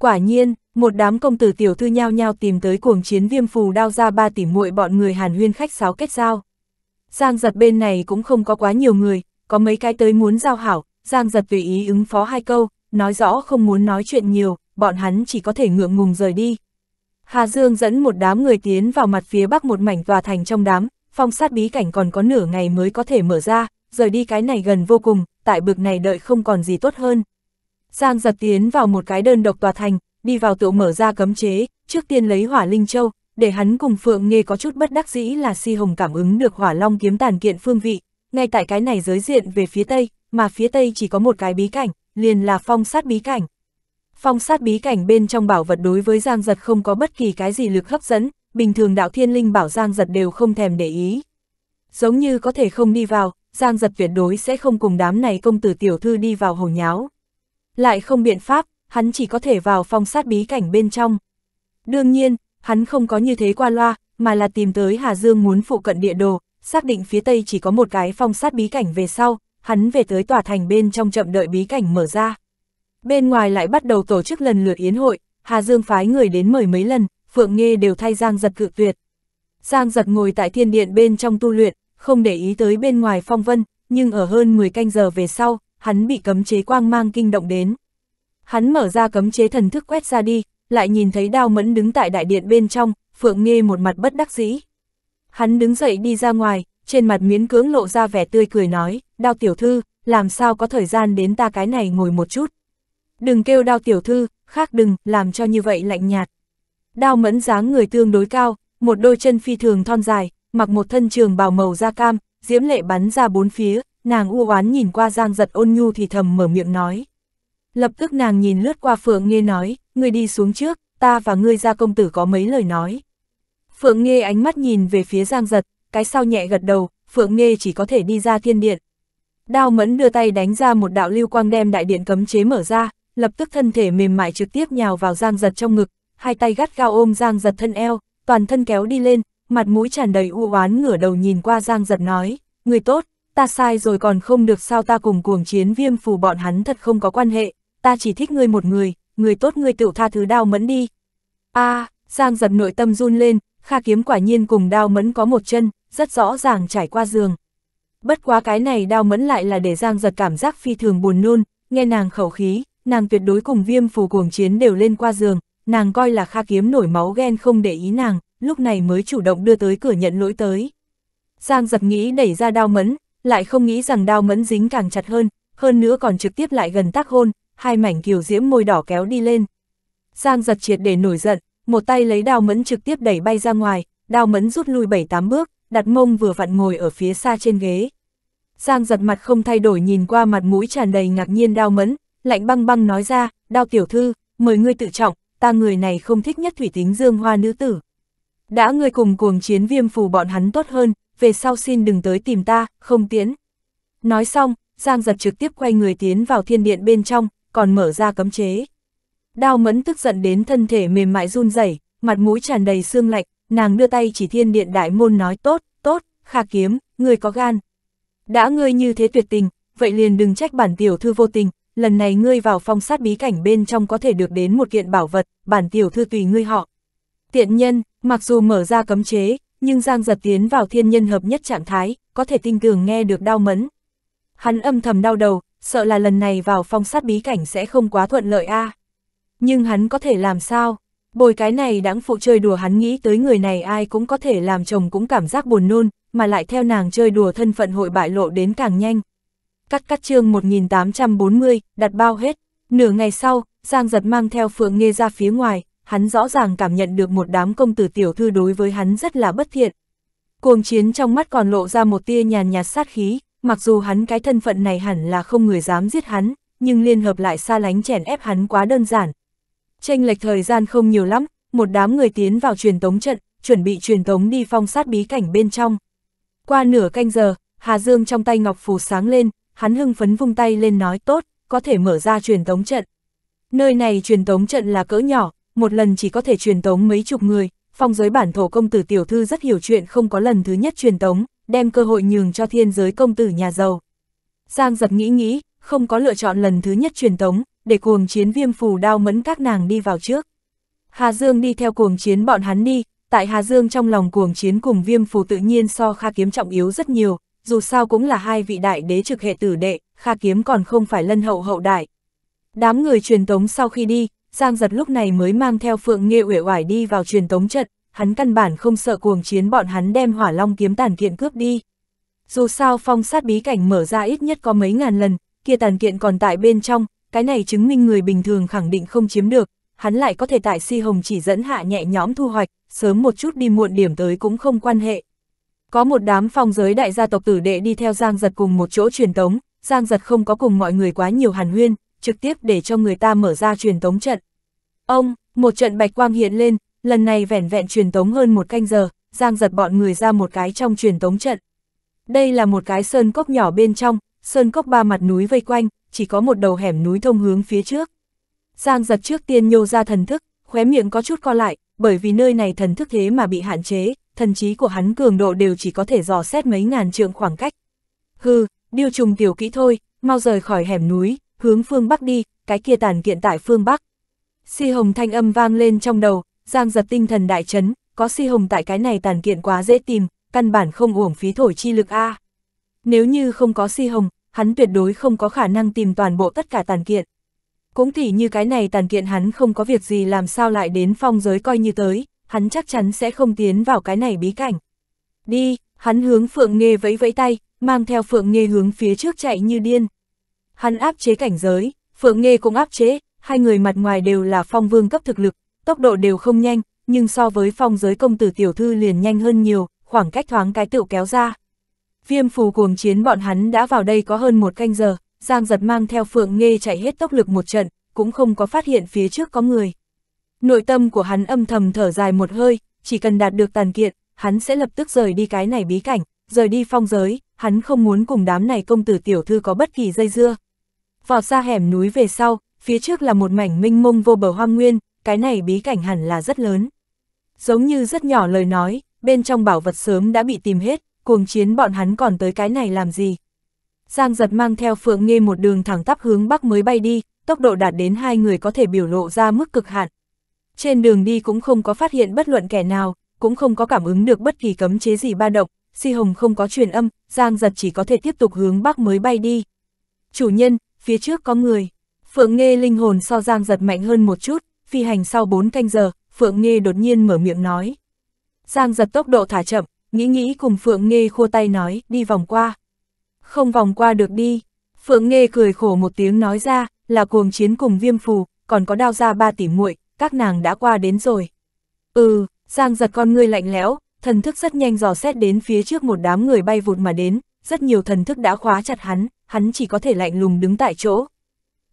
S1: Quả nhiên, một đám công tử tiểu thư nhao nhao tìm tới cuồng chiến viêm phù đao ra ba tỷ muội bọn người hàn huyên khách sáo kết giao. Giang giật bên này cũng không có quá nhiều người, có mấy cái tới muốn giao hảo, Giang giật tùy ý ứng phó hai câu, nói rõ không muốn nói chuyện nhiều, bọn hắn chỉ có thể ngượng ngùng rời đi. Hà Dương dẫn một đám người tiến vào mặt phía bắc một mảnh tòa thành trong đám, phong sát bí cảnh còn có nửa ngày mới có thể mở ra, rời đi cái này gần vô cùng, tại bực này đợi không còn gì tốt hơn. Giang giật tiến vào một cái đơn độc tòa thành, đi vào tựu mở ra cấm chế, trước tiên lấy hỏa linh châu, để hắn cùng Phượng nghe có chút bất đắc dĩ là si hồng cảm ứng được hỏa long kiếm tàn kiện phương vị, ngay tại cái này giới diện về phía tây, mà phía tây chỉ có một cái bí cảnh, liền là phong sát bí cảnh. Phong sát bí cảnh bên trong bảo vật đối với Giang Giật không có bất kỳ cái gì lực hấp dẫn, bình thường đạo thiên linh bảo Giang Giật đều không thèm để ý. Giống như có thể không đi vào, Giang Giật tuyệt đối sẽ không cùng đám này công tử tiểu thư đi vào hồ nháo. Lại không biện pháp, hắn chỉ có thể vào phong sát bí cảnh bên trong. Đương nhiên, hắn không có như thế qua loa, mà là tìm tới Hà Dương muốn phụ cận địa đồ, xác định phía tây chỉ có một cái phong sát bí cảnh về sau, hắn về tới tòa thành bên trong chậm đợi bí cảnh mở ra. Bên ngoài lại bắt đầu tổ chức lần lượt yến hội, Hà Dương phái người đến mời mấy lần, Phượng Nghê đều thay Giang Giật cự tuyệt. Giang Giật ngồi tại thiên điện bên trong tu luyện, không để ý tới bên ngoài phong vân, nhưng ở hơn 10 canh giờ về sau, hắn bị cấm chế quang mang kinh động đến. Hắn mở ra cấm chế thần thức quét ra đi, lại nhìn thấy đao mẫn đứng tại đại điện bên trong, Phượng Nghê một mặt bất đắc dĩ. Hắn đứng dậy đi ra ngoài, trên mặt miến cưỡng lộ ra vẻ tươi cười nói, đao tiểu thư, làm sao có thời gian đến ta cái này ngồi một chút. Đừng kêu đao tiểu thư, khác đừng, làm cho như vậy lạnh nhạt. Đao mẫn dáng người tương đối cao, một đôi chân phi thường thon dài, mặc một thân trường bào màu da cam, diễm lệ bắn ra bốn phía, nàng u oán nhìn qua giang giật ôn nhu thì thầm mở miệng nói. Lập tức nàng nhìn lướt qua Phượng Nghê nói, ngươi đi xuống trước, ta và ngươi ra công tử có mấy lời nói. Phượng Nghê ánh mắt nhìn về phía giang giật, cái sau nhẹ gật đầu, Phượng Nghê chỉ có thể đi ra thiên điện. Đao mẫn đưa tay đánh ra một đạo lưu quang đem đại điện cấm chế mở ra, lập tức thân thể mềm mại trực tiếp nhào vào giang giật trong ngực, hai tay gắt gao ôm Giang giật thân eo, toàn thân kéo đi lên, mặt mũi tràn đầy u oán ngửa đầu nhìn qua Giang giật nói, người tốt, ta sai rồi còn không được sao ta cùng cuồng chiến viêm phù bọn hắn thật không có quan hệ, ta chỉ thích ngươi một người, người tốt ngươi tự tha thứ đao mẫn đi. a à, Giang giật nội tâm run lên, Kha kiếm quả nhiên cùng đao mẫn có một chân, rất rõ ràng trải qua giường. Bất quá cái này đao mẫn lại là để Giang giật cảm giác phi thường buồn nôn, nghe nàng khẩu khí, nàng tuyệt đối cùng viêm phù cuồng chiến đều lên qua giường, nàng coi là Kha Kiếm nổi máu ghen không để ý nàng, lúc này mới chủ động đưa tới cửa nhận lỗi tới. Giang giật nghĩ đẩy ra đao mẫn, lại không nghĩ rằng đao mẫn dính càng chặt hơn, hơn nữa còn trực tiếp lại gần tác hôn, hai mảnh kiều diễm môi đỏ kéo đi lên. Giang giật triệt để nổi giận, một tay lấy đao mẫn trực tiếp đẩy bay ra ngoài, đao mẫn rút lui bảy tám bước, đặt mông vừa vặn ngồi ở phía xa trên ghế. Giang giật mặt không thay đổi nhìn qua mặt mũi tràn đầy ngạc nhiên đao mẫn, lạnh băng băng nói ra, đao tiểu thư, mời ngươi tự trọng, ta người này không thích nhất thủy tính dương hoa nữ tử. Đã ngươi cùng cuồng chiến viêm phù bọn hắn tốt hơn, về sau xin đừng tới tìm ta, không tiến. Nói xong, Giang giật trực tiếp quay người tiến vào thiên điện bên trong, còn mở ra cấm chế. Đao mẫn tức giận đến thân thể mềm mại run rẩy, mặt mũi tràn đầy xương lạnh, nàng đưa tay chỉ thiên điện đại môn nói tốt, tốt, khả kiếm, người có gan. Đã ngươi như thế tuyệt tình, vậy liền đừng trách bản tiểu thư vô tình, lần này ngươi vào phong sát bí cảnh bên trong có thể được đến một kiện bảo vật, bản tiểu thư tùy ngươi họ. Tiện nhân, mặc dù mở ra cấm chế, nhưng Giang giật tiến vào thiên nhân hợp nhất trạng thái, có thể tinh cường nghe được đau mẫn Hắn âm thầm đau đầu, sợ là lần này vào phong sát bí cảnh sẽ không quá thuận lợi a. À. Nhưng hắn có thể làm sao? Bồi cái này đáng phụ chơi đùa hắn nghĩ tới người này ai cũng có thể làm chồng cũng cảm giác buồn nôn, mà lại theo nàng chơi đùa thân phận hội bại lộ đến càng nhanh, cắt cắt chương 1840, đặt bao hết. Nửa ngày sau, Giang giật mang theo Phượng Nghê ra phía ngoài, hắn rõ ràng cảm nhận được một đám công tử tiểu thư đối với hắn rất là bất thiện. Cuồng chiến trong mắt còn lộ ra một tia nhàn nhạt sát khí, mặc dù hắn cái thân phận này hẳn là không người dám giết hắn, nhưng liên hợp lại xa lánh chèn ép hắn quá đơn giản. Tranh lệch thời gian không nhiều lắm, một đám người tiến vào truyền tống trận, chuẩn bị truyền tống đi phong sát bí cảnh bên trong. Qua nửa canh giờ, Hà Dương trong tay ngọc phù sáng lên, hắn hưng phấn vung tay lên nói tốt, có thể mở ra truyền tống trận. Nơi này truyền tống trận là cỡ nhỏ, một lần chỉ có thể truyền tống mấy chục người, phong giới bản thổ công tử tiểu thư rất hiểu chuyện không có lần thứ nhất truyền tống, đem cơ hội nhường cho thiên giới công tử nhà giàu. Giang giật nghĩ nghĩ, không có lựa chọn lần thứ nhất truyền tống, để cuồng chiến viêm phù đao mẫn các nàng đi vào trước. Hà Dương đi theo cuồng chiến bọn hắn đi, tại Hà Dương trong lòng cuồng chiến cùng viêm phù tự nhiên so kha kiếm trọng yếu rất nhiều, dù sao cũng là hai vị đại đế trực hệ tử đệ, Kha Kiếm còn không phải lân hậu hậu đại. Đám người truyền tống sau khi đi, Giang Giật lúc này mới mang theo Phượng Nghệ uể oải đi vào truyền tống trận, hắn căn bản không sợ cuồng chiến bọn hắn đem hỏa long kiếm tàn kiện cướp đi. Dù sao phong sát bí cảnh mở ra ít nhất có mấy ngàn lần, kia tàn kiện còn tại bên trong, cái này chứng minh người bình thường khẳng định không chiếm được, hắn lại có thể tại si hồng chỉ dẫn hạ nhẹ nhóm thu hoạch, sớm một chút đi muộn điểm tới cũng không quan hệ. Có một đám phong giới đại gia tộc tử đệ đi theo Giang Giật cùng một chỗ truyền tống, Giang Giật không có cùng mọi người quá nhiều hàn huyên, trực tiếp để cho người ta mở ra truyền tống trận. Ông, một trận bạch quang hiện lên, lần này vẻn vẹn truyền tống hơn một canh giờ, Giang Giật bọn người ra một cái trong truyền tống trận. Đây là một cái sơn cốc nhỏ bên trong, sơn cốc ba mặt núi vây quanh, chỉ có một đầu hẻm núi thông hướng phía trước. Giang giật trước tiên nhô ra thần thức, khóe miệng có chút co lại, bởi vì nơi này thần thức thế mà bị hạn chế, thần trí của hắn cường độ đều chỉ có thể dò xét mấy ngàn trượng khoảng cách. Hừ, điêu trùng tiểu kỹ thôi, mau rời khỏi hẻm núi, hướng phương Bắc đi, cái kia tàn kiện tại phương Bắc. Si hồng thanh âm vang lên trong đầu, giang giật tinh thần đại chấn, có si hồng tại cái này tàn kiện quá dễ tìm, căn bản không uổng phí thổi chi lực A. Nếu như không có si hồng, hắn tuyệt đối không có khả năng tìm toàn bộ tất cả tàn kiện. Cũng thì như cái này tàn kiện hắn không có việc gì làm sao lại đến phong giới coi như tới hắn chắc chắn sẽ không tiến vào cái này bí cảnh. Đi, hắn hướng Phượng Nghê vẫy vẫy tay, mang theo Phượng Nghê hướng phía trước chạy như điên. Hắn áp chế cảnh giới, Phượng Nghê cũng áp chế, hai người mặt ngoài đều là phong vương cấp thực lực, tốc độ đều không nhanh, nhưng so với phong giới công tử tiểu thư liền nhanh hơn nhiều, khoảng cách thoáng cái tựu kéo ra. Viêm phù cuồng chiến bọn hắn đã vào đây có hơn một canh giờ, Giang giật mang theo Phượng Nghê chạy hết tốc lực một trận, cũng không có phát hiện phía trước có người. Nội tâm của hắn âm thầm thở dài một hơi, chỉ cần đạt được tàn kiện, hắn sẽ lập tức rời đi cái này bí cảnh, rời đi phong giới, hắn không muốn cùng đám này công tử tiểu thư có bất kỳ dây dưa. Vào xa hẻm núi về sau, phía trước là một mảnh minh mông vô bờ hoang nguyên, cái này bí cảnh hẳn là rất lớn. Giống như rất nhỏ lời nói, bên trong bảo vật sớm đã bị tìm hết, cuồng chiến bọn hắn còn tới cái này làm gì. Giang giật mang theo Phượng Nghe một đường thẳng tắp hướng bắc mới bay đi, tốc độ đạt đến hai người có thể biểu lộ ra mức cực hạn, trên đường đi cũng không có phát hiện bất luận kẻ nào, cũng không có cảm ứng được bất kỳ cấm chế gì ba động, Si Hồng không có truyền âm, Giang Giật chỉ có thể tiếp tục hướng bắc mới bay đi. Chủ nhân, phía trước có người. Phượng Nghê linh hồn so Giang Giật mạnh hơn một chút, phi hành sau 4 canh giờ, Phượng Nghê đột nhiên mở miệng nói. Giang Giật tốc độ thả chậm, nghĩ nghĩ cùng Phượng Nghê khua tay nói, đi vòng qua. Không vòng qua được đi. Phượng Nghê cười khổ một tiếng nói ra, là cuồng chiến cùng viêm phù, còn có đao ra ba tỷ muội các nàng đã qua đến rồi. Ừ, Giang giật con ngươi lạnh lẽo, thần thức rất nhanh dò xét đến phía trước một đám người bay vụt mà đến, rất nhiều thần thức đã khóa chặt hắn, hắn chỉ có thể lạnh lùng đứng tại chỗ.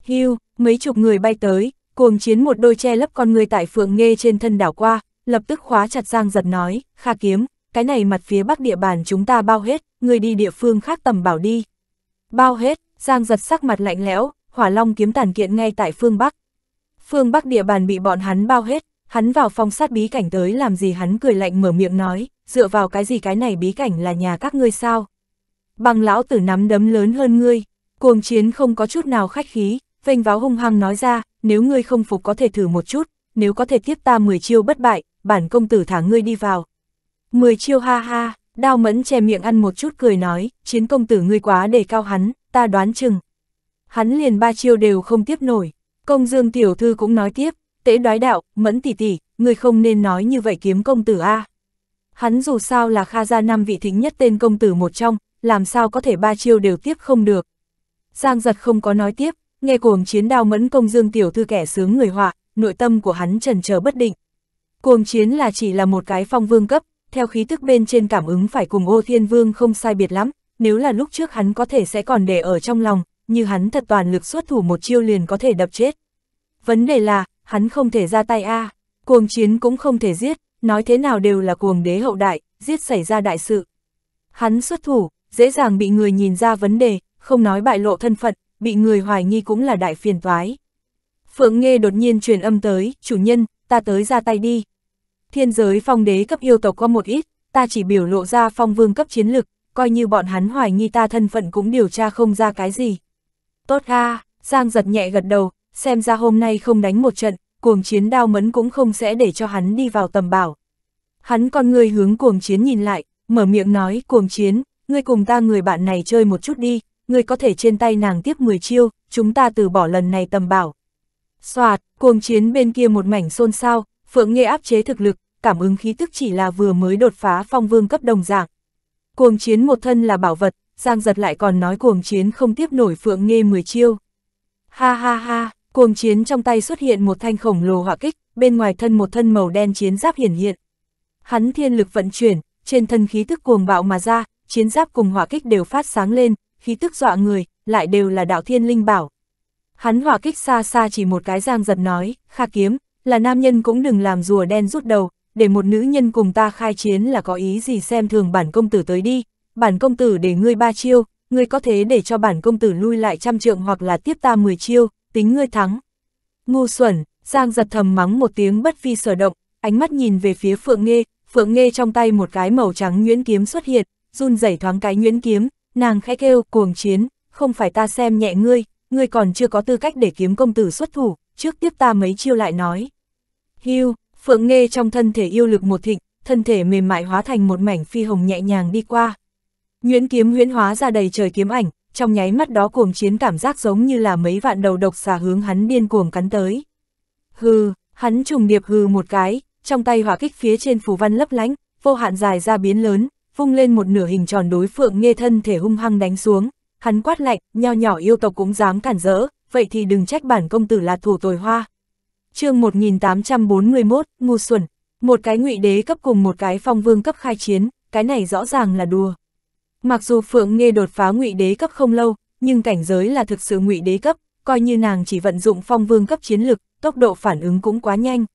S1: Hưu, mấy chục người bay tới, cuồng chiến một đôi che lấp con người tại phượng nghe trên thân đảo qua, lập tức khóa chặt Giang giật nói, Kha kiếm, cái này mặt phía bắc địa bàn chúng ta bao hết, người đi địa phương khác tầm bảo đi. Bao hết, Giang giật sắc mặt lạnh lẽo, hỏa long kiếm tàn kiện ngay tại phương bắc, phương Bắc địa bàn bị bọn hắn bao hết, hắn vào phong sát bí cảnh tới làm gì hắn cười lạnh mở miệng nói, dựa vào cái gì cái này bí cảnh là nhà các ngươi sao? Bằng lão tử nắm đấm lớn hơn ngươi, cuồng chiến không có chút nào khách khí, vênh váo hung hăng nói ra, nếu ngươi không phục có thể thử một chút, nếu có thể tiếp ta 10 chiêu bất bại, bản công tử thả ngươi đi vào. 10 chiêu ha ha, đao mẫn che miệng ăn một chút cười nói, chiến công tử ngươi quá đề cao hắn, ta đoán chừng. Hắn liền ba chiêu đều không tiếp nổi, Công dương tiểu thư cũng nói tiếp, tế đoái đạo, mẫn tỷ tỷ, người không nên nói như vậy kiếm công tử A. Hắn dù sao là Kha gia năm vị thính nhất tên công tử một trong, làm sao có thể ba chiêu đều tiếp không được. Giang giật không có nói tiếp, nghe cuồng chiến đao mẫn công dương tiểu thư kẻ sướng người họa, nội tâm của hắn trần chờ bất định. Cuồng chiến là chỉ là một cái phong vương cấp, theo khí thức bên trên cảm ứng phải cùng ô thiên vương không sai biệt lắm, nếu là lúc trước hắn có thể sẽ còn để ở trong lòng, như hắn thật toàn lực xuất thủ một chiêu liền có thể đập chết. Vấn đề là, hắn không thể ra tay a à. cuồng chiến cũng không thể giết, nói thế nào đều là cuồng đế hậu đại, giết xảy ra đại sự. Hắn xuất thủ, dễ dàng bị người nhìn ra vấn đề, không nói bại lộ thân phận, bị người hoài nghi cũng là đại phiền toái. Phượng Nghê đột nhiên truyền âm tới, chủ nhân, ta tới ra tay đi. Thiên giới phong đế cấp yêu tộc có một ít, ta chỉ biểu lộ ra phong vương cấp chiến lực, coi như bọn hắn hoài nghi ta thân phận cũng điều tra không ra cái gì tốt a Giang giật nhẹ gật đầu, xem ra hôm nay không đánh một trận, cuồng chiến đao mẫn cũng không sẽ để cho hắn đi vào tầm bảo. Hắn con người hướng cuồng chiến nhìn lại, mở miệng nói cuồng chiến, ngươi cùng ta người bạn này chơi một chút đi, ngươi có thể trên tay nàng tiếp 10 chiêu, chúng ta từ bỏ lần này tầm bảo. Xoạt, cuồng chiến bên kia một mảnh xôn xao, Phượng Nghê áp chế thực lực, cảm ứng khí tức chỉ là vừa mới đột phá phong vương cấp đồng dạng. Cuồng chiến một thân là bảo vật, Giang giật lại còn nói cuồng chiến không tiếp nổi phượng nghe 10 chiêu. Ha ha ha, cuồng chiến trong tay xuất hiện một thanh khổng lồ hỏa kích, bên ngoài thân một thân màu đen chiến giáp hiển hiện. Hắn thiên lực vận chuyển, trên thân khí tức cuồng bạo mà ra, chiến giáp cùng hỏa kích đều phát sáng lên, khí tức dọa người, lại đều là đạo thiên linh bảo. Hắn hỏa kích xa xa chỉ một cái giang giật nói, kha kiếm, là nam nhân cũng đừng làm rùa đen rút đầu, để một nữ nhân cùng ta khai chiến là có ý gì xem thường bản công tử tới đi, bản công tử để ngươi ba chiêu, ngươi có thế để cho bản công tử lui lại trăm trượng hoặc là tiếp ta 10 chiêu, tính ngươi thắng. Ngu xuẩn, Giang giật thầm mắng một tiếng bất vi sở động, ánh mắt nhìn về phía Phượng Nghê, Phượng Nghê trong tay một cái màu trắng nhuyễn kiếm xuất hiện, run rẩy thoáng cái nhuyễn kiếm, nàng khẽ kêu cuồng chiến, không phải ta xem nhẹ ngươi, ngươi còn chưa có tư cách để kiếm công tử xuất thủ, trước tiếp ta mấy chiêu lại nói. Hưu, Phượng Nghê trong thân thể yêu lực một thịnh, thân thể mềm mại hóa thành một mảnh phi hồng nhẹ nhàng đi qua. Nguyễn kiếm huyễn hóa ra đầy trời kiếm ảnh, trong nháy mắt đó cuồng chiến cảm giác giống như là mấy vạn đầu độc xà hướng hắn điên cuồng cắn tới. Hừ, hắn trùng điệp hừ một cái, trong tay hỏa kích phía trên phù văn lấp lánh, vô hạn dài ra biến lớn, vung lên một nửa hình tròn đối phượng nghe thân thể hung hăng đánh xuống, hắn quát lạnh, nho nhỏ yêu tộc cũng dám cản rỡ, vậy thì đừng trách bản công tử là thủ tồi hoa. chương 1841, Ngu Xuẩn, một cái ngụy đế cấp cùng một cái phong vương cấp khai chiến, cái này rõ ràng là đùa. Mặc dù Phượng Nghê đột phá ngụy đế cấp không lâu, nhưng cảnh giới là thực sự ngụy đế cấp, coi như nàng chỉ vận dụng phong vương cấp chiến lực, tốc độ phản ứng cũng quá nhanh.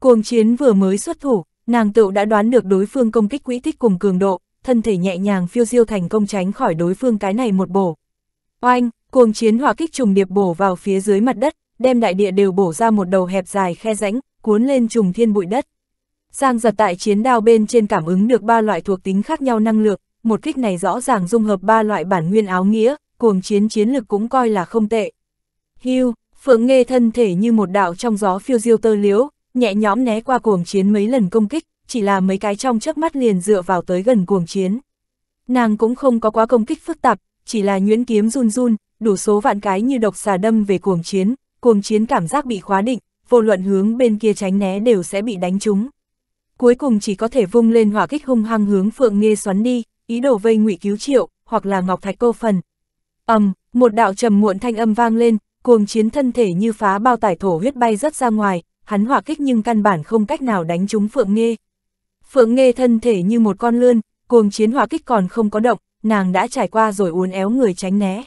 S1: Cuồng chiến vừa mới xuất thủ, nàng tựu đã đoán được đối phương công kích quỹ tích cùng cường độ, thân thể nhẹ nhàng phiêu diêu thành công tránh khỏi đối phương cái này một bổ. Oanh, cuồng chiến hỏa kích trùng điệp bổ vào phía dưới mặt đất, đem đại địa đều bổ ra một đầu hẹp dài khe rãnh, cuốn lên trùng thiên bụi đất. Giang giật tại chiến đao bên trên cảm ứng được ba loại thuộc tính khác nhau năng lượng, một kích này rõ ràng dung hợp ba loại bản nguyên áo nghĩa, cuồng chiến chiến lực cũng coi là không tệ. Hưu, Phượng Nghê thân thể như một đạo trong gió phiêu diêu tơ liếu, nhẹ nhõm né qua cuồng chiến mấy lần công kích, chỉ là mấy cái trong chớp mắt liền dựa vào tới gần cuồng chiến. Nàng cũng không có quá công kích phức tạp, chỉ là nhuyễn kiếm run run, đủ số vạn cái như độc xà đâm về cuồng chiến, cuồng chiến cảm giác bị khóa định, vô luận hướng bên kia tránh né đều sẽ bị đánh trúng. Cuối cùng chỉ có thể vung lên hỏa kích hung hăng hướng Phượng Nghê xoắn đi, ý đồ vây ngụy cứu triệu, hoặc là ngọc thạch cô phần. ầm, um, một đạo trầm muộn thanh âm vang lên, cuồng chiến thân thể như phá bao tải thổ huyết bay rất ra ngoài, hắn hỏa kích nhưng căn bản không cách nào đánh trúng Phượng Nghê. Phượng Nghê thân thể như một con lươn, cuồng chiến hỏa kích còn không có động, nàng đã trải qua rồi uốn éo người tránh né.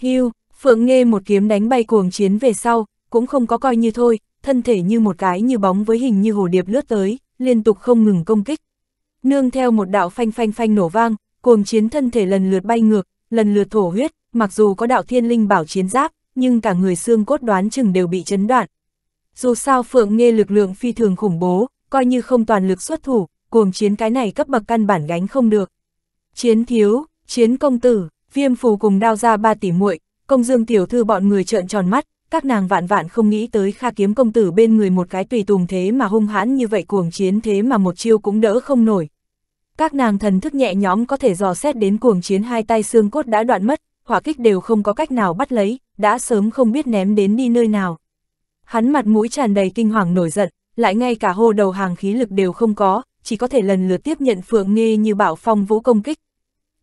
S1: Hưu, Phượng Nghê một kiếm đánh bay cuồng chiến về sau, cũng không có coi như thôi, thân thể như một cái như bóng với hình như hồ điệp lướt tới, liên tục không ngừng công kích nương theo một đạo phanh phanh phanh nổ vang, cuồng chiến thân thể lần lượt bay ngược, lần lượt thổ huyết, mặc dù có đạo thiên linh bảo chiến giáp, nhưng cả người xương cốt đoán chừng đều bị chấn đoạn. Dù sao Phượng nghe lực lượng phi thường khủng bố, coi như không toàn lực xuất thủ, cuồng chiến cái này cấp bậc căn bản gánh không được. Chiến thiếu, chiến công tử, viêm phù cùng đao ra ba tỷ muội công dương tiểu thư bọn người trợn tròn mắt, các nàng vạn vạn không nghĩ tới kha kiếm công tử bên người một cái tùy tùng thế mà hung hãn như vậy cuồng chiến thế mà một chiêu cũng đỡ không nổi, các nàng thần thức nhẹ nhõm có thể dò xét đến cuồng chiến hai tay xương cốt đã đoạn mất, hỏa kích đều không có cách nào bắt lấy, đã sớm không biết ném đến đi nơi nào. Hắn mặt mũi tràn đầy kinh hoàng nổi giận, lại ngay cả hô đầu hàng khí lực đều không có, chỉ có thể lần lượt tiếp nhận Phượng nghe như bảo phong vũ công kích.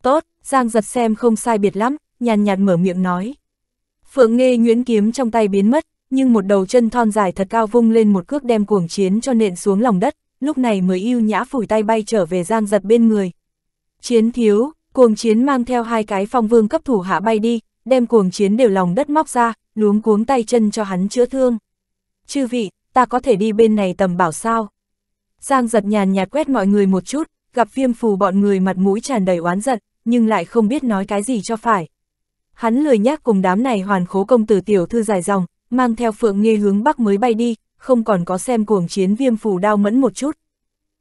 S1: Tốt, Giang giật xem không sai biệt lắm, nhàn nhạt mở miệng nói. Phượng nghe nhuyễn kiếm trong tay biến mất, nhưng một đầu chân thon dài thật cao vung lên một cước đem cuồng chiến cho nện xuống lòng đất lúc này mới yêu nhã phủi tay bay trở về giang giật bên người. Chiến thiếu, cuồng chiến mang theo hai cái phong vương cấp thủ hạ bay đi, đem cuồng chiến đều lòng đất móc ra, luống cuống tay chân cho hắn chữa thương. Chư vị, ta có thể đi bên này tầm bảo sao? Giang giật nhàn nhạt quét mọi người một chút, gặp viêm phù bọn người mặt mũi tràn đầy oán giận, nhưng lại không biết nói cái gì cho phải. Hắn lười nhác cùng đám này hoàn khố công tử tiểu thư dài dòng, mang theo phượng nghe hướng bắc mới bay đi, không còn có xem cuồng chiến viêm phù đao mẫn một chút.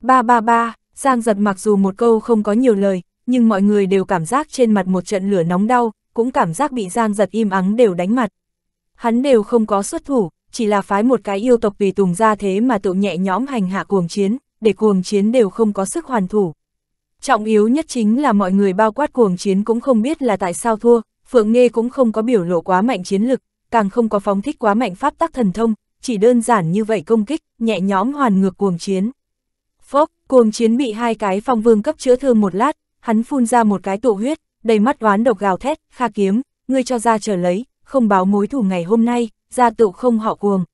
S1: Ba ba ba, Giang giật mặc dù một câu không có nhiều lời, nhưng mọi người đều cảm giác trên mặt một trận lửa nóng đau, cũng cảm giác bị Giang giật im ắng đều đánh mặt. Hắn đều không có xuất thủ, chỉ là phái một cái yêu tộc tùy tùng ra thế mà tự nhẹ nhõm hành hạ cuồng chiến, để cuồng chiến đều không có sức hoàn thủ. Trọng yếu nhất chính là mọi người bao quát cuồng chiến cũng không biết là tại sao thua, Phượng Nghê cũng không có biểu lộ quá mạnh chiến lực, càng không có phóng thích quá mạnh pháp tắc thần thông, chỉ đơn giản như vậy công kích, nhẹ nhõm hoàn ngược cuồng chiến. Phốc, cuồng chiến bị hai cái phong vương cấp chữa thương một lát, hắn phun ra một cái tụ huyết, đầy mắt oán độc gào thét, kha kiếm, ngươi cho ra chờ lấy, không báo mối thủ ngày hôm nay, ra tụ không họ cuồng.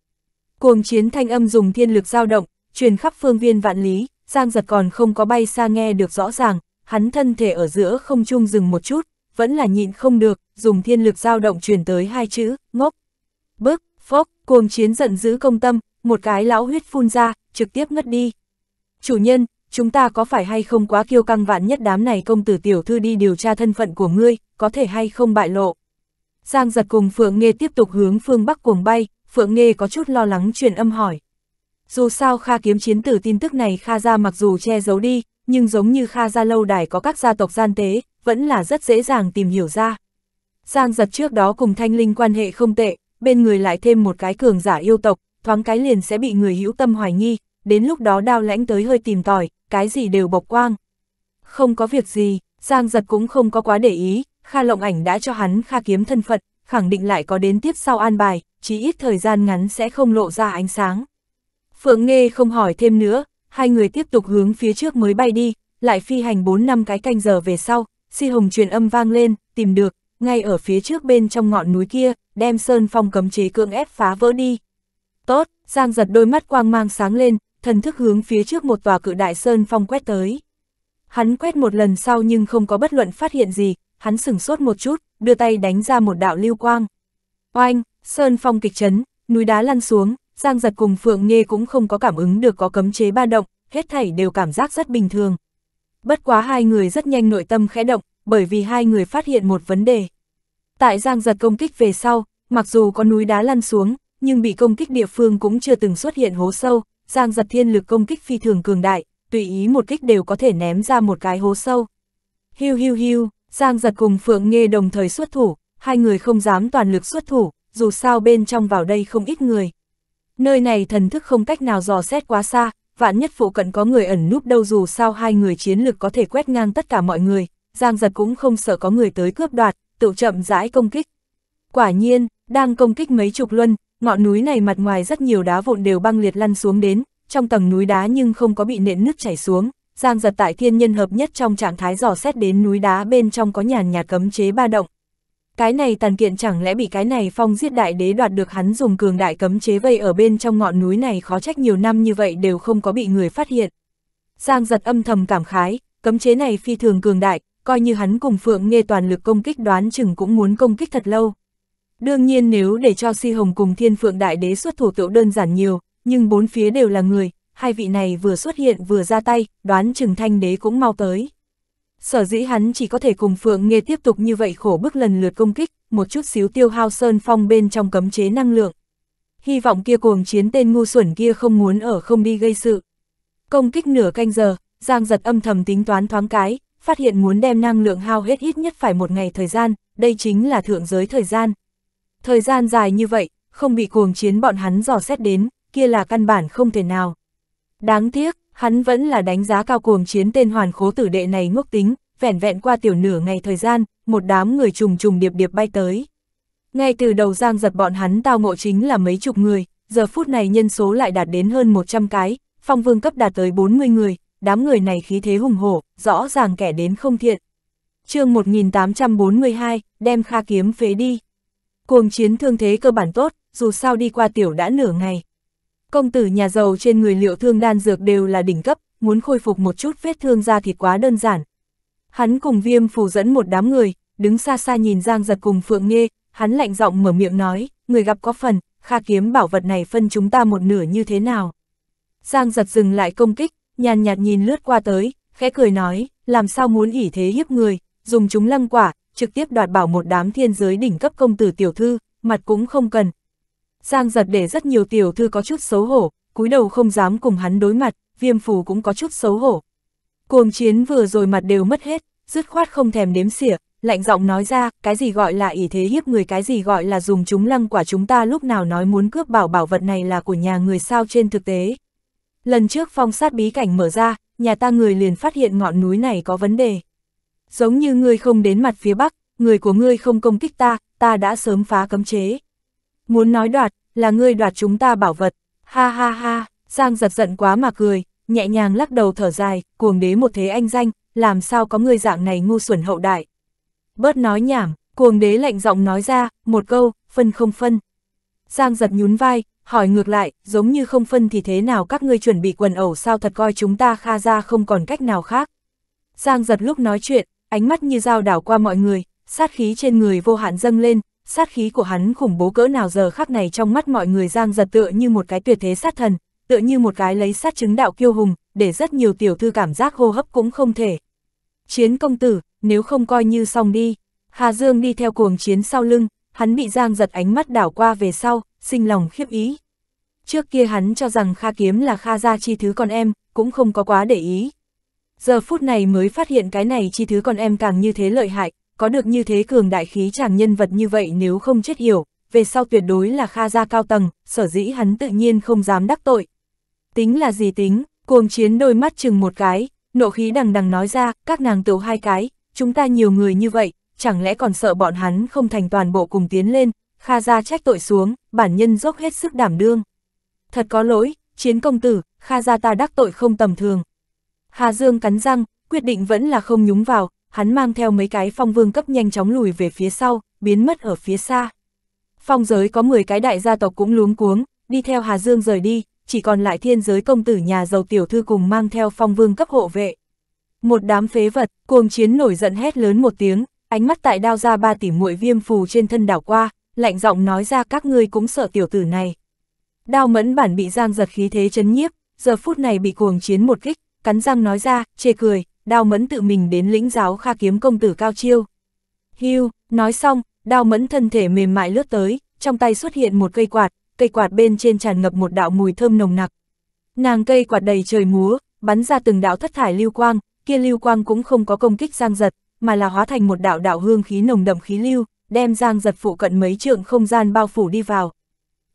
S1: Cuồng chiến thanh âm dùng thiên lực dao động, truyền khắp phương viên vạn lý, Giang giật còn không có bay xa nghe được rõ ràng, hắn thân thể ở giữa không chung dừng một chút, vẫn là nhịn không được, dùng thiên lực dao động truyền tới hai chữ, ngốc. Bức, phốc, Cuồng chiến giận dữ công tâm, một cái lão huyết phun ra, trực tiếp ngất đi. Chủ nhân, chúng ta có phải hay không quá kiêu căng vạn nhất đám này công tử tiểu thư đi điều tra thân phận của ngươi, có thể hay không bại lộ. Giang giật cùng Phượng Nghê tiếp tục hướng phương Bắc cuồng bay, Phượng Nghê có chút lo lắng truyền âm hỏi. Dù sao Kha kiếm chiến tử tin tức này Kha ra mặc dù che giấu đi, nhưng giống như Kha ra lâu đài có các gia tộc gian tế, vẫn là rất dễ dàng tìm hiểu ra. Giang giật trước đó cùng Thanh Linh quan hệ không tệ, bên người lại thêm một cái cường giả yêu tộc, thoáng cái liền sẽ bị người hữu tâm hoài nghi, đến lúc đó đao lãnh tới hơi tìm tòi, cái gì đều bộc quang. Không có việc gì, Giang giật cũng không có quá để ý, Kha Lộng Ảnh đã cho hắn Kha kiếm thân phận, khẳng định lại có đến tiếp sau an bài, chỉ ít thời gian ngắn sẽ không lộ ra ánh sáng. Phượng Nghê không hỏi thêm nữa, hai người tiếp tục hướng phía trước mới bay đi, lại phi hành 4 năm cái canh giờ về sau, si hồng truyền âm vang lên, tìm được, ngay ở phía trước bên trong ngọn núi kia, đem sơn phong cấm chế cưỡng ép phá vỡ đi. Tốt, Giang giật đôi mắt quang mang sáng lên, thần thức hướng phía trước một tòa cự đại sơn phong quét tới. Hắn quét một lần sau nhưng không có bất luận phát hiện gì, hắn sửng sốt một chút, đưa tay đánh ra một đạo lưu quang. Oanh, sơn phong kịch chấn, núi đá lăn xuống, Giang giật cùng Phượng Nghê cũng không có cảm ứng được có cấm chế ba động, hết thảy đều cảm giác rất bình thường. Bất quá hai người rất nhanh nội tâm khẽ động, bởi vì hai người phát hiện một vấn đề. Tại Giang giật công kích về sau, Mặc dù có núi đá lăn xuống, nhưng bị công kích địa phương cũng chưa từng xuất hiện hố sâu, Giang giật thiên lực công kích phi thường cường đại, tùy ý một kích đều có thể ném ra một cái hố sâu. Hiu hiu hiu, Giang giật cùng Phượng Nghê đồng thời xuất thủ, hai người không dám toàn lực xuất thủ, dù sao bên trong vào đây không ít người. Nơi này thần thức không cách nào dò xét quá xa, vạn nhất phụ cận có người ẩn núp đâu dù sao hai người chiến lực có thể quét ngang tất cả mọi người, Giang giật cũng không sợ có người tới cướp đoạt, tự chậm rãi công kích. Quả nhiên, đang công kích mấy chục luân, ngọn núi này mặt ngoài rất nhiều đá vụn đều băng liệt lăn xuống đến, trong tầng núi đá nhưng không có bị nện nứt chảy xuống. Giang giật tại thiên nhân hợp nhất trong trạng thái dò xét đến núi đá bên trong có nhàn nhạt cấm chế ba động. Cái này tàn kiện chẳng lẽ bị cái này phong giết đại đế đoạt được hắn dùng cường đại cấm chế vây ở bên trong ngọn núi này khó trách nhiều năm như vậy đều không có bị người phát hiện. Giang giật âm thầm cảm khái, cấm chế này phi thường cường đại, coi như hắn cùng Phượng nghe toàn lực công kích đoán chừng cũng muốn công kích thật lâu. Đương nhiên nếu để cho Si Hồng cùng Thiên Phượng Đại Đế xuất thủ tựu đơn giản nhiều, nhưng bốn phía đều là người, hai vị này vừa xuất hiện vừa ra tay, đoán chừng Thanh Đế cũng mau tới. Sở dĩ hắn chỉ có thể cùng Phượng Nghê tiếp tục như vậy khổ bức lần lượt công kích, một chút xíu tiêu hao sơn phong bên trong cấm chế năng lượng. Hy vọng kia cuồng chiến tên ngu xuẩn kia không muốn ở không đi gây sự. Công kích nửa canh giờ, Giang giật âm thầm tính toán thoáng cái, phát hiện muốn đem năng lượng hao hết ít nhất phải một ngày thời gian, đây chính là thượng giới thời gian, Thời gian dài như vậy, không bị cuồng chiến bọn hắn dò xét đến, kia là căn bản không thể nào. Đáng tiếc, hắn vẫn là đánh giá cao cuồng chiến tên hoàn khố tử đệ này ngốc tính, vẻn vẹn qua tiểu nửa ngày thời gian, một đám người trùng trùng điệp điệp bay tới. Ngay từ đầu giang giật bọn hắn tao ngộ chính là mấy chục người, giờ phút này nhân số lại đạt đến hơn 100 cái, phong vương cấp đạt tới 40 người, đám người này khí thế hùng hổ, rõ ràng kẻ đến không thiện. chương 1842, đem kha kiếm phế đi. Cuồng chiến thương thế cơ bản tốt, dù sao đi qua tiểu đã nửa ngày. Công tử nhà giàu trên người liệu thương đan dược đều là đỉnh cấp, muốn khôi phục một chút vết thương ra thì quá đơn giản. Hắn cùng viêm phù dẫn một đám người, đứng xa xa nhìn Giang giật cùng Phượng nghe hắn lạnh giọng mở miệng nói, người gặp có phần, kha kiếm bảo vật này phân chúng ta một nửa như thế nào. Giang giật dừng lại công kích, nhàn nhạt nhìn lướt qua tới, khẽ cười nói, làm sao muốn ỉ thế hiếp người, dùng chúng lăng quả, trực tiếp đoạt bảo một đám thiên giới đỉnh cấp công tử tiểu thư, mặt cũng không cần. Giang giật để rất nhiều tiểu thư có chút xấu hổ, cúi đầu không dám cùng hắn đối mặt, viêm phù cũng có chút xấu hổ. Cuồng chiến vừa rồi mặt đều mất hết, dứt khoát không thèm đếm xỉa, lạnh giọng nói ra, cái gì gọi là ỷ thế hiếp người, cái gì gọi là dùng chúng lăng quả chúng ta lúc nào nói muốn cướp bảo bảo vật này là của nhà người sao trên thực tế. Lần trước phong sát bí cảnh mở ra, nhà ta người liền phát hiện ngọn núi này có vấn đề giống như ngươi không đến mặt phía Bắc, người của ngươi không công kích ta, ta đã sớm phá cấm chế. Muốn nói đoạt, là ngươi đoạt chúng ta bảo vật, ha ha ha, Giang giật giận quá mà cười, nhẹ nhàng lắc đầu thở dài, cuồng đế một thế anh danh, làm sao có người dạng này ngu xuẩn hậu đại. Bớt nói nhảm, cuồng đế lạnh giọng nói ra, một câu, phân không phân. Giang giật nhún vai, hỏi ngược lại, giống như không phân thì thế nào các ngươi chuẩn bị quần ẩu sao thật coi chúng ta kha ra không còn cách nào khác. Giang giật lúc nói chuyện, ánh mắt như dao đảo qua mọi người, sát khí trên người vô hạn dâng lên, sát khí của hắn khủng bố cỡ nào giờ khắc này trong mắt mọi người giang giật tựa như một cái tuyệt thế sát thần, tựa như một cái lấy sát chứng đạo kiêu hùng, để rất nhiều tiểu thư cảm giác hô hấp cũng không thể. Chiến công tử, nếu không coi như xong đi, Hà Dương đi theo cuồng chiến sau lưng, hắn bị giang giật ánh mắt đảo qua về sau, sinh lòng khiếp ý. Trước kia hắn cho rằng Kha Kiếm là Kha gia chi thứ con em, cũng không có quá để ý, giờ phút này mới phát hiện cái này chi thứ con em càng như thế lợi hại, có được như thế cường đại khí chàng nhân vật như vậy nếu không chết hiểu, về sau tuyệt đối là Kha gia cao tầng, sở dĩ hắn tự nhiên không dám đắc tội. Tính là gì tính, cuồng chiến đôi mắt chừng một cái, nộ khí đằng đằng nói ra, các nàng tiểu hai cái, chúng ta nhiều người như vậy, chẳng lẽ còn sợ bọn hắn không thành toàn bộ cùng tiến lên, Kha gia trách tội xuống, bản nhân dốc hết sức đảm đương. Thật có lỗi, chiến công tử, Kha gia ta đắc tội không tầm thường, Hà Dương cắn răng, quyết định vẫn là không nhúng vào, hắn mang theo mấy cái phong vương cấp nhanh chóng lùi về phía sau, biến mất ở phía xa. Phong giới có 10 cái đại gia tộc cũng luống cuống, đi theo Hà Dương rời đi, chỉ còn lại thiên giới công tử nhà giàu tiểu thư cùng mang theo phong vương cấp hộ vệ. Một đám phế vật, cuồng chiến nổi giận hét lớn một tiếng, ánh mắt tại đao ra ba tỷ muội viêm phù trên thân đảo qua, lạnh giọng nói ra các ngươi cũng sợ tiểu tử này. Đao mẫn bản bị giang giật khí thế chấn nhiếp, giờ phút này bị cuồng chiến một kích, cắn răng nói ra, chê cười, đao mẫn tự mình đến lĩnh giáo kha kiếm công tử cao chiêu. Hưu, nói xong, đao mẫn thân thể mềm mại lướt tới, trong tay xuất hiện một cây quạt, cây quạt bên trên tràn ngập một đạo mùi thơm nồng nặc. Nàng cây quạt đầy trời múa, bắn ra từng đạo thất thải lưu quang, kia lưu quang cũng không có công kích giang giật, mà là hóa thành một đạo đạo hương khí nồng đậm khí lưu, đem giang giật phụ cận mấy trượng không gian bao phủ đi vào.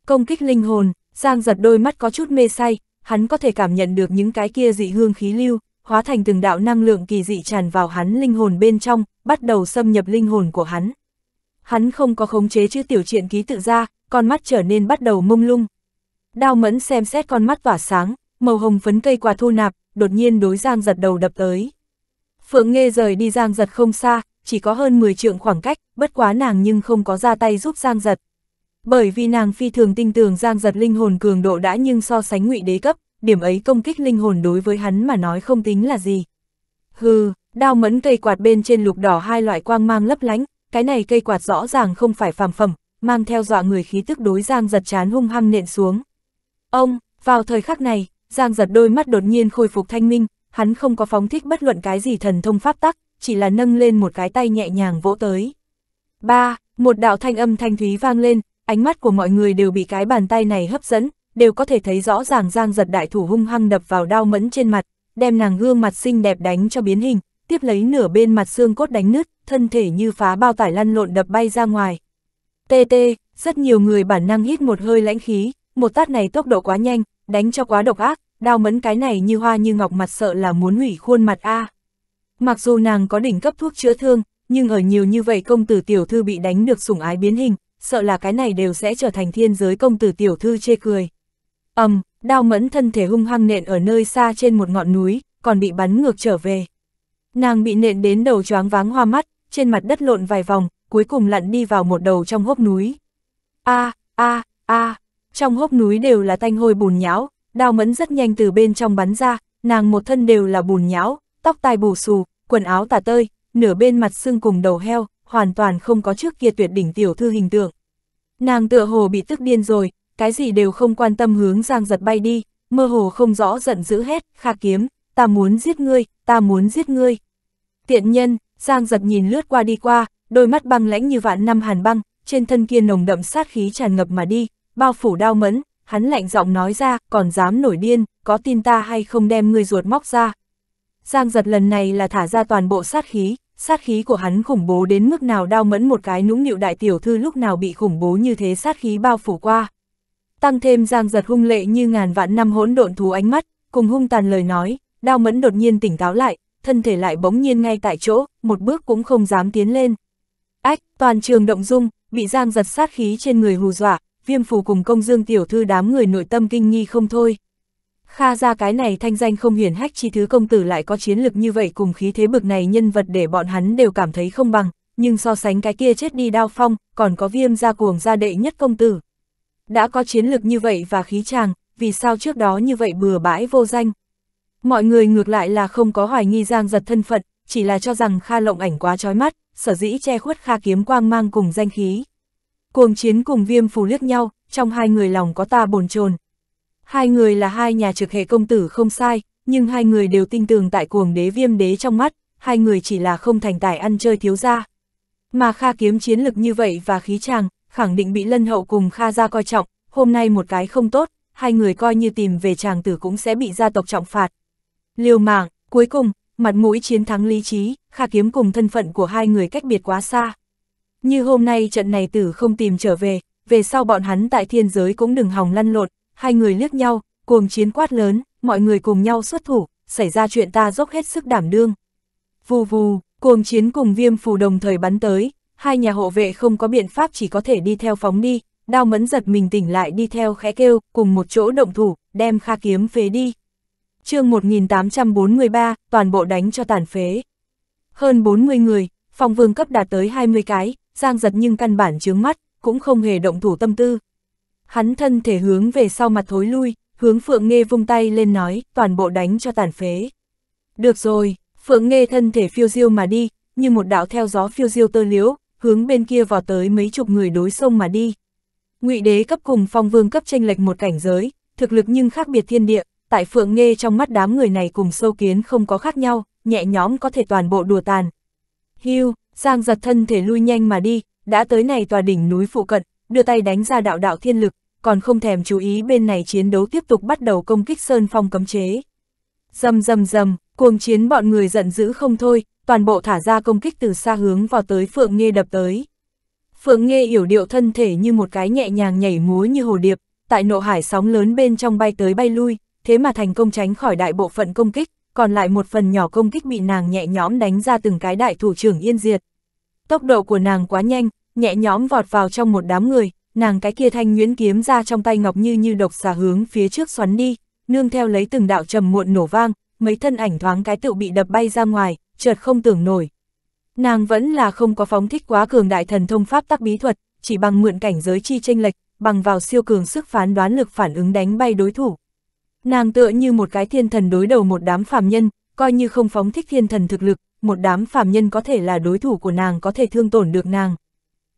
S1: Công kích linh hồn, giang giật đôi mắt có chút mê say, hắn có thể cảm nhận được những cái kia dị hương khí lưu, hóa thành từng đạo năng lượng kỳ dị tràn vào hắn linh hồn bên trong, bắt đầu xâm nhập linh hồn của hắn. Hắn không có khống chế chữ tiểu triện ký tự ra, con mắt trở nên bắt đầu mông lung. Đao mẫn xem xét con mắt tỏa sáng, màu hồng phấn cây quà thu nạp, đột nhiên đối giang giật đầu đập tới. Phượng nghe rời đi giang giật không xa, chỉ có hơn 10 trượng khoảng cách, bất quá nàng nhưng không có ra tay giúp giang giật. Bởi vì nàng phi thường tin tưởng Giang Giật linh hồn cường độ đã nhưng so sánh ngụy đế cấp, điểm ấy công kích linh hồn đối với hắn mà nói không tính là gì. Hừ, đao mẫn cây quạt bên trên lục đỏ hai loại quang mang lấp lánh, cái này cây quạt rõ ràng không phải phàm phẩm, mang theo dọa người khí tức đối Giang Giật chán hung hăng nện xuống. Ông, vào thời khắc này, Giang Giật đôi mắt đột nhiên khôi phục thanh minh, hắn không có phóng thích bất luận cái gì thần thông pháp tắc, chỉ là nâng lên một cái tay nhẹ nhàng vỗ tới. Ba, một đạo thanh âm thanh thúy vang lên, ánh mắt của mọi người đều bị cái bàn tay này hấp dẫn, đều có thể thấy rõ ràng Giang giật đại thủ hung hăng đập vào đau mẫn trên mặt, đem nàng gương mặt xinh đẹp đánh cho biến hình, tiếp lấy nửa bên mặt xương cốt đánh nứt, thân thể như phá bao tải lăn lộn đập bay ra ngoài. Tê tê, rất nhiều người bản năng hít một hơi lãnh khí, một tát này tốc độ quá nhanh, đánh cho quá độc ác, đau mẫn cái này như hoa như ngọc mặt sợ là muốn hủy khuôn mặt a. Mặc dù nàng có đỉnh cấp thuốc chữa thương, nhưng ở nhiều như vậy công tử tiểu thư bị đánh được sủng ái biến hình, sợ là cái này đều sẽ trở thành thiên giới công tử tiểu thư chê cười. ầm, um, đao mẫn thân thể hung hăng nện ở nơi xa trên một ngọn núi, còn bị bắn ngược trở về. Nàng bị nện đến đầu choáng váng hoa mắt, trên mặt đất lộn vài vòng, cuối cùng lặn đi vào một đầu trong hốc núi. A, a, a, trong hốc núi đều là tanh hôi bùn nhão, đao mẫn rất nhanh từ bên trong bắn ra, nàng một thân đều là bùn nhão, tóc tai bù xù, quần áo tả tơi, nửa bên mặt xương cùng đầu heo, hoàn toàn không có trước kia tuyệt đỉnh tiểu thư hình tượng. Nàng tựa hồ bị tức điên rồi, cái gì đều không quan tâm hướng Giang giật bay đi, mơ hồ không rõ giận dữ hết, kha kiếm, ta muốn giết ngươi, ta muốn giết ngươi. Tiện nhân, Giang giật nhìn lướt qua đi qua, đôi mắt băng lãnh như vạn năm hàn băng, trên thân kia nồng đậm sát khí tràn ngập mà đi, bao phủ đau mẫn, hắn lạnh giọng nói ra, còn dám nổi điên, có tin ta hay không đem ngươi ruột móc ra. Giang giật lần này là thả ra toàn bộ sát khí, sát khí của hắn khủng bố đến mức nào đau mẫn một cái nũng nịu đại tiểu thư lúc nào bị khủng bố như thế sát khí bao phủ qua. Tăng thêm giang giật hung lệ như ngàn vạn năm hỗn độn thú ánh mắt, cùng hung tàn lời nói, đau mẫn đột nhiên tỉnh táo lại, thân thể lại bỗng nhiên ngay tại chỗ, một bước cũng không dám tiến lên. Ách, toàn trường động dung, bị giang giật sát khí trên người hù dọa, viêm phù cùng công dương tiểu thư đám người nội tâm kinh nghi không thôi. Kha ra cái này thanh danh không hiển hách chi thứ công tử lại có chiến lực như vậy cùng khí thế bực này nhân vật để bọn hắn đều cảm thấy không bằng, nhưng so sánh cái kia chết đi đao phong, còn có viêm ra cuồng ra đệ nhất công tử. Đã có chiến lực như vậy và khí chàng, vì sao trước đó như vậy bừa bãi vô danh? Mọi người ngược lại là không có hoài nghi giang giật thân phận, chỉ là cho rằng Kha lộng ảnh quá trói mắt, sở dĩ che khuất Kha kiếm quang mang cùng danh khí. Cuồng chiến cùng viêm phù liếc nhau, trong hai người lòng có ta bồn chồn Hai người là hai nhà trực hệ công tử không sai, nhưng hai người đều tin tưởng tại cuồng đế viêm đế trong mắt, hai người chỉ là không thành tài ăn chơi thiếu gia Mà Kha kiếm chiến lực như vậy và khí chàng, khẳng định bị lân hậu cùng Kha gia coi trọng, hôm nay một cái không tốt, hai người coi như tìm về chàng tử cũng sẽ bị gia tộc trọng phạt. Liều mạng, cuối cùng, mặt mũi chiến thắng lý trí, Kha kiếm cùng thân phận của hai người cách biệt quá xa. Như hôm nay trận này tử không tìm trở về, về sau bọn hắn tại thiên giới cũng đừng hòng lăn lộn, hai người liếc nhau, cuồng chiến quát lớn, mọi người cùng nhau xuất thủ, xảy ra chuyện ta dốc hết sức đảm đương. Vù vù, cuồng chiến cùng viêm phù đồng thời bắn tới, hai nhà hộ vệ không có biện pháp chỉ có thể đi theo phóng đi, đao mẫn giật mình tỉnh lại đi theo khẽ kêu, cùng một chỗ động thủ, đem kha kiếm phế đi. chương 1843, toàn bộ đánh cho tàn phế. Hơn 40 người, phòng vương cấp đạt tới 20 cái, giang giật nhưng căn bản chướng mắt, cũng không hề động thủ tâm tư, Hắn thân thể hướng về sau mặt thối lui, hướng Phượng Nghê vung tay lên nói, toàn bộ đánh cho tàn phế. Được rồi, Phượng Nghê thân thể phiêu diêu mà đi, như một đạo theo gió phiêu diêu tơ liếu hướng bên kia vào tới mấy chục người đối sông mà đi. Ngụy đế cấp cùng phong vương cấp tranh lệch một cảnh giới, thực lực nhưng khác biệt thiên địa, tại Phượng Nghê trong mắt đám người này cùng sâu kiến không có khác nhau, nhẹ nhóm có thể toàn bộ đùa tàn. Hưu, Giang giật thân thể lui nhanh mà đi, đã tới này tòa đỉnh núi phụ cận, đưa tay đánh ra đạo đạo thiên lực, còn không thèm chú ý bên này chiến đấu tiếp tục bắt đầu công kích Sơn Phong cấm chế. Dầm dầm dầm, cuồng chiến bọn người giận dữ không thôi, toàn bộ thả ra công kích từ xa hướng vào tới Phượng Nghê đập tới. Phượng Nghê yểu điệu thân thể như một cái nhẹ nhàng nhảy múa như hồ điệp, tại nộ hải sóng lớn bên trong bay tới bay lui, thế mà thành công tránh khỏi đại bộ phận công kích, còn lại một phần nhỏ công kích bị nàng nhẹ nhõm đánh ra từng cái đại thủ trưởng yên diệt. Tốc độ của nàng quá nhanh, nhẹ nhõm vọt vào trong một đám người, nàng cái kia thanh nguyễn kiếm ra trong tay Ngọc Như như độc xà hướng phía trước xoắn đi, nương theo lấy từng đạo trầm muộn nổ vang, mấy thân ảnh thoáng cái tự bị đập bay ra ngoài, chợt không tưởng nổi. Nàng vẫn là không có phóng thích quá cường đại thần thông pháp tắc bí thuật, chỉ bằng mượn cảnh giới chi tranh lệch, bằng vào siêu cường sức phán đoán lực phản ứng đánh bay đối thủ. Nàng tựa như một cái thiên thần đối đầu một đám phàm nhân, coi như không phóng thích thiên thần thực lực, một đám phàm nhân có thể là đối thủ của nàng có thể thương tổn được nàng.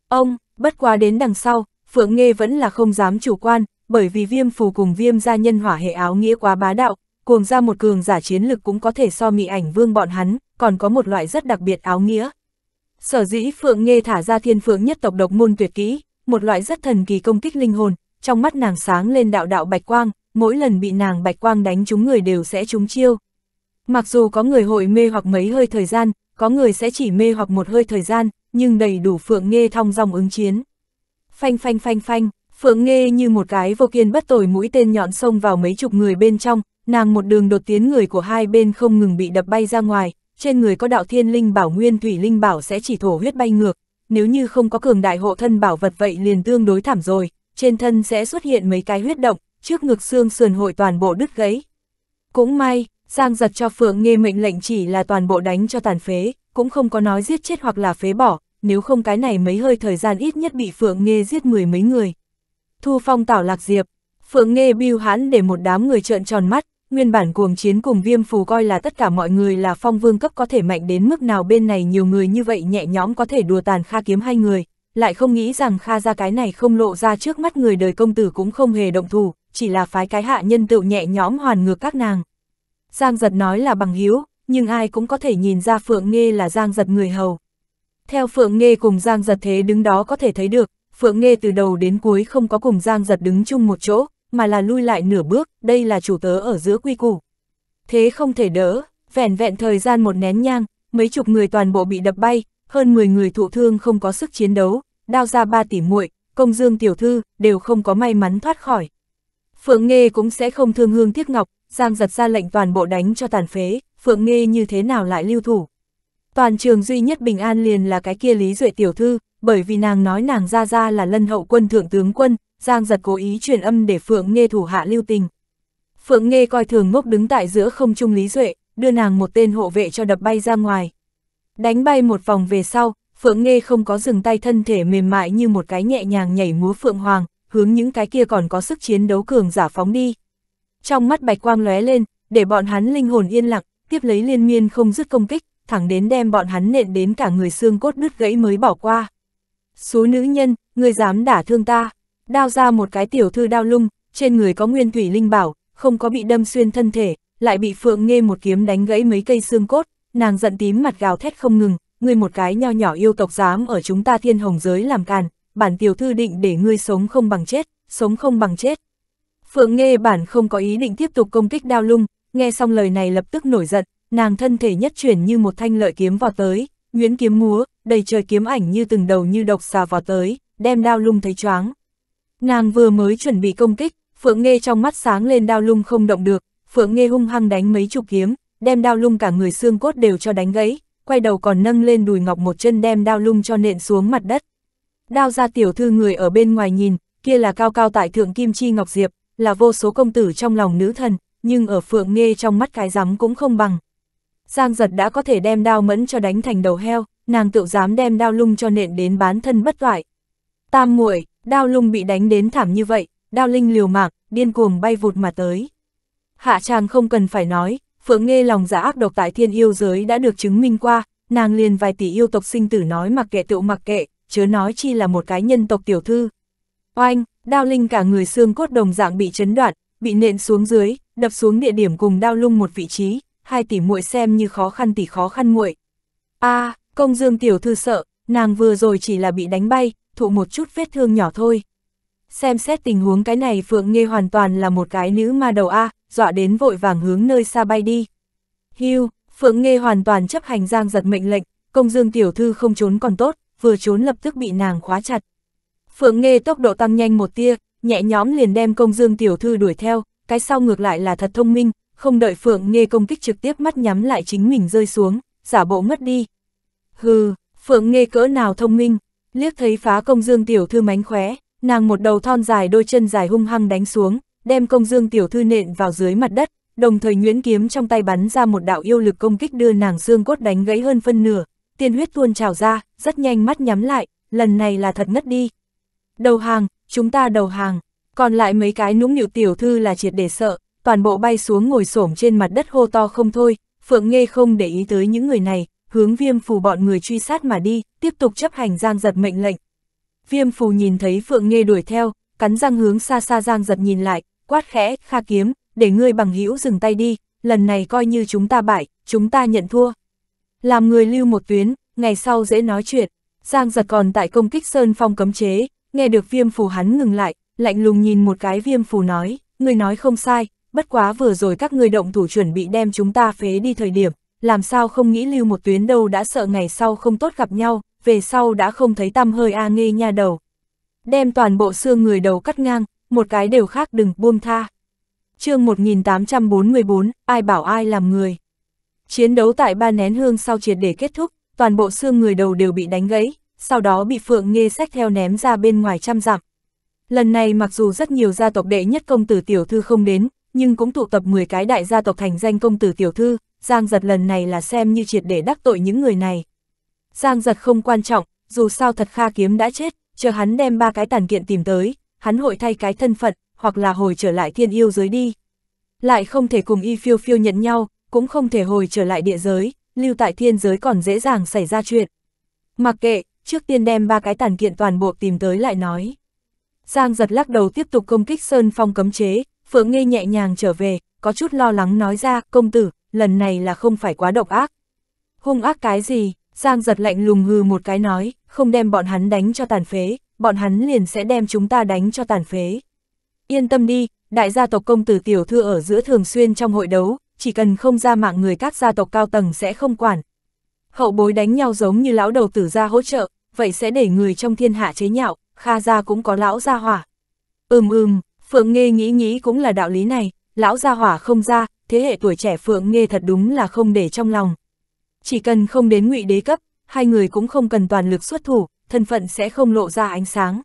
S1: Ông, bất quá đến đằng sau, Phượng Nghê vẫn là không dám chủ quan, bởi vì viêm phù cùng viêm gia nhân hỏa hệ áo nghĩa quá bá đạo, cuồng ra một cường giả chiến lực cũng có thể so mị ảnh vương bọn hắn, còn có một loại rất đặc biệt áo nghĩa. Sở dĩ Phượng Nghê thả ra thiên phượng nhất tộc độc môn tuyệt kỹ, một loại rất thần kỳ công kích linh hồn, trong mắt nàng sáng lên đạo đạo bạch quang, mỗi lần bị nàng bạch quang đánh chúng người đều sẽ trúng chiêu. Mặc dù có người hội mê hoặc mấy hơi thời gian, có người sẽ chỉ mê hoặc một hơi thời gian, nhưng đầy đủ Phượng Nghê thong dong ứng chiến. Phanh phanh phanh phanh, Phượng Nghê như một cái vô kiên bất tồi mũi tên nhọn xông vào mấy chục người bên trong, nàng một đường đột tiến người của hai bên không ngừng bị đập bay ra ngoài, trên người có đạo thiên linh bảo nguyên thủy linh bảo sẽ chỉ thổ huyết bay ngược, nếu như không có cường đại hộ thân bảo vật vậy liền tương đối thảm rồi, trên thân sẽ xuất hiện mấy cái huyết động, trước ngực xương sườn hội toàn bộ đứt gãy. Cũng may, Giang giật cho Phượng nghe mệnh lệnh chỉ là toàn bộ đánh cho tàn phế, cũng không có nói giết chết hoặc là phế bỏ, nếu không cái này mấy hơi thời gian ít nhất bị Phượng Nghê giết mười mấy người. Thu Phong tảo lạc diệp, Phượng Nghê biêu hãn để một đám người trợn tròn mắt, nguyên bản cuồng chiến cùng viêm phù coi là tất cả mọi người là phong vương cấp có thể mạnh đến mức nào bên này nhiều người như vậy nhẹ nhõm có thể đùa tàn kha kiếm hai người, lại không nghĩ rằng kha ra cái này không lộ ra trước mắt người đời công tử cũng không hề động thủ, chỉ là phái cái hạ nhân tựu nhẹ nhõm hoàn ngược các nàng. Giang giật nói là bằng hiếu, nhưng ai cũng có thể nhìn ra Phượng Nghê là Giang giật người hầu. Theo Phượng Nghê cùng Giang Giật thế đứng đó có thể thấy được, Phượng Nghê từ đầu đến cuối không có cùng Giang Giật đứng chung một chỗ, mà là lui lại nửa bước, đây là chủ tớ ở giữa quy củ. Thế không thể đỡ, vẻn vẹn thời gian một nén nhang, mấy chục người toàn bộ bị đập bay, hơn 10 người thụ thương không có sức chiến đấu, đao ra ba tỷ muội, công dương tiểu thư, đều không có may mắn thoát khỏi. Phượng Nghê cũng sẽ không thương hương tiếc ngọc, Giang giật ra lệnh toàn bộ đánh cho tàn phế, Phượng Nghê như thế nào lại lưu thủ. Toàn trường duy nhất bình an liền là cái kia Lý Duệ tiểu thư, bởi vì nàng nói nàng ra ra là lân hậu quân thượng tướng quân, Giang giật cố ý truyền âm để Phượng nghe thủ hạ lưu tình. Phượng nghe coi thường ngốc đứng tại giữa không trung Lý Duệ, đưa nàng một tên hộ vệ cho đập bay ra ngoài. Đánh bay một vòng về sau, Phượng nghe không có dừng tay thân thể mềm mại như một cái nhẹ nhàng nhảy múa Phượng Hoàng, hướng những cái kia còn có sức chiến đấu cường giả phóng đi. Trong mắt bạch quang lóe lên, để bọn hắn linh hồn yên lặng, tiếp lấy liên miên không dứt công kích, thẳng đến đem bọn hắn nện đến cả người xương cốt đứt gãy mới bỏ qua. Số nữ nhân, người dám đả thương ta, đao ra một cái tiểu thư đao lung, trên người có nguyên thủy linh bảo, không có bị đâm xuyên thân thể, lại bị phượng nghe một kiếm đánh gãy mấy cây xương cốt, nàng giận tím mặt gào thét không ngừng, người một cái nho nhỏ yêu tộc dám ở chúng ta thiên hồng giới làm càn, bản tiểu thư định để ngươi sống không bằng chết, sống không bằng chết. Phượng nghe bản không có ý định tiếp tục công kích đao lung, nghe xong lời này lập tức nổi giận, nàng thân thể nhất chuyển như một thanh lợi kiếm vào tới, nguyễn kiếm múa, đầy trời kiếm ảnh như từng đầu như độc xà vào tới, đem đao lung thấy choáng. Nàng vừa mới chuẩn bị công kích, Phượng nghe trong mắt sáng lên đao lung không động được, Phượng nghe hung hăng đánh mấy chục kiếm, đem đao lung cả người xương cốt đều cho đánh gãy, quay đầu còn nâng lên đùi ngọc một chân đem đao lung cho nện xuống mặt đất. Đao ra tiểu thư người ở bên ngoài nhìn, kia là cao cao tại thượng Kim Chi Ngọc Diệp, là vô số công tử trong lòng nữ thần, nhưng ở Phượng nghe trong mắt cái rắm cũng không bằng. Giang giật đã có thể đem đao mẫn cho đánh thành đầu heo, nàng tự dám đem đao lung cho nện đến bán thân bất toại. Tam muội, đao lung bị đánh đến thảm như vậy, đao linh liều mạng, điên cuồng bay vụt mà tới. Hạ chàng không cần phải nói, Phượng nghe lòng giả dạ ác độc tại thiên yêu giới đã được chứng minh qua, nàng liền vài tỷ yêu tộc sinh tử nói mặc kệ tựu mặc kệ, chớ nói chi là một cái nhân tộc tiểu thư. Oanh, đao linh cả người xương cốt đồng dạng bị chấn đoạn, bị nện xuống dưới, đập xuống địa điểm cùng đao lung một vị trí, hai tỷ muội xem như khó khăn tỷ khó khăn muội. A, à, công dương tiểu thư sợ, nàng vừa rồi chỉ là bị đánh bay, thụ một chút vết thương nhỏ thôi. Xem xét tình huống cái này Phượng Nghê hoàn toàn là một cái nữ ma đầu A, dọa đến vội vàng hướng nơi xa bay đi. Hưu, Phượng Nghê hoàn toàn chấp hành giang giật mệnh lệnh, công dương tiểu thư không trốn còn tốt, vừa trốn lập tức bị nàng khóa chặt. Phượng Nghê tốc độ tăng nhanh một tia, nhẹ nhóm liền đem công dương tiểu thư đuổi theo, cái sau ngược lại là thật thông minh, không đợi Phượng Nghê công kích trực tiếp mắt nhắm lại chính mình rơi xuống, giả bộ mất đi. Hừ, Phượng Nghê cỡ nào thông minh, liếc thấy phá công dương tiểu thư mánh khóe, nàng một đầu thon dài đôi chân dài hung hăng đánh xuống, đem công dương tiểu thư nện vào dưới mặt đất, đồng thời nguyễn kiếm trong tay bắn ra một đạo yêu lực công kích đưa nàng xương cốt đánh gãy hơn phân nửa, tiên huyết tuôn trào ra, rất nhanh mắt nhắm lại, lần này là thật ngất đi. Đầu hàng, chúng ta đầu hàng, còn lại mấy cái nũng nịu tiểu thư là triệt để sợ, toàn bộ bay xuống ngồi xổm trên mặt đất hô to không thôi, Phượng Nghê không để ý tới những người này, hướng viêm phù bọn người truy sát mà đi, tiếp tục chấp hành giang giật mệnh lệnh. Viêm phù nhìn thấy Phượng Nghê đuổi theo, cắn răng hướng xa xa giang giật nhìn lại, quát khẽ, kha kiếm, để ngươi bằng hữu dừng tay đi, lần này coi như chúng ta bại, chúng ta nhận thua. Làm người lưu một tuyến, ngày sau dễ nói chuyện, giang giật còn tại công kích Sơn Phong cấm chế, nghe được viêm phù hắn ngừng lại, lạnh lùng nhìn một cái viêm phù nói, ngươi nói không sai, bất quá vừa rồi các người động thủ chuẩn bị đem chúng ta phế đi thời điểm, làm sao không nghĩ lưu một tuyến đâu đã sợ ngày sau không tốt gặp nhau, về sau đã không thấy tăm hơi a à nghe nha đầu. Đem toàn bộ xương người đầu cắt ngang, một cái đều khác đừng buông tha. chương 1844, ai bảo ai làm người. Chiến đấu tại ba nén hương sau triệt để kết thúc, toàn bộ xương người đầu đều bị đánh gãy, sau đó bị Phượng Nghê sách theo ném ra bên ngoài trăm dặm. Lần này mặc dù rất nhiều gia tộc đệ nhất công tử tiểu thư không đến, nhưng cũng tụ tập 10 cái đại gia tộc thành danh công tử tiểu thư, Giang Giật lần này là xem như triệt để đắc tội những người này. Giang Giật không quan trọng, dù sao thật Kha Kiếm đã chết, chờ hắn đem ba cái tàn kiện tìm tới, hắn hội thay cái thân phận, hoặc là hồi trở lại thiên yêu giới đi. Lại không thể cùng y phiêu phiêu nhận nhau, cũng không thể hồi trở lại địa giới, lưu tại thiên giới còn dễ dàng xảy ra chuyện. Mặc kệ, trước tiên đem ba cái tàn kiện toàn bộ tìm tới lại nói. Giang giật lắc đầu tiếp tục công kích Sơn Phong cấm chế, Phượng Nghê nhẹ nhàng trở về, có chút lo lắng nói ra, công tử, lần này là không phải quá độc ác. Hung ác cái gì, Giang giật lạnh lùng hừ một cái nói, không đem bọn hắn đánh cho tàn phế, bọn hắn liền sẽ đem chúng ta đánh cho tàn phế. Yên tâm đi, đại gia tộc công tử tiểu thư ở giữa thường xuyên trong hội đấu, chỉ cần không ra mạng người các gia tộc cao tầng sẽ không quản. Hậu bối đánh nhau giống như lão đầu tử ra hỗ trợ, vậy sẽ để người trong thiên hạ chế nhạo, Kha gia cũng có lão gia hỏa. Ừm ừm, Phượng Nghê nghĩ nghĩ cũng là đạo lý này, lão gia hỏa không ra, thế hệ tuổi trẻ Phượng Nghê thật đúng là không để trong lòng. Chỉ cần không đến ngụy đế cấp, hai người cũng không cần toàn lực xuất thủ, thân phận sẽ không lộ ra ánh sáng.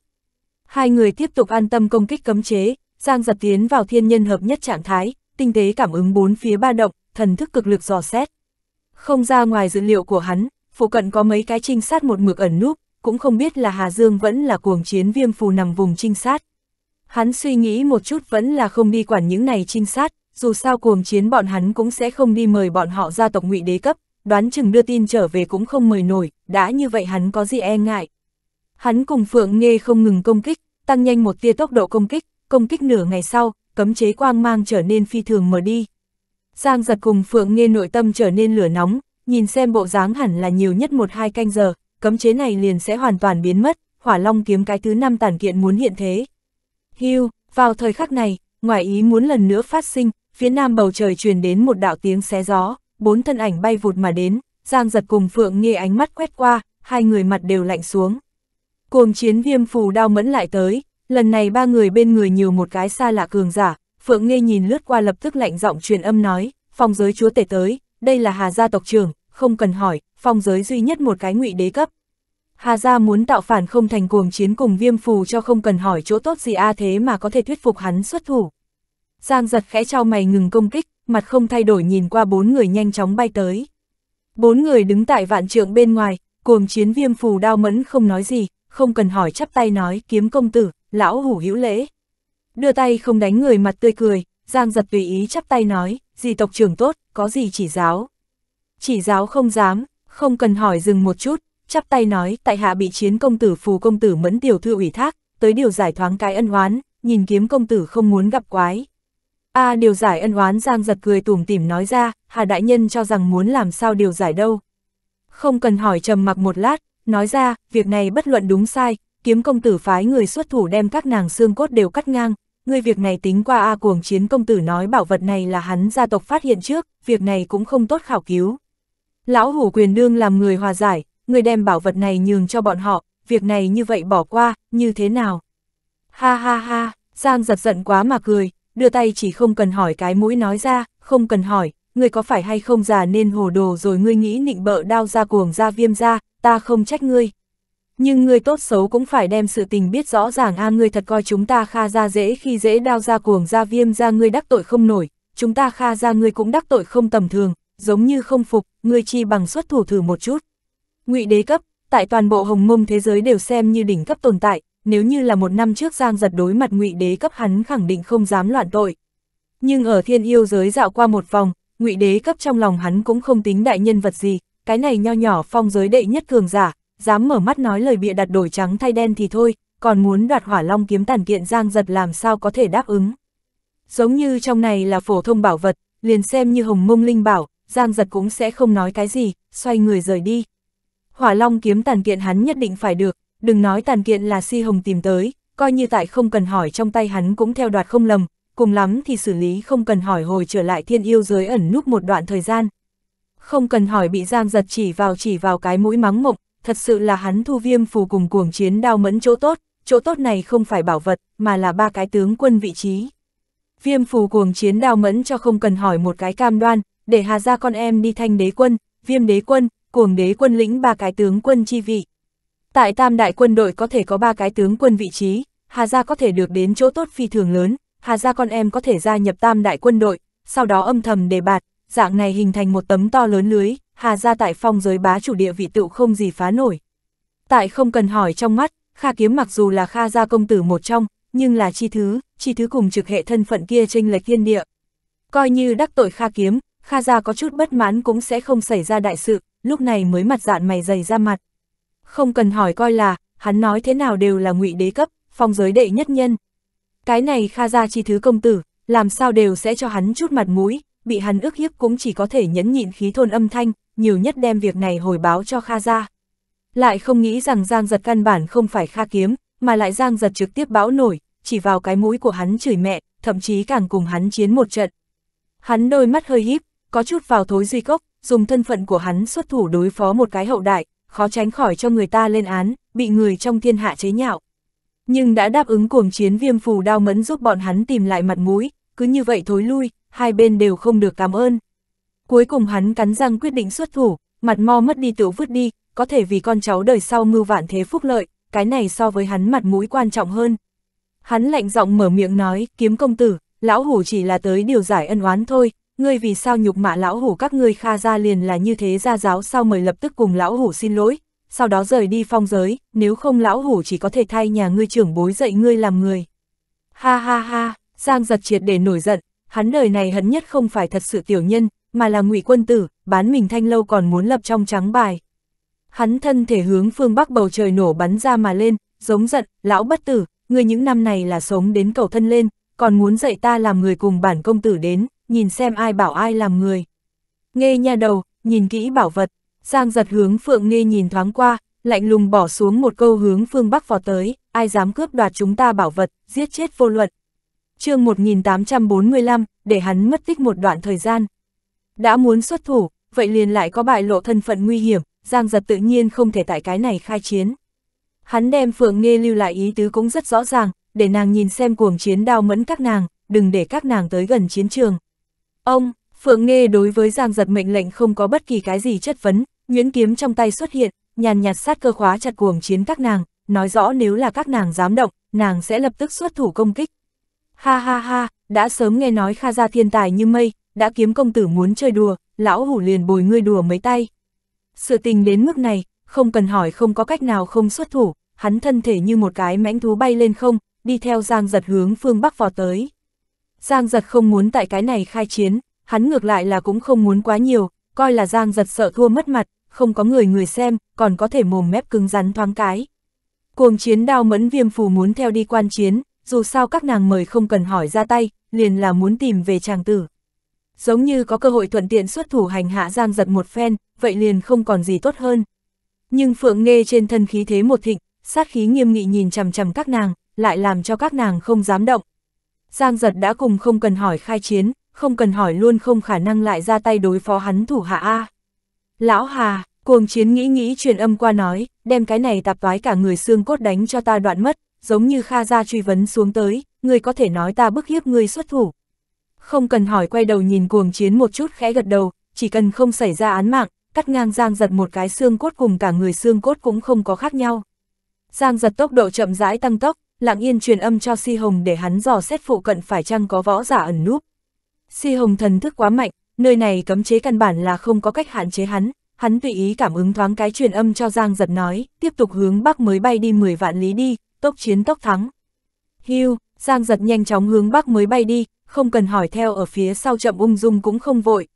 S1: Hai người tiếp tục an tâm công kích cấm chế, Giang giật tiến vào thiên nhân hợp nhất trạng thái, tinh tế cảm ứng bốn phía ba động, thần thức cực lực dò xét. Không ra ngoài dữ liệu của hắn, phụ cận có mấy cái trinh sát một mực ẩn núp, cũng không biết là Hà Dương vẫn là cuồng chiến viêm phù nằm vùng trinh sát. Hắn suy nghĩ một chút vẫn là không đi quản những này trinh sát, dù sao cuồng chiến bọn hắn cũng sẽ không đi mời bọn họ ra tộc ngụy đế cấp, đoán chừng đưa tin trở về cũng không mời nổi, đã như vậy hắn có gì e ngại. Hắn cùng Phượng Nghê không ngừng công kích, tăng nhanh một tia tốc độ công kích, công kích nửa ngày sau, cấm chế quang mang trở nên phi thường mở đi. Giang giật cùng Phượng Nghê nội tâm trở nên lửa nóng, nhìn xem bộ dáng hẳn là nhiều nhất một hai canh giờ, cấm chế này liền sẽ hoàn toàn biến mất, hỏa long kiếm cái thứ năm tản kiện muốn hiện thế. Hưu, vào thời khắc này, ngoài ý muốn lần nữa phát sinh, phía nam bầu trời truyền đến một đạo tiếng xé gió, bốn thân ảnh bay vụt mà đến, Giang giật cùng Phượng nghe ánh mắt quét qua, hai người mặt đều lạnh xuống. Cuồng chiến viêm phù đao mẫn lại tới, lần này ba người bên người nhiều một cái xa lạ cường giả, Phượng nghe nhìn lướt qua lập tức lạnh giọng truyền âm nói, phong giới chúa tể tới, đây là Hà gia tộc trưởng, không cần hỏi, phong giới duy nhất một cái ngụy đế cấp, Hà Gia muốn tạo phản không thành cuồng chiến cùng viêm phù cho không cần hỏi chỗ tốt gì a thế mà có thể thuyết phục hắn xuất thủ. Giang giật khẽ trao mày ngừng công kích, mặt không thay đổi nhìn qua bốn người nhanh chóng bay tới. Bốn người đứng tại vạn trượng bên ngoài, cuồng chiến viêm phù đao mẫn không nói gì, không cần hỏi chắp tay nói kiếm công tử, lão hủ hữu lễ. Đưa tay không đánh người mặt tươi cười, Giang giật tùy ý chắp tay nói, gì tộc trưởng tốt, có gì chỉ giáo. Chỉ giáo không dám, không cần hỏi dừng một chút, chắp tay nói, tại hạ bị chiến công tử phù công tử mẫn tiểu thư ủy thác, tới điều giải thoáng cái ân oán, nhìn kiếm công tử không muốn gặp quái. a à, điều giải ân oán giang giật cười tủm tỉm nói ra, hà đại nhân cho rằng muốn làm sao điều giải đâu. Không cần hỏi trầm mặc một lát, nói ra, việc này bất luận đúng sai, kiếm công tử phái người xuất thủ đem các nàng xương cốt đều cắt ngang, ngươi việc này tính qua A cuồng chiến công tử nói bảo vật này là hắn gia tộc phát hiện trước, việc này cũng không tốt khảo cứu. Lão hủ quyền đương làm người hòa giải, người đem bảo vật này nhường cho bọn họ, việc này như vậy bỏ qua, như thế nào? Ha ha ha, Giang giật giận quá mà cười, đưa tay chỉ không cần hỏi cái mũi nói ra, không cần hỏi, người có phải hay không già nên hồ đồ rồi ngươi nghĩ nịnh bợ đao ra cuồng ra viêm ra, ta không trách ngươi. Nhưng ngươi tốt xấu cũng phải đem sự tình biết rõ ràng a ngươi thật coi chúng ta kha ra dễ khi dễ đao ra cuồng ra viêm ra ngươi đắc tội không nổi, chúng ta kha ra ngươi cũng đắc tội không tầm thường, giống như không phục, ngươi chi bằng xuất thủ thử một chút ngụy đế cấp, tại toàn bộ hồng mông thế giới đều xem như đỉnh cấp tồn tại, nếu như là một năm trước Giang giật đối mặt ngụy đế cấp hắn khẳng định không dám loạn tội. Nhưng ở thiên yêu giới dạo qua một vòng, ngụy đế cấp trong lòng hắn cũng không tính đại nhân vật gì, cái này nho nhỏ phong giới đệ nhất cường giả, dám mở mắt nói lời bịa đặt đổi trắng thay đen thì thôi, còn muốn đoạt hỏa long kiếm tàn kiện Giang giật làm sao có thể đáp ứng. Giống như trong này là phổ thông bảo vật, liền xem như hồng mông linh bảo, Giang giật cũng sẽ không nói cái gì, xoay người rời đi. Hỏa Long kiếm tàn kiện hắn nhất định phải được, đừng nói tàn kiện là si hồng tìm tới, coi như tại không cần hỏi trong tay hắn cũng theo đoạt không lầm, cùng lắm thì xử lý không cần hỏi hồi trở lại thiên yêu giới ẩn núp một đoạn thời gian. Không cần hỏi bị giang giật chỉ vào chỉ vào cái mũi mắng mộng, thật sự là hắn thu viêm phù cùng cuồng chiến đao mẫn chỗ tốt, chỗ tốt này không phải bảo vật, mà là ba cái tướng quân vị trí. Viêm phù cuồng chiến đao mẫn cho không cần hỏi một cái cam đoan, để hà ra con em đi thanh đế quân, viêm đế quân, cuồng đế quân lĩnh ba cái tướng quân chi vị. Tại tam đại quân đội có thể có ba cái tướng quân vị trí, Hà Gia có thể được đến chỗ tốt phi thường lớn, Hà Gia con em có thể gia nhập tam đại quân đội, sau đó âm thầm đề bạt, dạng này hình thành một tấm to lớn lưới, Hà Gia tại phong giới bá chủ địa vị tựu không gì phá nổi. Tại không cần hỏi trong mắt, Kha Kiếm mặc dù là Kha Gia công tử một trong, nhưng là chi thứ, chi thứ cùng trực hệ thân phận kia tranh lệch thiên địa. Coi như đắc tội Kha Kiếm, Kha Gia có chút bất mãn cũng sẽ không xảy ra đại sự, lúc này mới mặt dạn mày dày ra mặt. Không cần hỏi coi là, hắn nói thế nào đều là ngụy đế cấp, phong giới đệ nhất nhân. Cái này Kha ra chi thứ công tử, làm sao đều sẽ cho hắn chút mặt mũi, bị hắn ước hiếp cũng chỉ có thể nhẫn nhịn khí thôn âm thanh, nhiều nhất đem việc này hồi báo cho Kha ra. Lại không nghĩ rằng Giang giật căn bản không phải Kha kiếm, mà lại Giang giật trực tiếp bão nổi, chỉ vào cái mũi của hắn chửi mẹ, thậm chí càng cùng hắn chiến một trận. Hắn đôi mắt hơi híp, có chút vào thối duy cốc, dùng thân phận của hắn xuất thủ đối phó một cái hậu đại, khó tránh khỏi cho người ta lên án, bị người trong thiên hạ chế nhạo. Nhưng đã đáp ứng cuồng chiến viêm phù đao mẫn giúp bọn hắn tìm lại mặt mũi, cứ như vậy thối lui, hai bên đều không được cảm ơn. Cuối cùng hắn cắn răng quyết định xuất thủ, mặt mo mất đi tự vứt đi, có thể vì con cháu đời sau mưu vạn thế phúc lợi, cái này so với hắn mặt mũi quan trọng hơn. Hắn lạnh giọng mở miệng nói, kiếm công tử, lão hủ chỉ là tới điều giải ân oán thôi, ngươi vì sao nhục mạ lão hủ các ngươi kha ra liền là như thế ra giáo sau mời lập tức cùng lão hủ xin lỗi, sau đó rời đi phong giới, nếu không lão hủ chỉ có thể thay nhà ngươi trưởng bối dạy ngươi làm người. Ha ha ha, Giang giật triệt để nổi giận, hắn đời này hấn nhất không phải thật sự tiểu nhân, mà là ngụy quân tử, bán mình thanh lâu còn muốn lập trong trắng bài. Hắn thân thể hướng phương bắc bầu trời nổ bắn ra mà lên, giống giận, lão bất tử, ngươi những năm này là sống đến cầu thân lên, còn muốn dạy ta làm người cùng bản công tử đến nhìn xem ai bảo ai làm người. Nghe nha đầu, nhìn kỹ bảo vật, Giang giật hướng Phượng Nghê nhìn thoáng qua, lạnh lùng bỏ xuống một câu hướng phương Bắc vò tới, ai dám cướp đoạt chúng ta bảo vật, giết chết vô luật. chương 1845, để hắn mất tích một đoạn thời gian. Đã muốn xuất thủ, vậy liền lại có bại lộ thân phận nguy hiểm, Giang giật tự nhiên không thể tại cái này khai chiến. Hắn đem Phượng Nghê lưu lại ý tứ cũng rất rõ ràng, để nàng nhìn xem cuồng chiến đao mẫn các nàng, đừng để các nàng tới gần chiến trường. Ông, Phượng Nghê đối với Giang Giật mệnh lệnh không có bất kỳ cái gì chất vấn, Nguyễn Kiếm trong tay xuất hiện, nhàn nhạt sát cơ khóa chặt cuồng chiến các nàng, nói rõ nếu là các nàng dám động, nàng sẽ lập tức xuất thủ công kích. Ha ha ha, đã sớm nghe nói Kha gia thiên tài như mây, đã kiếm công tử muốn chơi đùa, lão hủ liền bồi ngươi đùa mấy tay. Sự tình đến mức này, không cần hỏi không có cách nào không xuất thủ, hắn thân thể như một cái mãnh thú bay lên không, đi theo Giang Giật hướng phương Bắc vò tới. Giang giật không muốn tại cái này khai chiến, hắn ngược lại là cũng không muốn quá nhiều, coi là Giang giật sợ thua mất mặt, không có người người xem, còn có thể mồm mép cứng rắn thoáng cái. Cuồng chiến đao mẫn viêm phù muốn theo đi quan chiến, dù sao các nàng mời không cần hỏi ra tay, liền là muốn tìm về chàng tử. Giống như có cơ hội thuận tiện xuất thủ hành hạ Giang giật một phen, vậy liền không còn gì tốt hơn. Nhưng Phượng Nghê trên thân khí thế một thịnh, sát khí nghiêm nghị nhìn chằm chằm các nàng, lại làm cho các nàng không dám động, Giang giật đã cùng không cần hỏi khai chiến, không cần hỏi luôn không khả năng lại ra tay đối phó hắn thủ hạ A. Lão Hà, cuồng chiến nghĩ nghĩ truyền âm qua nói, đem cái này tạp toái cả người xương cốt đánh cho ta đoạn mất, giống như Kha ra truy vấn xuống tới, người có thể nói ta bức hiếp người xuất thủ. Không cần hỏi quay đầu nhìn cuồng chiến một chút khẽ gật đầu, chỉ cần không xảy ra án mạng, cắt ngang Giang giật một cái xương cốt cùng cả người xương cốt cũng không có khác nhau. Giang giật tốc độ chậm rãi tăng tốc, lặng yên truyền âm cho Si Hồng để hắn dò xét phụ cận phải chăng có võ giả ẩn núp. Si Hồng thần thức quá mạnh, nơi này cấm chế căn bản là không có cách hạn chế hắn, hắn tùy ý cảm ứng thoáng cái truyền âm cho Giang Giật nói, tiếp tục hướng bắc mới bay đi 10 vạn lý đi, tốc chiến tốc thắng. Hưu, Giang Giật nhanh chóng hướng bắc mới bay đi, không cần hỏi theo ở phía sau chậm ung dung cũng không vội.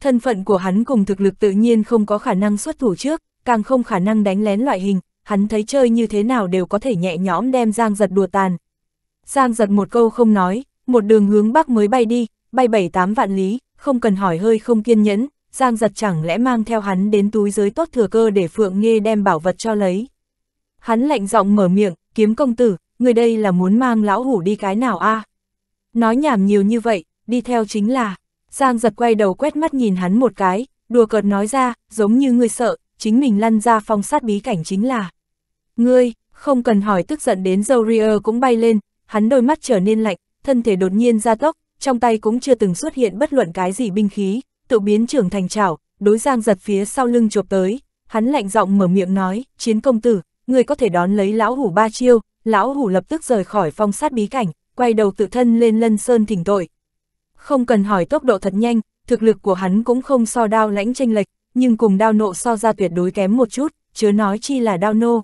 S1: Thân phận của hắn cùng thực lực tự nhiên không có khả năng xuất thủ trước, càng không khả năng đánh lén loại hình, hắn thấy chơi như thế nào đều có thể nhẹ nhõm đem Giang giật đùa tàn. Giang giật một câu không nói, một đường hướng bắc mới bay đi, bay bảy tám vạn lý, không cần hỏi hơi không kiên nhẫn, Giang giật chẳng lẽ mang theo hắn đến túi giới tốt thừa cơ để Phượng Nghê đem bảo vật cho lấy. Hắn lạnh giọng mở miệng, kiếm công tử, người đây là muốn mang lão hủ đi cái nào a à? Nói nhảm nhiều như vậy, đi theo chính là, Giang giật quay đầu quét mắt nhìn hắn một cái, đùa cợt nói ra, giống như người sợ, chính mình lăn ra phong sát bí cảnh chính là. Ngươi, không cần hỏi tức giận đến dâu Ria cũng bay lên, hắn đôi mắt trở nên lạnh, thân thể đột nhiên ra tốc, trong tay cũng chưa từng xuất hiện bất luận cái gì binh khí, tự biến trưởng thành chảo, đối giang giật phía sau lưng chộp tới, hắn lạnh giọng mở miệng nói, chiến công tử, người có thể đón lấy lão hủ ba chiêu, lão hủ lập tức rời khỏi phong sát bí cảnh, quay đầu tự thân lên lân sơn thỉnh tội. Không cần hỏi tốc độ thật nhanh, thực lực của hắn cũng không so đao lãnh tranh lệch, nhưng cùng đao nộ so ra tuyệt đối kém một chút, chớ nói chi là đao nô.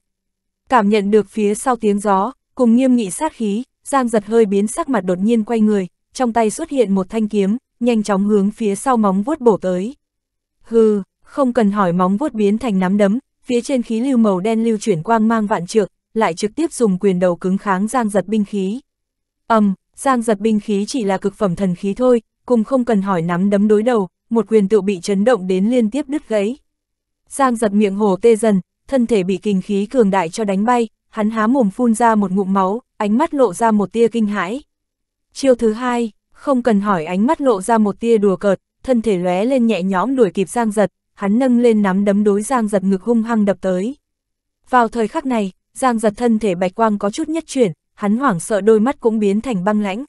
S1: Cảm nhận được phía sau tiếng gió, cùng nghiêm nghị sát khí, Giang giật hơi biến sắc mặt đột nhiên quay người, trong tay xuất hiện một thanh kiếm, nhanh chóng hướng phía sau móng vuốt bổ tới. Hừ, không cần hỏi móng vuốt biến thành nắm đấm, phía trên khí lưu màu đen lưu chuyển quang mang vạn trượng, lại trực tiếp dùng quyền đầu cứng kháng Giang giật binh khí. Ầm, Giang giật binh khí chỉ là cực phẩm thần khí thôi, cùng không cần hỏi nắm đấm đối đầu, một quyền tự bị chấn động đến liên tiếp đứt gãy. Giang giật miệng hồ tê dần, thân thể bị kinh khí cường đại cho đánh bay, hắn há mồm phun ra một ngụm máu, ánh mắt lộ ra một tia kinh hãi. Chiêu thứ hai, không cần hỏi ánh mắt lộ ra một tia đùa cợt, thân thể lóe lên nhẹ nhõm đuổi kịp Giang Giật, hắn nâng lên nắm đấm đối Giang Giật ngực hung hăng đập tới. Vào thời khắc này, Giang Giật thân thể bạch quang có chút nhất chuyển, hắn hoảng sợ đôi mắt cũng biến thành băng lãnh.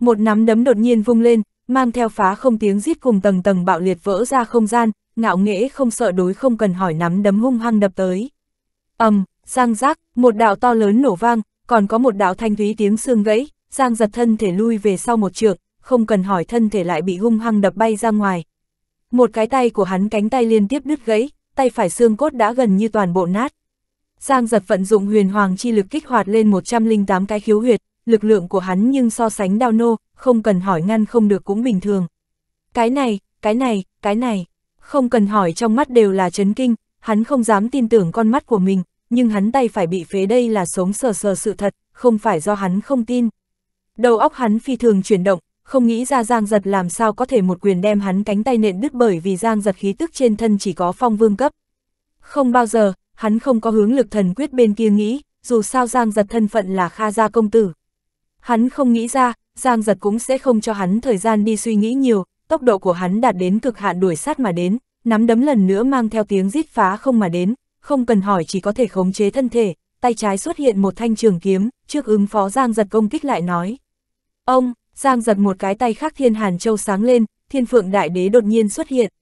S1: Một nắm đấm đột nhiên vung lên, mang theo phá không tiếng rít cùng tầng tầng bạo liệt vỡ ra không gian, ngạo nghễ không sợ đối không cần hỏi nắm đấm hung hăng đập tới. ầm, um, giang giác, một đạo to lớn nổ vang, còn có một đạo thanh thúy tiếng xương gãy, giang giật thân thể lui về sau một trượng, không cần hỏi thân thể lại bị hung hăng đập bay ra ngoài. Một cái tay của hắn cánh tay liên tiếp đứt gãy, tay phải xương cốt đã gần như toàn bộ nát. Giang giật vận dụng huyền hoàng chi lực kích hoạt lên 108 cái khiếu huyệt, lực lượng của hắn nhưng so sánh đao nô, không cần hỏi ngăn không được cũng bình thường. Cái này, cái này, cái này. Không cần hỏi trong mắt đều là chấn kinh, hắn không dám tin tưởng con mắt của mình, nhưng hắn tay phải bị phế đây là sống sờ sờ sự thật, không phải do hắn không tin. Đầu óc hắn phi thường chuyển động, không nghĩ ra Giang Giật làm sao có thể một quyền đem hắn cánh tay nện đứt bởi vì Giang Giật khí tức trên thân chỉ có phong vương cấp. Không bao giờ, hắn không có hướng lực thần quyết bên kia nghĩ, dù sao Giang Giật thân phận là Kha Gia Công Tử. Hắn không nghĩ ra, Giang Giật cũng sẽ không cho hắn thời gian đi suy nghĩ nhiều, tốc độ của hắn đạt đến cực hạn đuổi sát mà đến, nắm đấm lần nữa mang theo tiếng rít phá không mà đến, không cần hỏi chỉ có thể khống chế thân thể, tay trái xuất hiện một thanh trường kiếm, trước ứng phó Giang giật công kích lại nói. Ông, Giang giật một cái tay khác thiên hàn châu sáng lên, thiên phượng đại đế đột nhiên xuất hiện.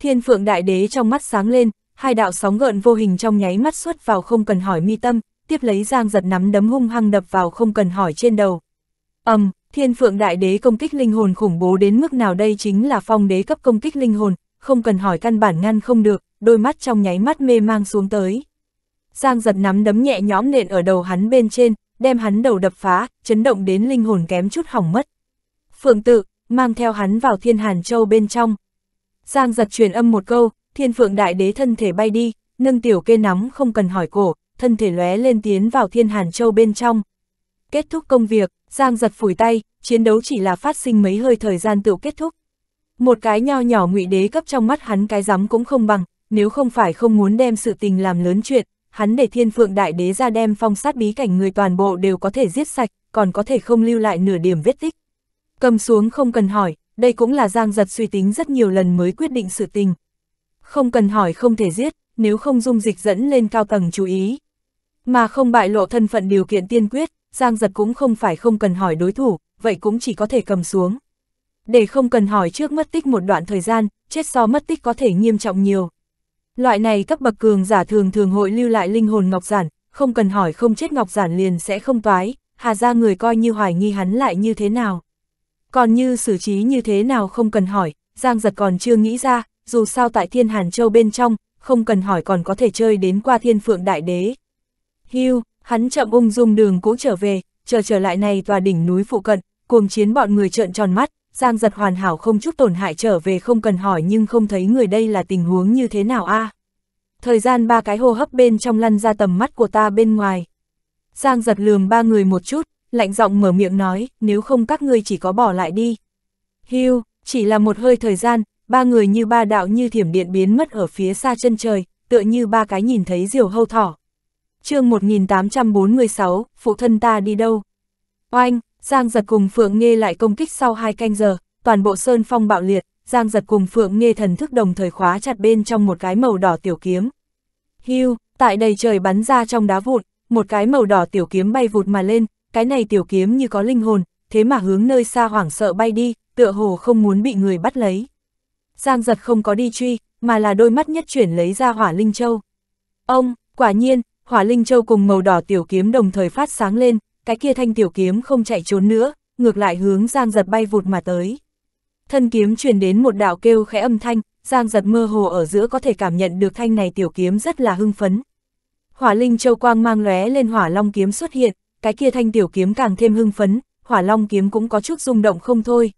S1: Thiên phượng đại đế trong mắt sáng lên, hai đạo sóng gợn vô hình trong nháy mắt xuất vào không cần hỏi mi tâm, tiếp lấy Giang giật nắm đấm hung hăng đập vào không cần hỏi trên đầu. âm um, Thiên phượng đại đế công kích linh hồn khủng bố đến mức nào đây chính là phong đế cấp công kích linh hồn, không cần hỏi căn bản ngăn không được, đôi mắt trong nháy mắt mê mang xuống tới. Giang giật nắm đấm nhẹ nhõm nện ở đầu hắn bên trên, đem hắn đầu đập phá, chấn động đến linh hồn kém chút hỏng mất. Phượng tự, mang theo hắn vào thiên hàn châu bên trong. Giang giật truyền âm một câu, thiên phượng đại đế thân thể bay đi, nâng tiểu kê nắm không cần hỏi cổ, thân thể lóe lên tiến vào thiên hàn châu bên trong. Kết thúc công việc, Giang giật phủi tay, chiến đấu chỉ là phát sinh mấy hơi thời gian tựu kết thúc. Một cái nho nhỏ ngụy đế cấp trong mắt hắn cái rắm cũng không bằng, nếu không phải không muốn đem sự tình làm lớn chuyện, hắn để thiên phượng đại đế ra đem phong sát bí cảnh người toàn bộ đều có thể giết sạch, còn có thể không lưu lại nửa điểm vết tích. Cầm xuống không cần hỏi, đây cũng là giang giật suy tính rất nhiều lần mới quyết định sự tình. Không cần hỏi không thể giết, nếu không dung dịch dẫn lên cao tầng chú ý. Mà không bại lộ thân phận điều kiện tiên quyết, Giang giật cũng không phải không cần hỏi đối thủ, vậy cũng chỉ có thể cầm xuống. Để không cần hỏi trước mất tích một đoạn thời gian, chết so mất tích có thể nghiêm trọng nhiều. Loại này cấp bậc cường giả thường thường hội lưu lại linh hồn ngọc giản, không cần hỏi không chết ngọc giản liền sẽ không toái, hà ra người coi như hoài nghi hắn lại như thế nào. Còn như xử trí như thế nào không cần hỏi, Giang giật còn chưa nghĩ ra, dù sao tại thiên Hàn Châu bên trong, không cần hỏi còn có thể chơi đến qua thiên phượng đại đế. Hưu, Hắn chậm ung dung đường cũ trở về, chờ trở lại này tòa đỉnh núi phụ cận, cuồng chiến bọn người trợn tròn mắt, Giang giật hoàn hảo không chút tổn hại trở về không cần hỏi nhưng không thấy người đây là tình huống như thế nào a à? Thời gian ba cái hô hấp bên trong lăn ra tầm mắt của ta bên ngoài. Giang giật lườm ba người một chút, lạnh giọng mở miệng nói, nếu không các ngươi chỉ có bỏ lại đi. Hưu, chỉ là một hơi thời gian, ba người như ba đạo như thiểm điện biến mất ở phía xa chân trời, tựa như ba cái nhìn thấy diều hâu thỏ chương 1846, phụ thân ta đi đâu? Oanh, Giang giật cùng Phượng Nghê lại công kích sau hai canh giờ, toàn bộ sơn phong bạo liệt, Giang giật cùng Phượng Nghê thần thức đồng thời khóa chặt bên trong một cái màu đỏ tiểu kiếm. Hưu, tại đầy trời bắn ra trong đá vụn, một cái màu đỏ tiểu kiếm bay vụt mà lên, cái này tiểu kiếm như có linh hồn, thế mà hướng nơi xa hoảng sợ bay đi, tựa hồ không muốn bị người bắt lấy. Giang giật không có đi truy, mà là đôi mắt nhất chuyển lấy ra hỏa linh châu. Ông, quả nhiên, hỏa linh châu cùng màu đỏ tiểu kiếm đồng thời phát sáng lên, cái kia thanh tiểu kiếm không chạy trốn nữa, ngược lại hướng Giang Giật bay vụt mà tới. Thân kiếm truyền đến một đạo kêu khẽ âm thanh, Giang Giật mơ hồ ở giữa có thể cảm nhận được thanh này tiểu kiếm rất là hưng phấn. Hỏa linh châu quang mang lóe lên hỏa long kiếm xuất hiện, cái kia thanh tiểu kiếm càng thêm hưng phấn, hỏa long kiếm cũng có chút rung động không thôi.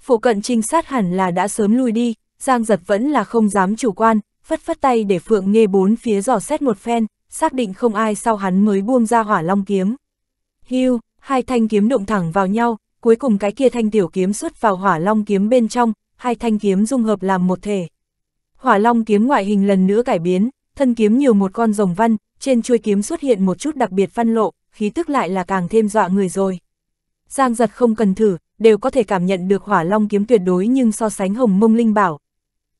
S1: Phụ cận trinh sát hẳn là đã sớm lui đi, Giang Giật vẫn là không dám chủ quan, phất phất tay để Phượng nghe bốn phía dò xét một phen, xác định không ai sau hắn mới buông ra hỏa long kiếm. Hưu, hai thanh kiếm đụng thẳng vào nhau, cuối cùng cái kia thanh tiểu kiếm xuất vào hỏa long kiếm bên trong, hai thanh kiếm dung hợp làm một thể. Hỏa long kiếm ngoại hình lần nữa cải biến, thân kiếm nhiều một con rồng văn, trên chuôi kiếm xuất hiện một chút đặc biệt văn lộ, khí tức lại là càng thêm dọa người rồi. Giang giật không cần thử, đều có thể cảm nhận được hỏa long kiếm tuyệt đối nhưng so sánh hồng mông linh bảo.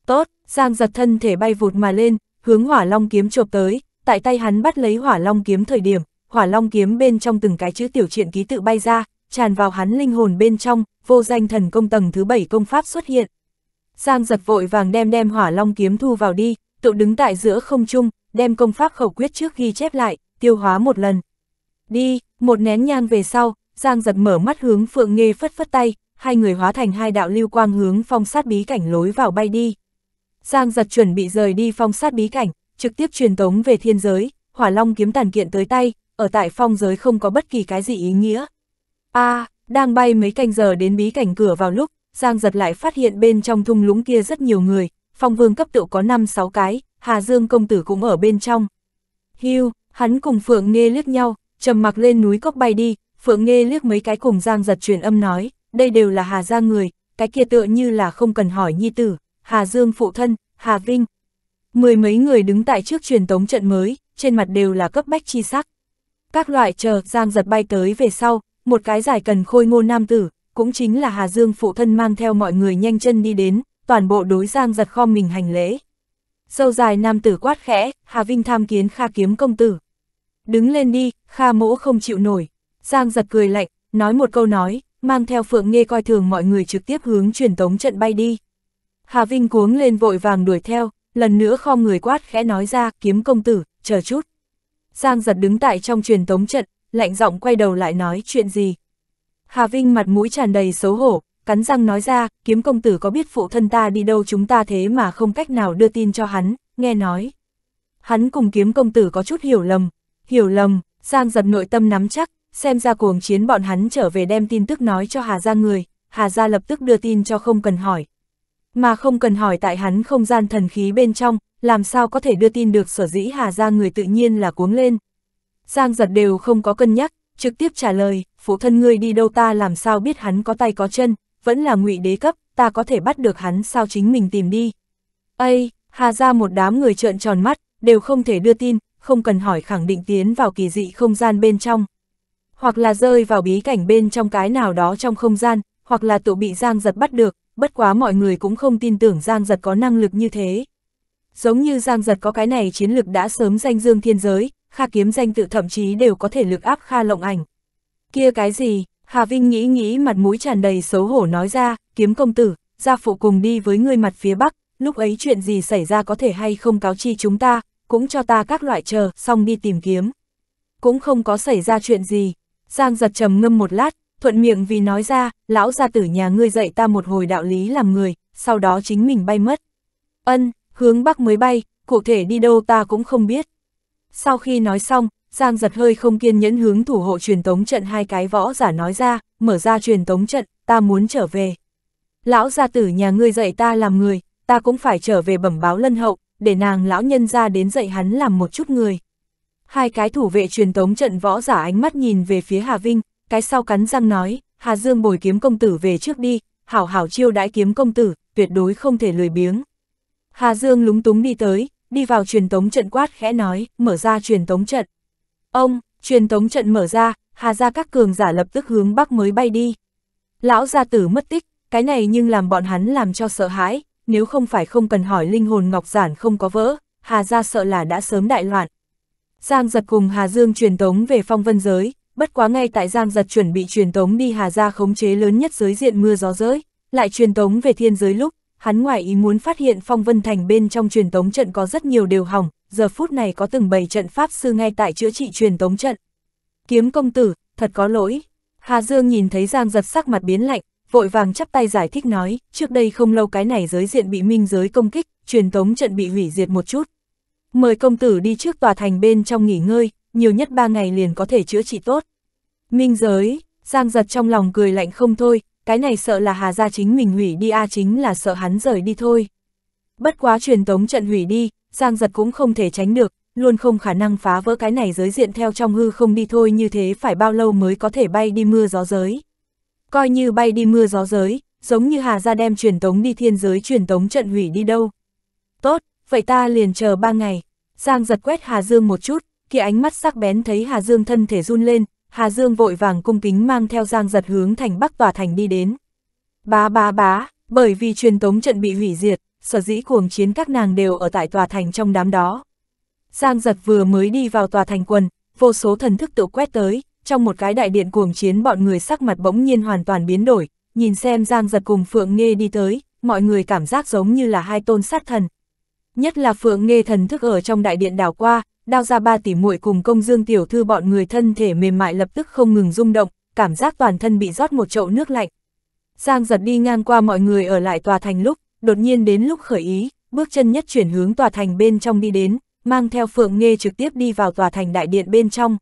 S1: Tốt, Giang giật thân thể bay vụt mà lên, hướng hỏa long kiếm chộp tới, tại tay hắn bắt lấy hỏa long kiếm thời điểm, hỏa long kiếm bên trong từng cái chữ tiểu truyện ký tự bay ra, tràn vào hắn linh hồn bên trong, vô danh thần công tầng thứ bảy công pháp xuất hiện. Giang giật vội vàng đem đem hỏa long kiếm thu vào đi, tự đứng tại giữa không trung, đem công pháp khẩu quyết trước ghi chép lại, tiêu hóa một lần. Đi, một nén nhang về sau, Giang giật mở mắt hướng Phượng Nghê phất phất tay, hai người hóa thành hai đạo lưu quang hướng phong sát bí cảnh lối vào bay đi. Giang giật chuẩn bị rời đi phong sát bí cảnh, trực tiếp truyền tống về thiên giới, hỏa long kiếm tàn kiện tới tay, ở tại phong giới không có bất kỳ cái gì ý nghĩa. a à, đang bay mấy canh giờ đến bí cảnh cửa vào lúc, Giang giật lại phát hiện bên trong thung lũng kia rất nhiều người, phong vương cấp độ có 5-6 cái, Hà Dương công tử cũng ở bên trong. Hưu, hắn cùng Phượng Nghê liếc nhau, trầm mặc lên núi cốc bay đi, Phượng Nghê liếc mấy cái cùng Giang giật truyền âm nói, đây đều là Hà Giang người, cái kia tựa như là không cần hỏi nhi tử, Hà Dương phụ thân, Hà Vinh, Mười mấy người đứng tại trước truyền tống trận mới, trên mặt đều là cấp bách chi sắc. Các loại chờ, giang giật bay tới về sau, một cái giải cần khôi ngô nam tử, cũng chính là Hà Dương phụ thân mang theo mọi người nhanh chân đi đến, toàn bộ đối giang giật kho mình hành lễ. Sâu dài nam tử quát khẽ, Hà Vinh tham kiến Kha kiếm công tử. Đứng lên đi, Kha mỗ không chịu nổi. Giang giật cười lạnh, nói một câu nói, mang theo phượng nghe coi thường mọi người trực tiếp hướng truyền tống trận bay đi. Hà Vinh cuống lên vội vàng đuổi theo, lần nữa kho người quát khẽ nói ra, kiếm công tử, chờ chút. Giang giật đứng tại trong truyền tống trận, lạnh giọng quay đầu lại nói chuyện gì. Hà Vinh mặt mũi tràn đầy xấu hổ, cắn răng nói ra, kiếm công tử có biết phụ thân ta đi đâu chúng ta thế mà không cách nào đưa tin cho hắn, nghe nói. Hắn cùng kiếm công tử có chút hiểu lầm, hiểu lầm, Giang giật nội tâm nắm chắc, xem ra cuồng chiến bọn hắn trở về đem tin tức nói cho Hà ra người, Hà ra lập tức đưa tin cho không cần hỏi, mà không cần hỏi tại hắn không gian thần khí bên trong, làm sao có thể đưa tin được sở dĩ Hà ra người tự nhiên là cuống lên. Giang giật đều không có cân nhắc, trực tiếp trả lời, phụ thân ngươi đi đâu ta làm sao biết hắn có tay có chân, vẫn là ngụy đế cấp, ta có thể bắt được hắn sao chính mình tìm đi. Ây, Hà ra một đám người trợn tròn mắt, đều không thể đưa tin, không cần hỏi khẳng định tiến vào kỳ dị không gian bên trong. Hoặc là rơi vào bí cảnh bên trong cái nào đó trong không gian, hoặc là tụ bị Giang giật bắt được, bất quá mọi người cũng không tin tưởng Giang Giật có năng lực như thế. Giống như Giang Giật có cái này chiến lực đã sớm danh dương thiên giới, Kha kiếm danh tự thậm chí đều có thể lực áp Kha lộng ảnh. Kia cái gì, Hà Vinh nghĩ nghĩ mặt mũi tràn đầy xấu hổ nói ra, kiếm công tử, gia phụ cùng đi với ngươi mặt phía bắc, lúc ấy chuyện gì xảy ra có thể hay không cáo chi chúng ta, cũng cho ta các loại chờ, xong đi tìm kiếm. Cũng không có xảy ra chuyện gì. Giang giật trầm ngâm một lát, thuận miệng vì nói ra, lão gia tử nhà ngươi dạy ta một hồi đạo lý làm người, sau đó chính mình bay mất. Ân, hướng bắc mới bay, cụ thể đi đâu ta cũng không biết. Sau khi nói xong, Giang giật hơi không kiên nhẫn hướng thủ hộ truyền tống trận hai cái võ giả nói ra, mở ra truyền tống trận, ta muốn trở về. Lão gia tử nhà ngươi dạy ta làm người, ta cũng phải trở về bẩm báo lân hậu, để nàng lão nhân ra đến dạy hắn làm một chút người. Hai cái thủ vệ truyền tống trận võ giả ánh mắt nhìn về phía Hà Vinh, cái sau cắn răng nói, Hà Dương bồi kiếm công tử về trước đi, hảo hảo chiêu đãi kiếm công tử, tuyệt đối không thể lười biếng. Hà Dương lúng túng đi tới, đi vào truyền tống trận quát khẽ nói, mở ra truyền tống trận. Ông, truyền tống trận mở ra, Hà ra các cường giả lập tức hướng bắc mới bay đi. Lão gia tử mất tích, cái này nhưng làm bọn hắn làm cho sợ hãi, nếu không phải không cần hỏi linh hồn ngọc giản không có vỡ, Hà ra sợ là đã sớm đại loạn. Giang giật cùng Hà Dương truyền tống về phong vân giới, bất quá ngay tại Giang Giật chuẩn bị truyền tống đi Hà Gia khống chế lớn nhất giới diện mưa gió giới, lại truyền tống về thiên giới lúc, hắn ngoài ý muốn phát hiện phong vân thành bên trong truyền tống trận có rất nhiều điều hỏng, giờ phút này có từng bảy trận pháp sư ngay tại chữa trị truyền tống trận. Kiếm công tử, thật có lỗi. Hà Dương nhìn thấy Giang Giật sắc mặt biến lạnh, vội vàng chắp tay giải thích nói, trước đây không lâu cái này giới diện bị minh giới công kích, truyền tống trận bị hủy diệt một chút. Mời công tử đi trước tòa thành bên trong nghỉ ngơi, nhiều nhất ba ngày liền có thể chữa trị tốt. Minh giới, Giang giật trong lòng cười lạnh không thôi, cái này sợ là Hà Gia chính mình hủy đi A à chính là sợ hắn rời đi thôi. Bất quá truyền tống trận hủy đi, Giang giật cũng không thể tránh được, luôn không khả năng phá vỡ cái này giới diện theo trong hư không đi thôi như thế phải bao lâu mới có thể bay đi mưa gió giới. Coi như bay đi mưa gió giới, giống như Hà Gia đem truyền tống đi thiên giới truyền tống trận hủy đi đâu. Tốt, vậy ta liền chờ ba ngày. Giang giật quét Hà Dương một chút, kia ánh mắt sắc bén thấy Hà Dương thân thể run lên, Hà Dương vội vàng cung kính mang theo Giang giật hướng thành Bắc Tòa Thành đi đến. Bá bá bá, bởi vì truyền tống trận bị hủy diệt, sở dĩ cuồng chiến các nàng đều ở tại Tòa Thành trong đám đó. Giang giật vừa mới đi vào Tòa Thành quần, vô số thần thức tự quét tới, trong một cái đại điện cuồng chiến bọn người sắc mặt bỗng nhiên hoàn toàn biến đổi, nhìn xem Giang giật cùng Phượng Nghê đi tới, mọi người cảm giác giống như là hai tôn sát thần. Nhất là Phượng Nghê thần thức ở trong đại điện đảo qua, đao ra ba tỷ muội cùng công dương tiểu thư bọn người thân thể mềm mại lập tức không ngừng rung động, cảm giác toàn thân bị rót một chậu nước lạnh. Giang giật đi ngang qua mọi người ở lại tòa thành lúc, đột nhiên đến lúc khởi ý, bước chân nhất chuyển hướng tòa thành bên trong đi đến, mang theo Phượng nghe trực tiếp đi vào tòa thành đại điện bên trong.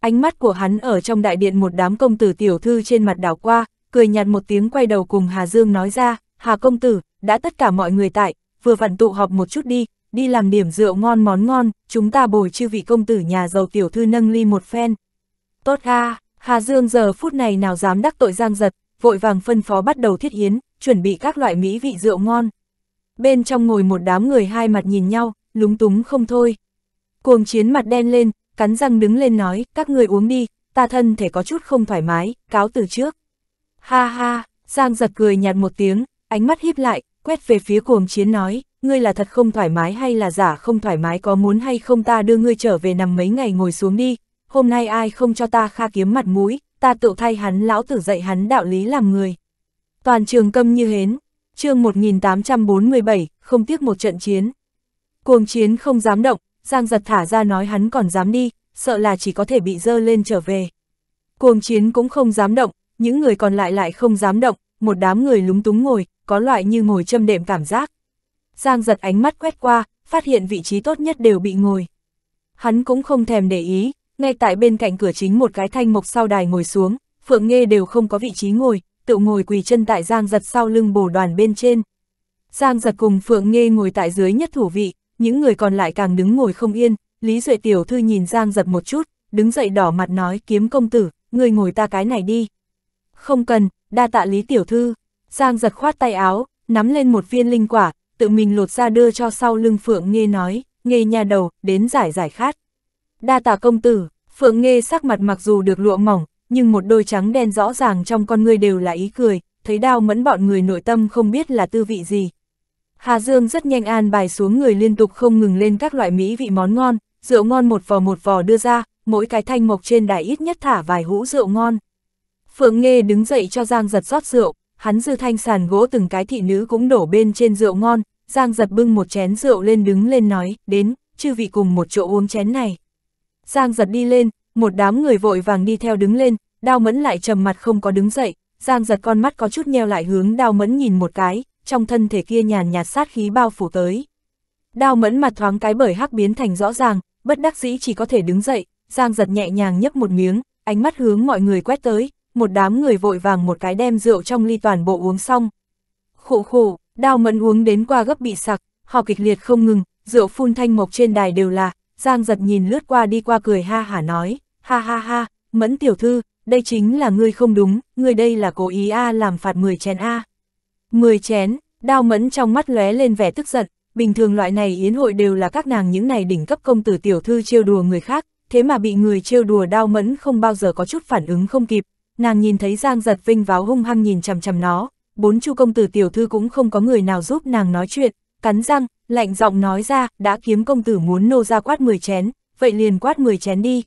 S1: Ánh mắt của hắn ở trong đại điện một đám công tử tiểu thư trên mặt đảo qua, cười nhạt một tiếng quay đầu cùng Hà Dương nói ra, Hà công tử, đã tất cả mọi người tại, vừa vặn tụ họp một chút đi, đi làm điểm rượu ngon món ngon, chúng ta bồi chư vị công tử nhà giàu tiểu thư nâng ly một phen. Tốt a Hà Dương giờ phút này nào dám đắc tội giang giật, vội vàng phân phó bắt đầu thiết hiến, chuẩn bị các loại mỹ vị rượu ngon. Bên trong ngồi một đám người hai mặt nhìn nhau, lúng túng không thôi. Cuồng chiến mặt đen lên, cắn răng đứng lên nói, các người uống đi, ta thân thể có chút không thoải mái, cáo từ trước. Ha ha, Giang giật cười nhạt một tiếng, ánh mắt híp lại, quét về phía cuồng chiến nói, ngươi là thật không thoải mái hay là giả không thoải mái có muốn hay không ta đưa ngươi trở về nằm mấy ngày ngồi xuống đi, hôm nay ai không cho ta kha kiếm mặt mũi, ta tự thay hắn lão tử dạy hắn đạo lý làm người. Toàn trường câm như hến, chương 1847, không tiếc một trận chiến. Cuồng chiến không dám động, Giang giật thả ra nói hắn còn dám đi, sợ là chỉ có thể bị dơ lên trở về. Cuồng chiến cũng không dám động, những người còn lại lại không dám động, một đám người lúng túng ngồi, có loại như ngồi châm đệm cảm giác. Giang giật ánh mắt quét qua, phát hiện vị trí tốt nhất đều bị ngồi. Hắn cũng không thèm để ý, ngay tại bên cạnh cửa chính một cái thanh mộc sau đài ngồi xuống, Phượng Nghê đều không có vị trí ngồi, tự ngồi quỳ chân tại Giang giật sau lưng bổ đoàn bên trên. Giang giật cùng Phượng Nghê ngồi tại dưới nhất thủ vị, những người còn lại càng đứng ngồi không yên, Lý Duệ Tiểu Thư nhìn Giang giật một chút, đứng dậy đỏ mặt nói kiếm công tử, người ngồi ta cái này đi. Không cần, đa tạ Lý Tiểu Thư, Giang giật khoát tay áo, nắm lên một viên linh quả, tự mình lột ra đưa cho sau lưng Phượng Nghê nói, nghe nhà đầu, đến giải giải khát. Đa tà công tử, Phượng Nghê sắc mặt mặc dù được lụa mỏng, nhưng một đôi trắng đen rõ ràng trong con người đều là ý cười, thấy đau mẫn bọn người nội tâm không biết là tư vị gì. Hà Dương rất nhanh an bài xuống người liên tục không ngừng lên các loại mỹ vị món ngon, rượu ngon một vò một vò đưa ra, mỗi cái thanh mộc trên đài ít nhất thả vài hũ rượu ngon. Phượng Nghê đứng dậy cho Giang giật rót rượu, hắn dư thanh sàn gỗ từng cái thị nữ cũng đổ bên trên rượu ngon, Giang giật bưng một chén rượu lên đứng lên nói, đến, chư vị cùng một chỗ uống chén này. Giang giật đi lên, một đám người vội vàng đi theo đứng lên, đao mẫn lại trầm mặt không có đứng dậy, Giang giật con mắt có chút nheo lại hướng đao mẫn nhìn một cái, trong thân thể kia nhàn nhạt sát khí bao phủ tới. Đao mẫn mặt thoáng cái bởi hắc biến thành rõ ràng, bất đắc dĩ chỉ có thể đứng dậy, Giang giật nhẹ nhàng nhấp một miếng, ánh mắt hướng mọi người quét tới, một đám người vội vàng một cái đem rượu trong ly toàn bộ uống xong. Khụ khụ, Đao mẫn uống đến qua gấp bị sặc, họ kịch liệt không ngừng, rượu phun thanh mộc trên đài đều là, Giang giật nhìn lướt qua đi qua cười ha hả nói, ha ha ha, mẫn tiểu thư, đây chính là ngươi không đúng, ngươi đây là cố ý A làm phạt 10 chén A. À. 10 chén, đao mẫn trong mắt lóe lên vẻ tức giận, bình thường loại này yến hội đều là các nàng những này đỉnh cấp công tử tiểu thư trêu đùa người khác, thế mà bị người trêu đùa đao mẫn không bao giờ có chút phản ứng không kịp, nàng nhìn thấy Giang giật vinh váo hung hăng nhìn chằm chằm nó, bốn chu công tử tiểu thư cũng không có người nào giúp nàng nói chuyện, cắn răng, lạnh giọng nói ra, đã kiếm công tử muốn nô ra quát 10 chén, vậy liền quát 10 chén đi.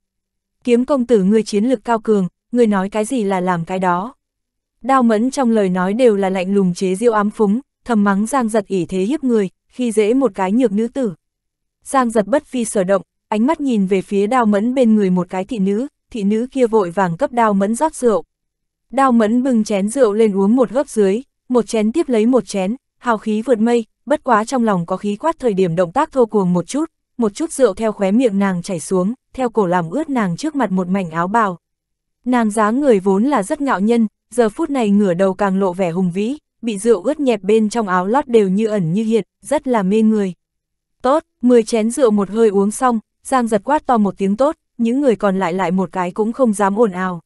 S1: Kiếm công tử người chiến lực cao cường, người nói cái gì là làm cái đó. Đao mẫn trong lời nói đều là lạnh lùng chế diêu ám phúng, thầm mắng giang giật ỉ thế hiếp người, khi dễ một cái nhược nữ tử. Giang giật bất phi sở động, ánh mắt nhìn về phía đao mẫn bên người một cái thị nữ, thị nữ kia vội vàng cấp đao mẫn rót rượu. Đao mẫn bưng chén rượu lên uống một gấp dưới, một chén tiếp lấy một chén, hào khí vượt mây, bất quá trong lòng có khí quát thời điểm động tác thô cuồng một chút, một chút rượu theo khóe miệng nàng chảy xuống, theo cổ làm ướt nàng trước mặt một mảnh áo bào. Nàng dáng người vốn là rất ngạo nhân, giờ phút này ngửa đầu càng lộ vẻ hùng vĩ, bị rượu ướt nhẹp bên trong áo lót đều như ẩn như hiện, rất là mê người. Tốt, 10 chén rượu một hơi uống xong, Giang giật quát to một tiếng tốt, những người còn lại lại một cái cũng không dám ồn ào.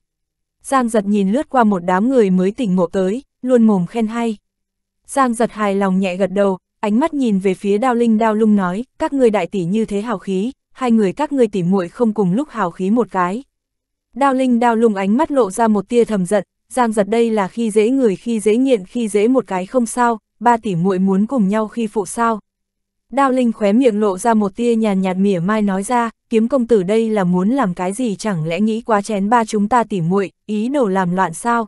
S1: Giang giật nhìn lướt qua một đám người mới tỉnh ngộ tới, luôn mồm khen hay. Giang giật hài lòng nhẹ gật đầu, ánh mắt nhìn về phía đao linh đao lung nói, các người đại tỷ như thế hào khí, hai người các ngươi tỉ muội không cùng lúc hào khí một cái. Đao linh đao lung ánh mắt lộ ra một tia thầm giận, giang giật đây là khi dễ người khi dễ nghiện khi dễ một cái không sao, ba tỷ muội muốn cùng nhau khi phụ sao. Đao Linh khóe miệng lộ ra một tia nhàn nhạt mỉa mai nói ra, kiếm công tử đây là muốn làm cái gì chẳng lẽ nghĩ quá chén ba chúng ta tỉ muội ý đồ làm loạn sao?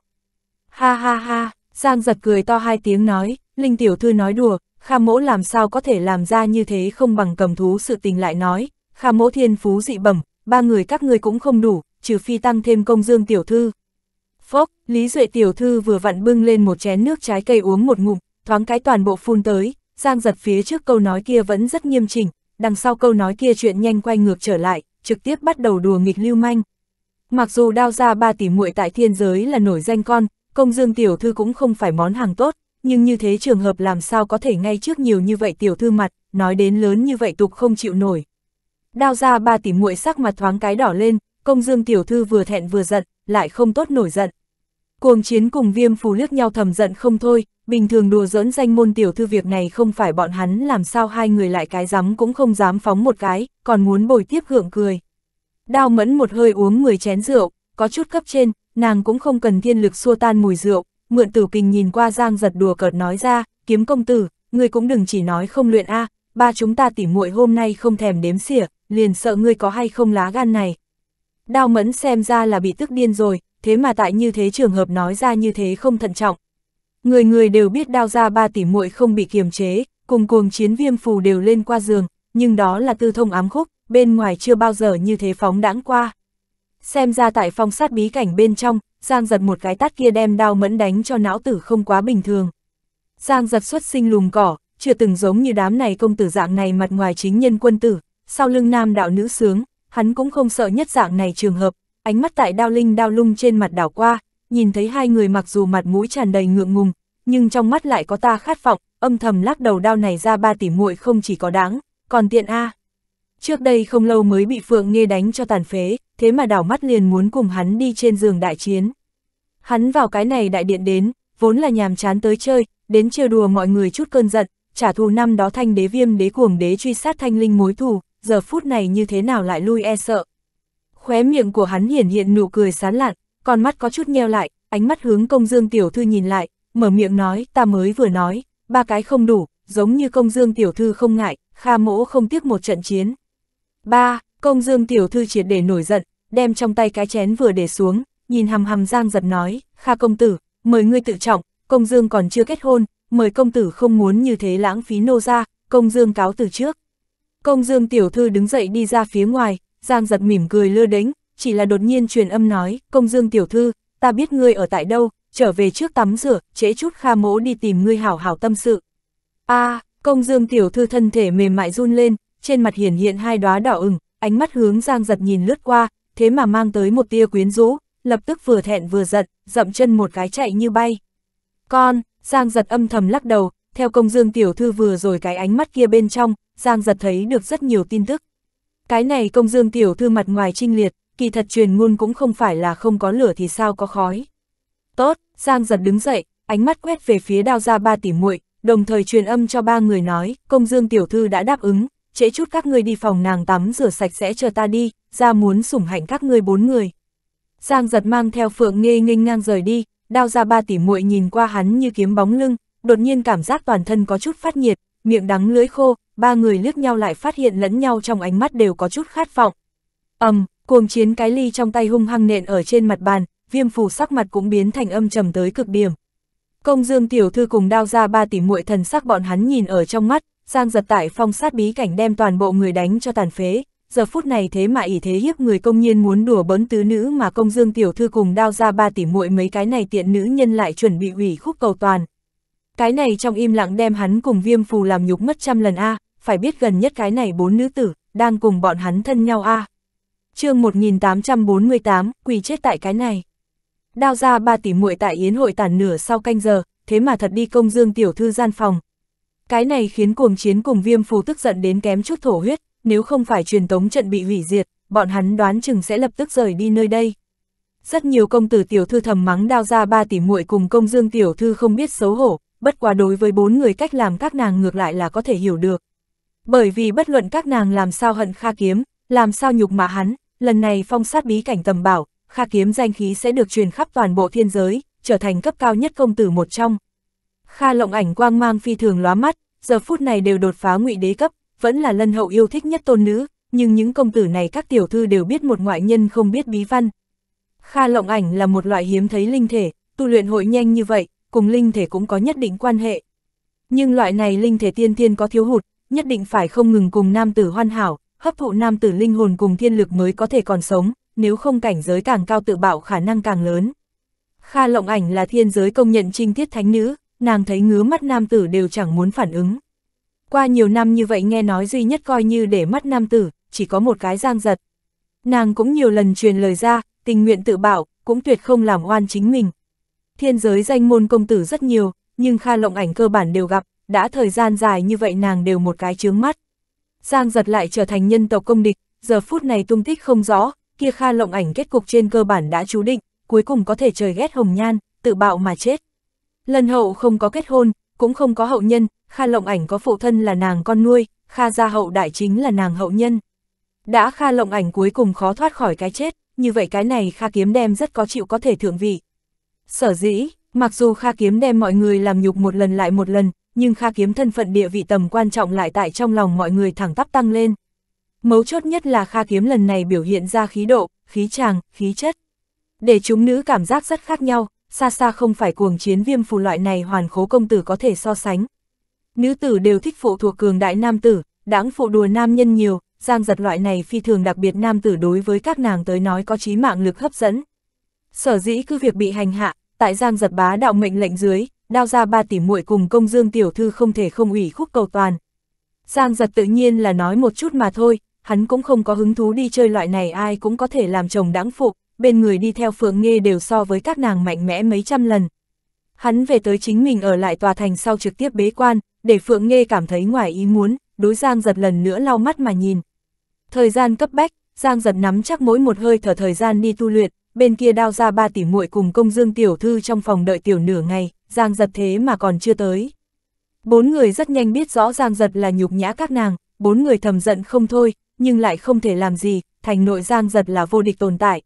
S1: Ha ha ha, Giang giật cười to hai tiếng nói, Linh tiểu thư nói đùa, Kha mỗ làm sao có thể làm ra như thế không bằng cầm thú sự tình lại nói, Kha mỗ thiên phú dị bẩm, ba người các ngươi cũng không đủ, trừ phi tăng thêm công dương tiểu thư. Phốc, Lý Duệ tiểu thư vừa vặn bưng lên một chén nước trái cây uống một ngụm, thoáng cái toàn bộ phun tới, Giang giật phía trước câu nói kia vẫn rất nghiêm chỉnh, đằng sau câu nói kia chuyện nhanh quay ngược trở lại, trực tiếp bắt đầu đùa nghịch lưu manh. Mặc dù đao ra ba tỷ muội tại thiên giới là nổi danh con, công dương tiểu thư cũng không phải món hàng tốt, nhưng như thế trường hợp làm sao có thể ngay trước nhiều như vậy tiểu thư mặt, nói đến lớn như vậy tục không chịu nổi. Đao ra ba tỷ muội sắc mặt thoáng cái đỏ lên, công dương tiểu thư vừa thẹn vừa giận, lại không tốt nổi giận. Cuồng chiến cùng viêm phù liếc nhau thầm giận không thôi, Bình thường đùa giỡn danh môn tiểu thư việc này không phải bọn hắn làm sao hai người lại cái dám cũng không dám phóng một cái, còn muốn bồi tiếp hưởng cười. Đao mẫn một hơi uống 10 chén rượu, có chút cấp trên, nàng cũng không cần thiên lực xua tan mùi rượu, mượn tử kình nhìn qua giang giật đùa cợt nói ra, kiếm công tử, ngươi cũng đừng chỉ nói không luyện a ba chúng ta tỉ muội hôm nay không thèm đếm xỉa, liền sợ ngươi có hay không lá gan này. Đao mẫn xem ra là bị tức điên rồi, thế mà tại như thế trường hợp nói ra như thế không thận trọng, Người người đều biết đao ra ba tỷ muội không bị kiềm chế, cùng cuồng chiến viêm phù đều lên qua giường, nhưng đó là tư thông ám khúc, bên ngoài chưa bao giờ như thế phóng đãng qua. Xem ra tại phong sát bí cảnh bên trong, Giang giật một cái tát kia đem đao mẫn đánh cho não tử không quá bình thường. Giang giật xuất sinh lùm cỏ, chưa từng giống như đám này công tử dạng này mặt ngoài chính nhân quân tử, sau lưng nam đạo nữ sướng, hắn cũng không sợ nhất dạng này trường hợp, ánh mắt tại đao linh đao lung trên mặt đảo qua, nhìn thấy hai người mặc dù mặt mũi tràn đầy ngượng ngùng, nhưng trong mắt lại có ta khát vọng, âm thầm lắc đầu đao này ra ba tỷ muội không chỉ có đáng, còn tiện a. Trước đây không lâu mới bị Phượng Nghê đánh cho tàn phế, thế mà đảo mắt liền muốn cùng hắn đi trên giường đại chiến. Hắn vào cái này đại điện đến, vốn là nhàm chán tới chơi, đến trêu đùa mọi người chút cơn giận, trả thù năm đó thanh đế viêm đế cuồng đế truy sát thanh linh mối thù, giờ phút này như thế nào lại lui e sợ. Khóe miệng của hắn hiển hiện nụ cười sán lạn, con mắt có chút nheo lại, ánh mắt hướng công dương tiểu thư nhìn lại, mở miệng nói, ta mới vừa nói, ba cái không đủ, giống như công dương tiểu thư không ngại, kha mỗ không tiếc một trận chiến. Ba, công dương tiểu thư triệt để nổi giận, đem trong tay cái chén vừa để xuống, nhìn hầm hầm giang giật nói, kha công tử, mời ngươi tự trọng, công dương còn chưa kết hôn, mời công tử không muốn như thế lãng phí nô ra, công dương cáo từ trước. Công dương tiểu thư đứng dậy đi ra phía ngoài, giang giật mỉm cười lơ đính, chỉ là đột nhiên truyền âm nói, công dương tiểu thư, ta biết ngươi ở tại đâu, trở về trước tắm rửa, trễ chút kha mỗ đi tìm ngươi hảo hảo tâm sự. a à, công dương tiểu thư thân thể mềm mại run lên, trên mặt hiển hiện hai đóa đỏ ửng, ánh mắt hướng giang giật nhìn lướt qua, thế mà mang tới một tia quyến rũ, lập tức vừa thẹn vừa giận, dậm chân một cái chạy như bay. Con, giang giật âm thầm lắc đầu, theo công dương tiểu thư vừa rồi cái ánh mắt kia bên trong, giang giật thấy được rất nhiều tin tức. Cái này công dương tiểu thư mặt ngoài trinh liệt, kỳ thật truyền ngôn cũng không phải là không có lửa thì sao có khói. Tốt, Giang giật đứng dậy, ánh mắt quét về phía đao ra ba tỷ muội đồng thời truyền âm cho ba người nói, công dương tiểu thư đã đáp ứng, trễ chút các ngươi đi phòng nàng tắm rửa sạch sẽ chờ ta đi, ra muốn sủng hạnh các ngươi bốn người. Giang giật mang theo phượng nghê nghênh ngang rời đi, đao ra ba tỷ muội nhìn qua hắn như kiếm bóng lưng, đột nhiên cảm giác toàn thân có chút phát nhiệt, miệng đắng lưỡi khô, ba người liếc nhau lại phát hiện lẫn nhau trong ánh mắt đều có chút khát vọng. ầm Cuồng chiến cái ly trong tay hung hăng nện ở trên mặt bàn, viêm phù sắc mặt cũng biến thành âm trầm tới cực điểm. Công dương tiểu thư cùng đao ra ba tỷ muội thần sắc bọn hắn nhìn ở trong mắt, giang giật tại phong sát bí cảnh đem toàn bộ người đánh cho tàn phế. Giờ phút này thế mà ỷ thế hiếp người công nhiên muốn đùa bỡn tứ nữ mà công dương tiểu thư cùng đao ra ba tỷ muội mấy cái này tiện nữ nhân lại chuẩn bị ủy khúc cầu toàn. Cái này trong im lặng đem hắn cùng viêm phù làm nhục mất trăm lần A, phải biết gần nhất cái này bốn nữ tử, đang cùng bọn hắn thân nhau A chương 1848, quỳ chết tại cái này. Đao ra ba tỷ muội tại yến hội tàn nửa sau canh giờ, thế mà thật đi công dương tiểu thư gian phòng. Cái này khiến cuồng chiến cùng viêm phù tức giận đến kém chút thổ huyết, nếu không phải truyền tống trận bị hủy diệt, bọn hắn đoán chừng sẽ lập tức rời đi nơi đây. Rất nhiều công tử tiểu thư thầm mắng đao ra ba tỷ muội cùng công dương tiểu thư không biết xấu hổ, bất quá đối với bốn người cách làm các nàng ngược lại là có thể hiểu được. Bởi vì bất luận các nàng làm sao hận Kha Kiếm, làm sao nhục mạ hắn, Lần này phong sát bí cảnh tầm bảo, Kha kiếm danh khí sẽ được truyền khắp toàn bộ thiên giới, trở thành cấp cao nhất công tử một trong. Kha lộng ảnh quang mang phi thường lóa mắt, giờ phút này đều đột phá ngụy đế cấp, vẫn là lân hậu yêu thích nhất tôn nữ, nhưng những công tử này các tiểu thư đều biết một ngoại nhân không biết bí văn. Kha lộng ảnh là một loại hiếm thấy linh thể, tu luyện hội nhanh như vậy, cùng linh thể cũng có nhất định quan hệ. Nhưng loại này linh thể tiên tiên có thiếu hụt, nhất định phải không ngừng cùng nam tử hoan hảo, hấp thụ nam tử linh hồn cùng thiên lực mới có thể còn sống, nếu không cảnh giới càng cao tự bạo khả năng càng lớn. Kha Lộng Ảnh là thiên giới công nhận trinh tiết thánh nữ, nàng thấy ngứa mắt nam tử đều chẳng muốn phản ứng. Qua nhiều năm như vậy nghe nói duy nhất coi như để mắt nam tử, chỉ có một cái giang giật. Nàng cũng nhiều lần truyền lời ra, tình nguyện tự bảo, cũng tuyệt không làm oan chính mình. Thiên giới danh môn công tử rất nhiều, nhưng Kha Lộng Ảnh cơ bản đều gặp, đã thời gian dài như vậy nàng đều một cái chướng mắt. Giang giật lại trở thành nhân tộc công địch, giờ phút này tung tích không rõ, kia Kha Lộng Ảnh kết cục trên cơ bản đã chú định, cuối cùng có thể trời ghét Hồng Nhan, tự bạo mà chết. Lần hậu không có kết hôn, cũng không có hậu nhân, Kha Lộng Ảnh có phụ thân là nàng con nuôi, Kha gia hậu đại chính là nàng hậu nhân. Đã Kha Lộng Ảnh cuối cùng khó thoát khỏi cái chết, như vậy cái này Kha Kiếm đem rất có chịu có thể thượng vị. Sở dĩ, Mặc dù Kha Kiếm đem mọi người làm nhục một lần lại một lần, nhưng Kha Kiếm thân phận địa vị tầm quan trọng lại tại trong lòng mọi người thẳng tắp tăng lên. Mấu chốt nhất là Kha Kiếm lần này biểu hiện ra khí độ, khí tràng, khí chất. Để chúng nữ cảm giác rất khác nhau, xa xa không phải cuồng chiến viêm phù loại này hoàn khố công tử có thể so sánh. Nữ tử đều thích phụ thuộc cường đại nam tử, đáng phụ đùa nam nhân nhiều, giang giật loại này phi thường đặc biệt nam tử đối với các nàng tới nói có trí mạng lực hấp dẫn. Sở dĩ cứ việc bị hành hạ, tại Giang giật bá đạo mệnh lệnh dưới, đao ra ba tỷ muội cùng công dương tiểu thư không thể không ủy khúc cầu toàn. Giang giật tự nhiên là nói một chút mà thôi, hắn cũng không có hứng thú đi chơi loại này ai cũng có thể làm chồng đáng phụ, bên người đi theo phượng nghe đều so với các nàng mạnh mẽ mấy trăm lần. Hắn về tới chính mình ở lại tòa thành sau trực tiếp bế quan, để phượng nghe cảm thấy ngoài ý muốn, đối Giang giật lần nữa lau mắt mà nhìn. Thời gian cấp bách, Giang giật nắm chắc mỗi một hơi thở thời gian đi tu luyện, bên kia đao ra ba tỷ muội cùng công dương tiểu thư trong phòng đợi tiểu nửa ngày, giang giật thế mà còn chưa tới. Bốn người rất nhanh biết rõ giang giật là nhục nhã các nàng, bốn người thầm giận không thôi, nhưng lại không thể làm gì, thành nội giang giật là vô địch tồn tại.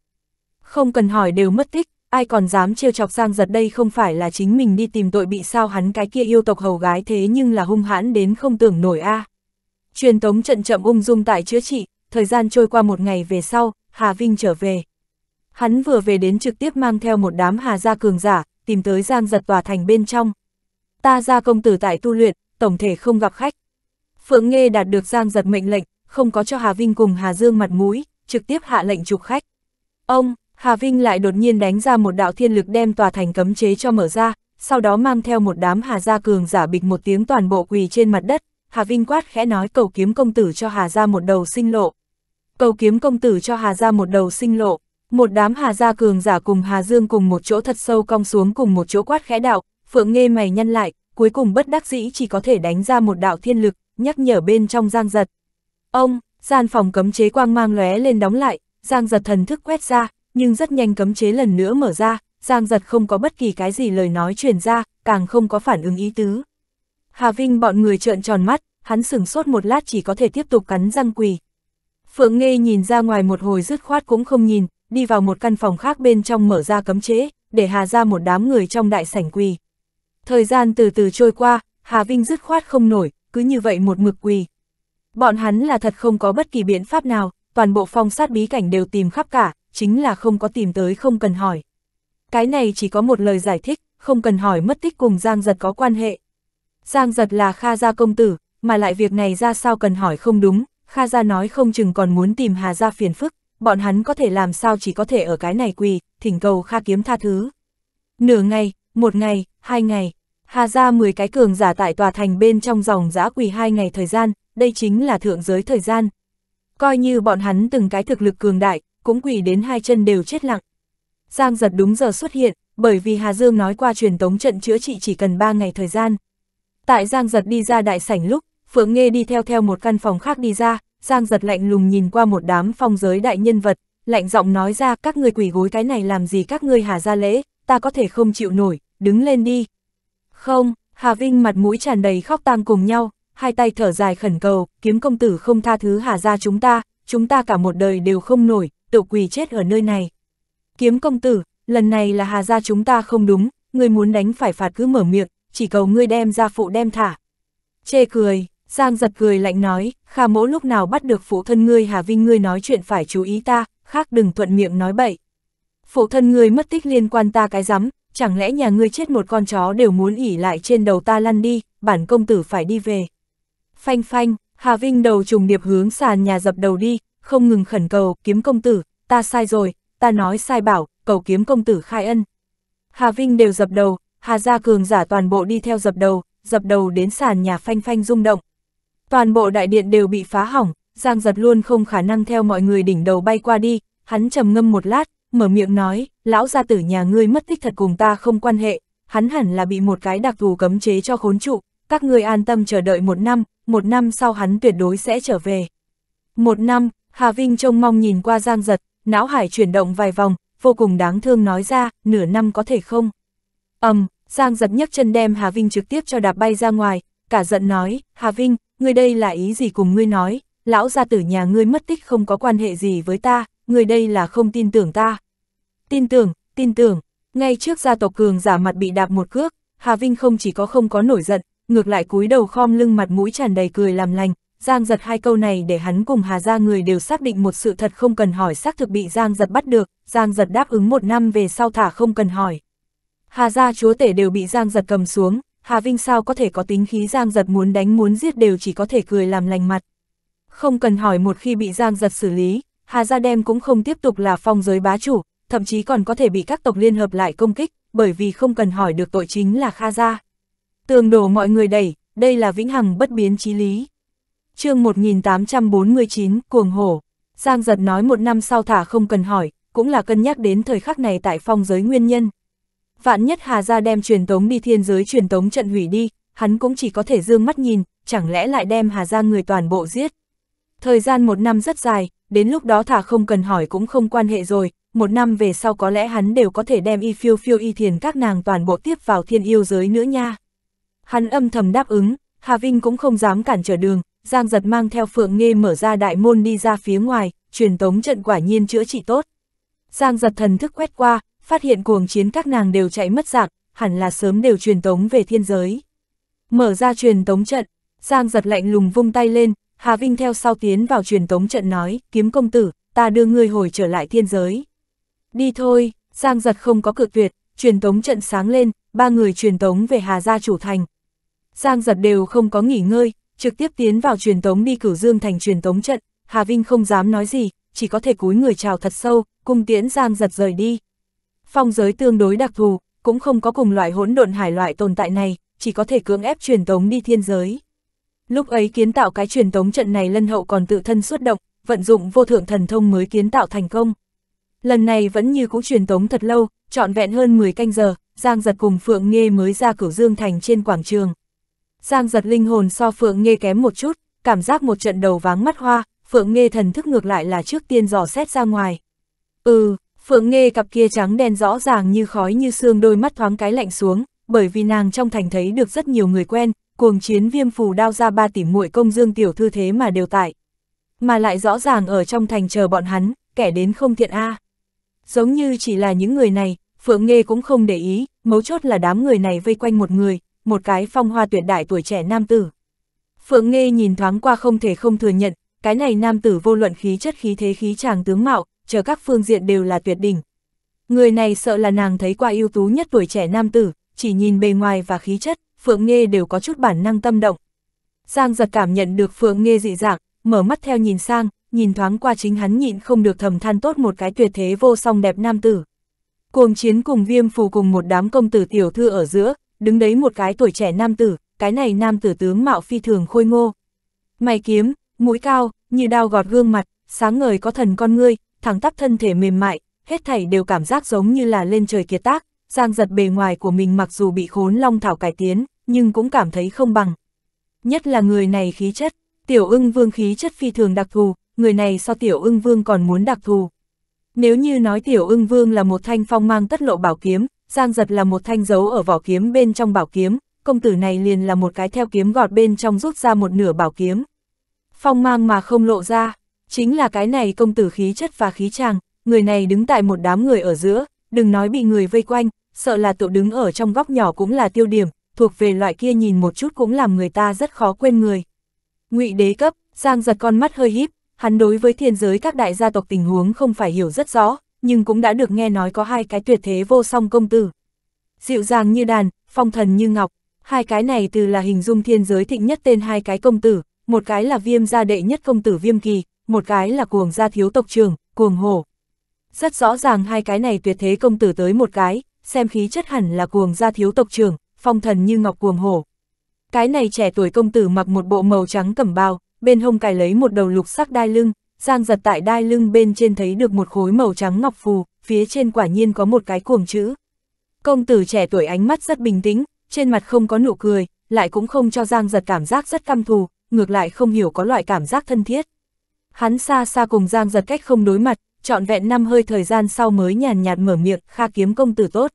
S1: Không cần hỏi đều mất tích, ai còn dám trêu chọc giang giật đây không phải là chính mình đi tìm tội bị sao hắn cái kia yêu tộc hầu gái thế nhưng là hung hãn đến không tưởng nổi a. À. Truyền tống trận chậm ung dung tại chữa trị, thời gian trôi qua một ngày về sau, Hà Vinh trở về. Hắn vừa về đến trực tiếp mang theo một đám hà gia cường giả, tìm tới giang giật tòa thành bên trong. Ta ra công tử tại tu luyện, tổng thể không gặp khách. Phượng Nghê đạt được giang giật mệnh lệnh, không có cho Hà Vinh cùng Hà Dương mặt mũi, trực tiếp hạ lệnh trục khách. Ông, Hà Vinh lại đột nhiên đánh ra một đạo thiên lực đem tòa thành cấm chế cho mở ra, sau đó mang theo một đám Hà Gia Cường giả bịch một tiếng toàn bộ quỳ trên mặt đất, Hà Vinh quát khẽ nói cầu kiếm công tử cho Hà Gia một đầu sinh lộ. Cầu kiếm công tử cho Hà Gia một đầu sinh lộ. Một đám Hà Gia Cường giả cùng Hà Dương cùng một chỗ thật sâu cong xuống cùng một chỗ quát khẽ đạo, Phượng nghe mày nhân lại, cuối cùng bất đắc dĩ chỉ có thể đánh ra một đạo thiên lực, nhắc nhở bên trong Giang Giật. Ông, gian phòng cấm chế quang mang lóe lên đóng lại, Giang Giật thần thức quét ra, nhưng rất nhanh cấm chế lần nữa mở ra, Giang Giật không có bất kỳ cái gì lời nói truyền ra, càng không có phản ứng ý tứ. Hà Vinh bọn người trợn tròn mắt, hắn sửng sốt một lát chỉ có thể tiếp tục cắn răng quỳ. Phượng nghe nhìn ra ngoài một hồi dứt khoát cũng không nhìn, đi vào một căn phòng khác bên trong mở ra cấm chế, để Hà ra một đám người trong đại sảnh quỳ. Thời gian từ từ trôi qua, Hà Vinh dứt khoát không nổi, cứ như vậy một mực quỳ. Bọn hắn là thật không có bất kỳ biện pháp nào, toàn bộ phong sát bí cảnh đều tìm khắp cả, chính là không có tìm tới không cần hỏi. Cái này chỉ có một lời giải thích, không cần hỏi mất tích cùng Giang Giật có quan hệ. Giang Giật là Kha Gia công tử, mà lại việc này ra sao cần hỏi không đúng, Kha Gia nói không chừng còn muốn tìm Hà Gia phiền phức bọn hắn có thể làm sao chỉ có thể ở cái này quỳ, thỉnh cầu Kha Kiếm tha thứ. Nửa ngày, một ngày, hai ngày, Hà ra 10 cái cường giả tại tòa thành bên trong dòng giã quỳ hai ngày thời gian, đây chính là thượng giới thời gian. Coi như bọn hắn từng cái thực lực cường đại, cũng quỳ đến hai chân đều chết lặng. Giang giật đúng giờ xuất hiện, bởi vì Hà Dương nói qua truyền tống trận chữa trị chỉ cần 3 ngày thời gian. Tại Giang giật đi ra đại sảnh lúc, Phượng Nghê đi theo theo một căn phòng khác đi ra, Giang giật lạnh lùng nhìn qua một đám phong giới đại nhân vật, lạnh giọng nói ra các ngươi quỷ gối cái này làm gì các ngươi hà ra lễ, ta có thể không chịu nổi, đứng lên đi. Không, Hà Vinh mặt mũi tràn đầy khóc tang cùng nhau, hai tay thở dài khẩn cầu, kiếm công tử không tha thứ hà ra chúng ta, chúng ta cả một đời đều không nổi, tự quỳ chết ở nơi này. Kiếm công tử, lần này là hà ra chúng ta không đúng, người muốn đánh phải phạt cứ mở miệng, chỉ cầu ngươi đem ra phụ đem thả. Chê cười, Giang giật cười lạnh nói, Kha mỗ lúc nào bắt được phụ thân ngươi Hà Vinh ngươi nói chuyện phải chú ý ta, khác đừng thuận miệng nói bậy. Phụ thân ngươi mất tích liên quan ta cái rắm, chẳng lẽ nhà ngươi chết một con chó đều muốn ỉ lại trên đầu ta lăn đi, bản công tử phải đi về. Phanh phanh, Hà Vinh đầu trùng điệp hướng sàn nhà dập đầu đi, không ngừng khẩn cầu, kiếm công tử, ta sai rồi, ta nói sai bảo, cầu kiếm công tử khai ân. Hà Vinh đều dập đầu, Hà Gia Cường giả toàn bộ đi theo dập đầu, dập đầu đến sàn nhà phanh phanh rung động, Toàn bộ đại điện đều bị phá hỏng, Giang giật luôn không khả năng theo mọi người đỉnh đầu bay qua đi, hắn trầm ngâm một lát, mở miệng nói, lão gia tử nhà ngươi mất tích thật cùng ta không quan hệ, hắn hẳn là bị một cái đặc thù cấm chế cho khốn trụ, các ngươi an tâm chờ đợi một năm, một năm sau hắn tuyệt đối sẽ trở về. Một năm, Hà Vinh trông mong nhìn qua Giang giật, não hải chuyển động vài vòng, vô cùng đáng thương nói ra, nửa năm có thể không? ầm, um, Giang giật nhấc chân đem Hà Vinh trực tiếp cho đạp bay ra ngoài, cả giận nói, Hà Vinh, ngươi đây là ý gì cùng ngươi nói, lão gia tử nhà ngươi mất tích không có quan hệ gì với ta, ngươi đây là không tin tưởng ta. Tin tưởng, tin tưởng, ngay trước gia tộc cường giả mặt bị đạp một cước, Hà Vinh không chỉ có không có nổi giận, ngược lại cúi đầu khom lưng mặt mũi tràn đầy cười làm lành, Giang giật hai câu này để hắn cùng Hà gia người đều xác định một sự thật không cần hỏi xác thực bị Giang giật bắt được, Giang giật đáp ứng một năm về sau thả không cần hỏi. Hà gia chúa tể đều bị Giang giật cầm xuống, Hà Vinh sao có thể có tính khí Giang Giật muốn đánh muốn giết đều chỉ có thể cười làm lành mặt. Không cần hỏi một khi bị Giang Giật xử lý, Hà Gia Đem cũng không tiếp tục là phong giới bá chủ, thậm chí còn có thể bị các tộc liên hợp lại công kích, bởi vì không cần hỏi được tội chính là Kha Gia. Tường đổ mọi người đẩy, đây là vĩnh hằng bất biến chí lý. chương 1849, Cuồng Hổ. Giang Giật nói một năm sau thả không cần hỏi, cũng là cân nhắc đến thời khắc này tại phong giới nguyên nhân, vạn nhất Hà Gia đem truyền tống đi thiên giới truyền tống trận hủy đi, hắn cũng chỉ có thể dương mắt nhìn, chẳng lẽ lại đem Hà Gia người toàn bộ giết. Thời gian một năm rất dài, đến lúc đó thả không cần hỏi cũng không quan hệ rồi, một năm về sau có lẽ hắn đều có thể đem y phiêu phiêu y thiền các nàng toàn bộ tiếp vào thiên yêu giới nữa nha. Hắn âm thầm đáp ứng, Hà Vinh cũng không dám cản trở đường, Giang giật mang theo Phượng Nghe mở ra đại môn đi ra phía ngoài, truyền tống trận quả nhiên chữa trị tốt. Giang giật thần thức quét qua, phát hiện cuồng chiến các nàng đều chạy mất dạng hẳn là sớm đều truyền tống về thiên giới. Mở ra truyền tống trận, Giang giật lạnh lùng vung tay lên, Hà Vinh theo sau tiến vào truyền tống trận nói, kiếm công tử, ta đưa ngươi hồi trở lại thiên giới. Đi thôi, Giang giật không có cự tuyệt, truyền tống trận sáng lên, ba người truyền tống về Hà Gia chủ thành. Giang giật đều không có nghỉ ngơi, trực tiếp tiến vào truyền tống đi cửu dương thành truyền tống trận, Hà Vinh không dám nói gì, chỉ có thể cúi người chào thật sâu, cung tiễn Giang giật rời đi. Phong giới tương đối đặc thù, cũng không có cùng loại hỗn độn hải loại tồn tại này, chỉ có thể cưỡng ép truyền tống đi thiên giới. Lúc ấy kiến tạo cái truyền tống trận này lân hậu còn tự thân xuất động, vận dụng vô thượng thần thông mới kiến tạo thành công. Lần này vẫn như cũ truyền tống thật lâu, trọn vẹn hơn 10 canh giờ, Giang Giật cùng Phượng Nghê mới ra cửu Dương Thành trên quảng trường. Giang Giật linh hồn so Phượng Nghê kém một chút, cảm giác một trận đầu váng mắt hoa, Phượng Nghê thần thức ngược lại là trước tiên dò xét ra ngoài. Ừ, Phượng Nghê cặp kia trắng đen rõ ràng như khói như xương đôi mắt thoáng cái lạnh xuống, bởi vì nàng trong thành thấy được rất nhiều người quen, cuồng chiến viêm phù đao ra ba tỷ muội công dương tiểu thư thế mà đều tại. Mà lại rõ ràng ở trong thành chờ bọn hắn, kẻ đến không thiện a. À. Giống như chỉ là những người này, Phượng Nghê cũng không để ý, mấu chốt là đám người này vây quanh một người, một cái phong hoa tuyệt đại tuổi trẻ nam tử. Phượng Nghê nhìn thoáng qua không thể không thừa nhận, cái này nam tử vô luận khí chất khí thế khí chàng tướng mạo, chờ các phương diện đều là tuyệt đỉnh. Người này sợ là nàng thấy qua ưu tú nhất tuổi trẻ nam tử, chỉ nhìn bề ngoài và khí chất, Phượng Nghê đều có chút bản năng tâm động. Giang giật cảm nhận được Phượng Nghê dị dạng, mở mắt theo nhìn sang, nhìn thoáng qua chính hắn nhịn không được thầm than tốt một cái tuyệt thế vô song đẹp nam tử. Cuồng chiến cùng viêm phù cùng một đám công tử tiểu thư ở giữa, đứng đấy một cái tuổi trẻ nam tử, cái này nam tử tướng mạo phi thường khôi ngô. Mày kiếm, mũi cao, như đao gọt gương mặt, sáng ngời có thần con ngươi, thẳng tắp thân thể mềm mại, hết thảy đều cảm giác giống như là lên trời kiệt tác, giang giật bề ngoài của mình mặc dù bị khốn long thảo cải tiến, nhưng cũng cảm thấy không bằng. Nhất là người này khí chất, tiểu ưng vương khí chất phi thường đặc thù, người này so tiểu ưng vương còn muốn đặc thù. Nếu như nói tiểu ưng vương là một thanh phong mang tất lộ bảo kiếm, giang giật là một thanh dấu ở vỏ kiếm bên trong bảo kiếm, công tử này liền là một cái theo kiếm gọt bên trong rút ra một nửa bảo kiếm. Phong mang mà không lộ ra, chính là cái này công tử khí chất và khí chàng, người này đứng tại một đám người ở giữa, đừng nói bị người vây quanh, sợ là tự đứng ở trong góc nhỏ cũng là tiêu điểm, thuộc về loại kia nhìn một chút cũng làm người ta rất khó quên người. Ngụy đế cấp, Giang giật con mắt hơi híp, hắn đối với thiên giới các đại gia tộc tình huống không phải hiểu rất rõ, nhưng cũng đã được nghe nói có hai cái tuyệt thế vô song công tử. Dịu dàng như đàn, phong thần như ngọc, hai cái này từ là hình dung thiên giới thịnh nhất tên hai cái công tử, một cái là viêm gia đệ nhất công tử viêm kỳ, một cái là cuồng gia thiếu tộc trường, cuồng hổ. Rất rõ ràng hai cái này tuyệt thế công tử tới một cái, xem khí chất hẳn là cuồng gia thiếu tộc trường, phong thần như ngọc cuồng hổ. Cái này trẻ tuổi công tử mặc một bộ màu trắng cẩm bào, bên hông cài lấy một đầu lục sắc đai lưng, giang giật tại đai lưng bên trên thấy được một khối màu trắng ngọc phù, phía trên quả nhiên có một cái cuồng chữ. Công tử trẻ tuổi ánh mắt rất bình tĩnh, trên mặt không có nụ cười, lại cũng không cho giang giật cảm giác rất căm thù, ngược lại không hiểu có loại cảm giác thân thiết. Hắn xa xa cùng Giang giật cách không đối mặt, trọn vẹn năm hơi thời gian sau mới nhàn nhạt mở miệng, kha kiếm công tử tốt.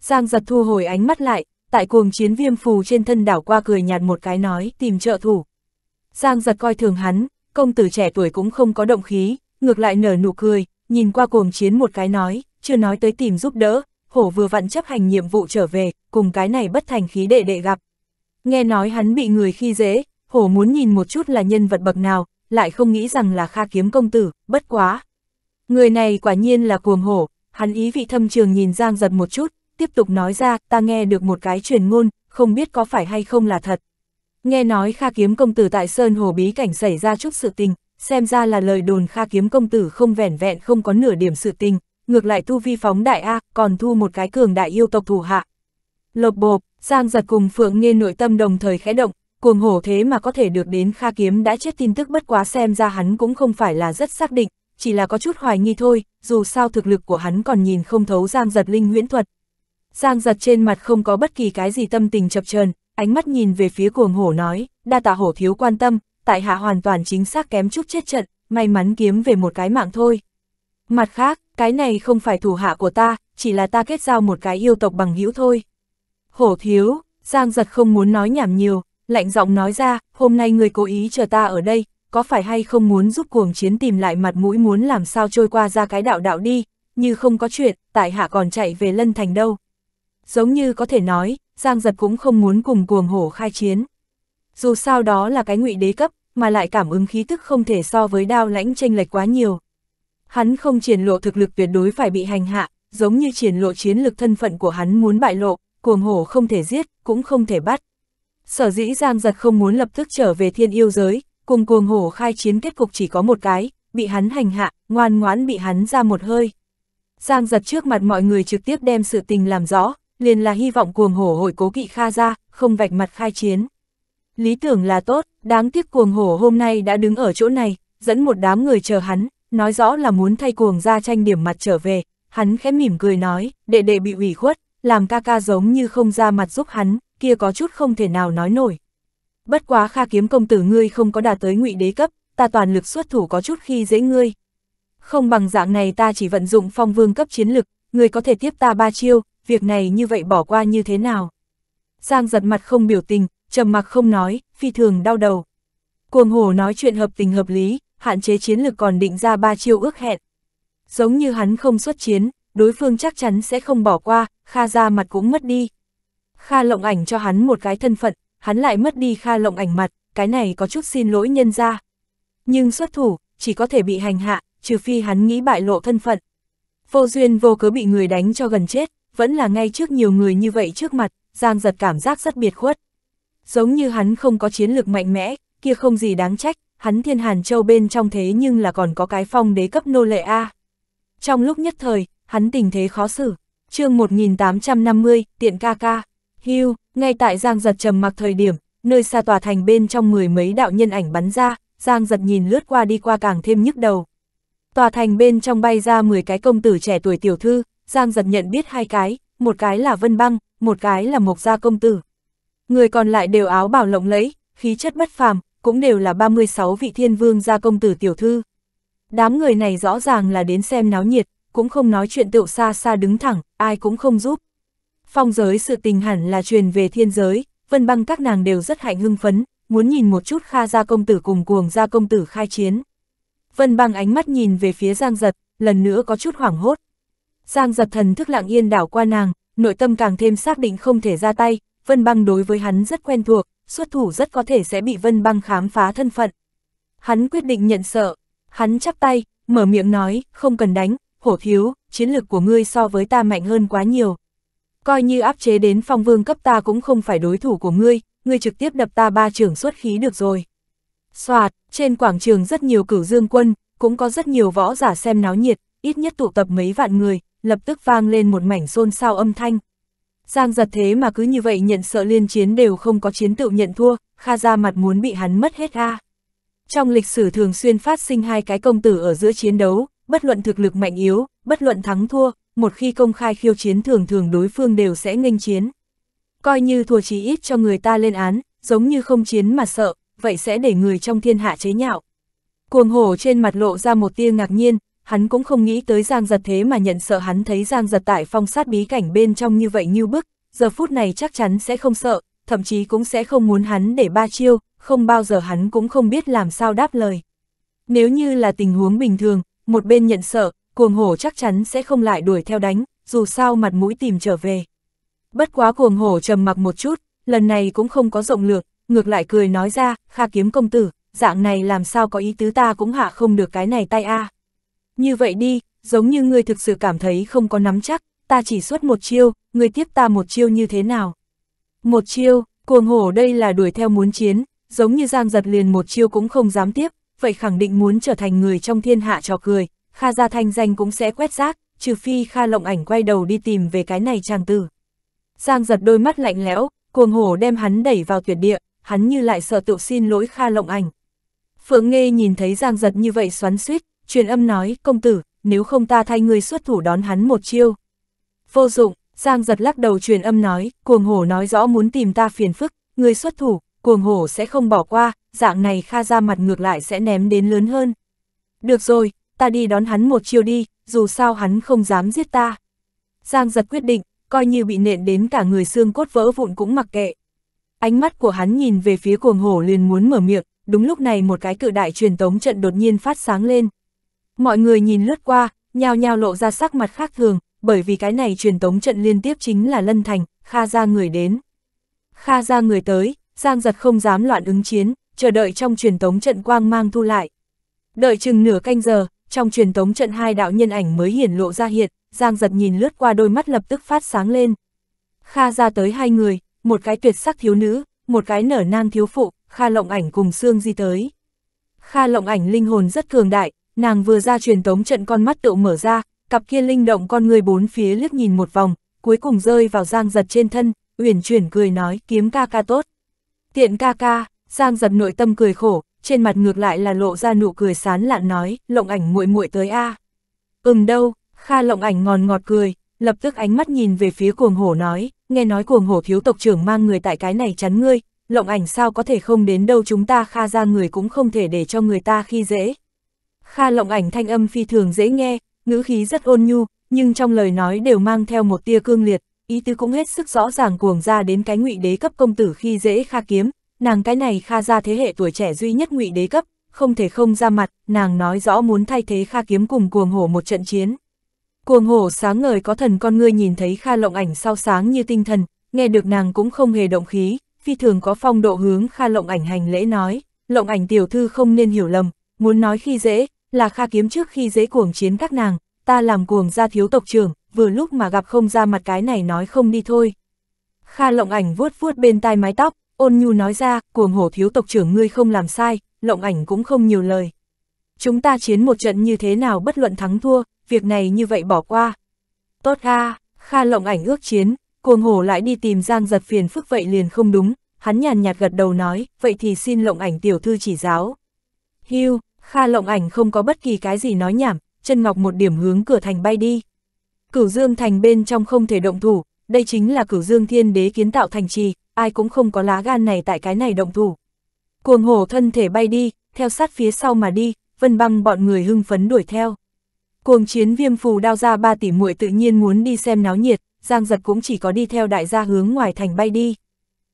S1: Giang giật thu hồi ánh mắt lại, tại cuồng chiến viêm phù trên thân đảo qua cười nhạt một cái nói, tìm trợ thủ. Giang giật coi thường hắn, công tử trẻ tuổi cũng không có động khí, ngược lại nở nụ cười, nhìn qua cuồng chiến một cái nói, chưa nói tới tìm giúp đỡ, hổ vừa vặn chấp hành nhiệm vụ trở về, cùng cái này bất thành khí đệ đệ gặp. Nghe nói hắn bị người khi dễ, hổ muốn nhìn một chút là nhân vật bậc nào, lại không nghĩ rằng là Kha Kiếm công tử, bất quá. Người này quả nhiên là cuồng hổ, hắn ý vị thâm trường nhìn Giang giật một chút, tiếp tục nói ra, ta nghe được một cái truyền ngôn, không biết có phải hay không là thật. Nghe nói Kha Kiếm công tử tại Sơn Hồ Bí cảnh xảy ra chút sự tình, xem ra là lời đồn Kha Kiếm công tử không vẻn vẹn không có nửa điểm sự tình, ngược lại thu vi phóng đại A, còn thu một cái cường đại yêu tộc thủ hạ. Lộc bộp, Giang giật cùng Phượng Nghê nội tâm đồng thời khẽ động, cuồng hổ thế mà có thể được đến Kha Kiếm đã chết tin tức bất quá xem ra hắn cũng không phải là rất xác định, chỉ là có chút hoài nghi thôi, dù sao thực lực của hắn còn nhìn không thấu Giang Giật Linh Nguyễn thuật. Giang Giật trên mặt không có bất kỳ cái gì tâm tình chập chờn, ánh mắt nhìn về phía cuồng hổ nói, đa tạ hổ thiếu quan tâm, tại hạ hoàn toàn chính xác kém chút chết trận, may mắn kiếm về một cái mạng thôi. Mặt khác, cái này không phải thủ hạ của ta, chỉ là ta kết giao một cái yêu tộc bằng hữu thôi. Hổ thiếu, Giang giật không muốn nói nhảm nhiều, lạnh giọng nói ra, hôm nay người cố ý chờ ta ở đây, có phải hay không muốn giúp cuồng chiến tìm lại mặt mũi muốn làm sao trôi qua ra cái đạo đạo đi, như không có chuyện, tại hạ còn chạy về lân thành đâu. Giống như có thể nói, Giang Giật cũng không muốn cùng cuồng hổ khai chiến. Dù sao đó là cái ngụy đế cấp, mà lại cảm ứng khí tức không thể so với đao lãnh tranh lệch quá nhiều. Hắn không triển lộ thực lực tuyệt đối phải bị hành hạ, giống như triển lộ chiến lực thân phận của hắn muốn bại lộ, cuồng hổ không thể giết, cũng không thể bắt. Sở dĩ Giang Giật không muốn lập tức trở về thiên yêu giới, cùng cuồng hổ khai chiến kết cục chỉ có một cái, bị hắn hành hạ, ngoan ngoãn bị hắn ra một hơi. Giang Giật trước mặt mọi người trực tiếp đem sự tình làm rõ, liền là hy vọng cuồng hổ hội cố kỵ Kha ra, không vạch mặt khai chiến. Lý tưởng là tốt, đáng tiếc cuồng hổ hôm nay đã đứng ở chỗ này, dẫn một đám người chờ hắn, nói rõ là muốn thay cuồng ra tranh điểm mặt trở về, hắn khẽ mỉm cười nói, đệ đệ bị ủy khuất, làm ca ca giống như không ra mặt giúp hắn, kia có chút không thể nào nói nổi. Bất quá Kha kiếm công tử ngươi không có đạt tới ngụy đế cấp, ta toàn lực xuất thủ có chút khi dễ ngươi. Không bằng dạng này ta chỉ vận dụng phong vương cấp chiến lực, ngươi có thể tiếp ta ba chiêu, việc này như vậy bỏ qua như thế nào. Giang giật mặt không biểu tình, trầm mặc không nói, phi thường đau đầu. Cuồng hồ nói chuyện hợp tình hợp lý, hạn chế chiến lực còn định ra ba chiêu ước hẹn. Giống như hắn không xuất chiến, đối phương chắc chắn sẽ không bỏ qua, Kha ra mặt cũng mất đi. Kha lộng ảnh cho hắn một cái thân phận, hắn lại mất đi Kha lộng ảnh mặt, cái này có chút xin lỗi nhân ra. Nhưng xuất thủ, chỉ có thể bị hành hạ, trừ phi hắn nghĩ bại lộ thân phận. Vô duyên vô cớ bị người đánh cho gần chết, vẫn là ngay trước nhiều người như vậy trước mặt, Giang giật cảm giác rất biệt khuất. Giống như hắn không có chiến lược mạnh mẽ, kia không gì đáng trách, hắn thiên hàn châu bên trong thế nhưng là còn có cái phong đế cấp nô lệ A. Trong lúc nhất thời, hắn tình thế khó xử, chương 1850, tiện ca ca. Hưu, ngay tại Giang Giật trầm mặc thời điểm, nơi xa tòa thành bên trong mười mấy đạo nhân ảnh bắn ra, Giang Giật nhìn lướt qua đi qua càng thêm nhức đầu. Tòa thành bên trong bay ra 10 cái công tử trẻ tuổi tiểu thư, Giang Giật nhận biết hai cái, một cái là Vân Băng, một cái là Mộc Gia công tử. Người còn lại đều áo bảo lộng lẫy, khí chất bất phàm, cũng đều là 36 vị thiên vương gia công tử tiểu thư. Đám người này rõ ràng là đến xem náo nhiệt, cũng không nói chuyện tựu xa xa đứng thẳng, ai cũng không giúp, Phong giới sự tình hẳn là truyền về thiên giới, vân băng các nàng đều rất hạnh hưng phấn, muốn nhìn một chút Kha gia công tử cùng cuồng gia công tử khai chiến. Vân băng ánh mắt nhìn về phía Giang Giật, lần nữa có chút hoảng hốt. Giang Giật thần thức lặng yên đảo qua nàng, nội tâm càng thêm xác định không thể ra tay, Vân băng đối với hắn rất quen thuộc, xuất thủ rất có thể sẽ bị Vân băng khám phá thân phận. Hắn quyết định nhận sợ, hắn chắp tay, mở miệng nói, không cần đánh, hổ thiếu, chiến lược của ngươi so với ta mạnh hơn quá nhiều, coi như áp chế đến phong vương cấp ta cũng không phải đối thủ của ngươi, ngươi trực tiếp đập ta ba trường xuất khí được rồi. Xoạt, trên quảng trường rất nhiều cửu dương quân, cũng có rất nhiều võ giả xem náo nhiệt, ít nhất tụ tập mấy vạn người, lập tức vang lên một mảnh xôn xao âm thanh. Giang giật thế mà cứ như vậy nhận sợ liên chiến đều không có chiến tựu nhận thua, Kha ra mặt muốn bị hắn mất hết a. Trong lịch sử thường xuyên phát sinh hai cái công tử ở giữa chiến đấu, bất luận thực lực mạnh yếu, bất luận thắng thua, một khi công khai khiêu chiến thường thường đối phương đều sẽ nghênh chiến. Coi như thua chí ít cho người ta lên án, giống như không chiến mà sợ, vậy sẽ để người trong thiên hạ chế nhạo. Cuồng hổ trên mặt lộ ra một tia ngạc nhiên, hắn cũng không nghĩ tới Giang Giật thế mà nhận sợ hắn thấy Giang Giật tại phong sát bí cảnh bên trong như vậy như bức, giờ phút này chắc chắn sẽ không sợ, thậm chí cũng sẽ không muốn hắn để ba chiêu, không bao giờ hắn cũng không biết làm sao đáp lời. Nếu như là tình huống bình thường, một bên nhận sợ, cuồng hổ chắc chắn sẽ không lại đuổi theo đánh, dù sao mặt mũi tìm trở về. Bất quá cuồng hổ trầm mặc một chút, lần này cũng không có rộng lược, ngược lại cười nói ra, Kha kiếm công tử, dạng này làm sao có ý tứ ta cũng hạ không được cái này tay a. À. Như vậy đi, giống như ngươi thực sự cảm thấy không có nắm chắc, ta chỉ xuất một chiêu, ngươi tiếp ta một chiêu như thế nào? Một chiêu, cuồng hổ đây là đuổi theo muốn chiến, giống như giang giật liền một chiêu cũng không dám tiếp, vậy khẳng định muốn trở thành người trong thiên hạ trò cười, Kha gia thanh danh cũng sẽ quét rác, trừ phi Kha lộng ảnh quay đầu đi tìm về cái này chàng tử. Giang giật đôi mắt lạnh lẽo, cuồng hổ đem hắn đẩy vào tuyệt địa, hắn như lại sợ tự xin lỗi Kha lộng ảnh. Phượng Nghê nhìn thấy Giang giật như vậy xoắn suýt, truyền âm nói, công tử, nếu không ta thay người xuất thủ đón hắn một chiêu. Vô dụng, Giang giật lắc đầu truyền âm nói, cuồng hổ nói rõ muốn tìm ta phiền phức, người xuất thủ, cuồng hổ sẽ không bỏ qua, dạng này Kha gia mặt ngược lại sẽ ném đến lớn hơn. Được rồi, ta đi đón hắn một chiều đi, dù sao hắn không dám giết ta. Giang giật quyết định, coi như bị nện đến cả người xương cốt vỡ vụn cũng mặc kệ. Ánh mắt của hắn nhìn về phía cuồng hổ liền muốn mở miệng, đúng lúc này một cái cự đại truyền tống trận đột nhiên phát sáng lên. Mọi người nhìn lướt qua, nhao nhao lộ ra sắc mặt khác thường, bởi vì cái này truyền tống trận liên tiếp chính là Lân Thành, Kha ra người đến. Kha ra người tới, Giang giật không dám loạn ứng chiến, chờ đợi trong truyền tống trận quang mang thu lại. Đợi chừng nửa canh giờ, trong truyền tống trận hai đạo nhân ảnh mới hiển lộ ra hiện, Giang giật nhìn lướt qua đôi mắt lập tức phát sáng lên. Kha ra tới hai người, một cái tuyệt sắc thiếu nữ, một cái nở nang thiếu phụ, Kha lộng ảnh cùng xương di tới. Kha lộng ảnh linh hồn rất cường đại, nàng vừa ra truyền tống trận con mắt tự mở ra, cặp kia linh động con người bốn phía liếc nhìn một vòng, cuối cùng rơi vào Giang giật trên thân, uyển chuyển cười nói kiếm ca ca tốt. Tiện ca ca, Giang giật nội tâm cười khổ, trên mặt ngược lại là lộ ra nụ cười sán lạn nói, lộng ảnh muội muội tới a. Ừm đâu, Kha lộng ảnh ngòn ngọt cười, lập tức ánh mắt nhìn về phía cuồng hổ nói, nghe nói cuồng hổ thiếu tộc trưởng mang người tại cái này chắn ngươi, lộng ảnh sao có thể không đến đâu chúng ta Kha ra người cũng không thể để cho người ta khi dễ. Kha lộng ảnh thanh âm phi thường dễ nghe, ngữ khí rất ôn nhu, nhưng trong lời nói đều mang theo một tia cương liệt, ý tứ cũng hết sức rõ ràng cuồng ra đến cái ngụy đế cấp công tử khi dễ Kha kiếm, nàng cái này Kha ra thế hệ tuổi trẻ duy nhất ngụy đế cấp, không thể không ra mặt, nàng nói rõ muốn thay thế Kha kiếm cùng cuồng hổ một trận chiến. Cuồng hổ sáng ngời có thần con ngươi nhìn thấy Kha lộng ảnh sao sáng như tinh thần, nghe được nàng cũng không hề động khí, phi thường có phong độ hướng Kha lộng ảnh hành lễ nói, lộng ảnh tiểu thư không nên hiểu lầm, muốn nói khi dễ, là Kha kiếm trước khi dễ cuồng chiến các nàng, ta làm cuồng gia thiếu tộc trưởng, vừa lúc mà gặp không ra mặt cái này nói không đi thôi. Kha lộng ảnh vuốt vuốt bên tai mái tóc, Ôn nhu nói ra, cuồng hổ thiếu tộc trưởng ngươi không làm sai, lộng ảnh cũng không nhiều lời. Chúng ta chiến một trận như thế nào bất luận thắng thua, việc này như vậy bỏ qua. Tốt a Kha lộng ảnh ước chiến, cuồng hổ lại đi tìm Giang giật phiền phức vậy liền không đúng, hắn nhàn nhạt gật đầu nói, vậy thì xin lộng ảnh tiểu thư chỉ giáo. Hưu, Kha lộng ảnh không có bất kỳ cái gì nói nhảm, chân ngọc một điểm hướng cửa thành bay đi. Cửu Dương thành bên trong không thể động thủ, đây chính là cửu Dương thiên đế kiến tạo thành trì, ai cũng không có lá gan này tại cái này động thủ. Cuồng hổ thân thể bay đi, theo sát phía sau mà đi, vân băng bọn người hưng phấn đuổi theo. Cuồng chiến viêm phù đao ra ba tỷ muội tự nhiên muốn đi xem náo nhiệt, giang giật cũng chỉ có đi theo đại gia hướng ngoài thành bay đi.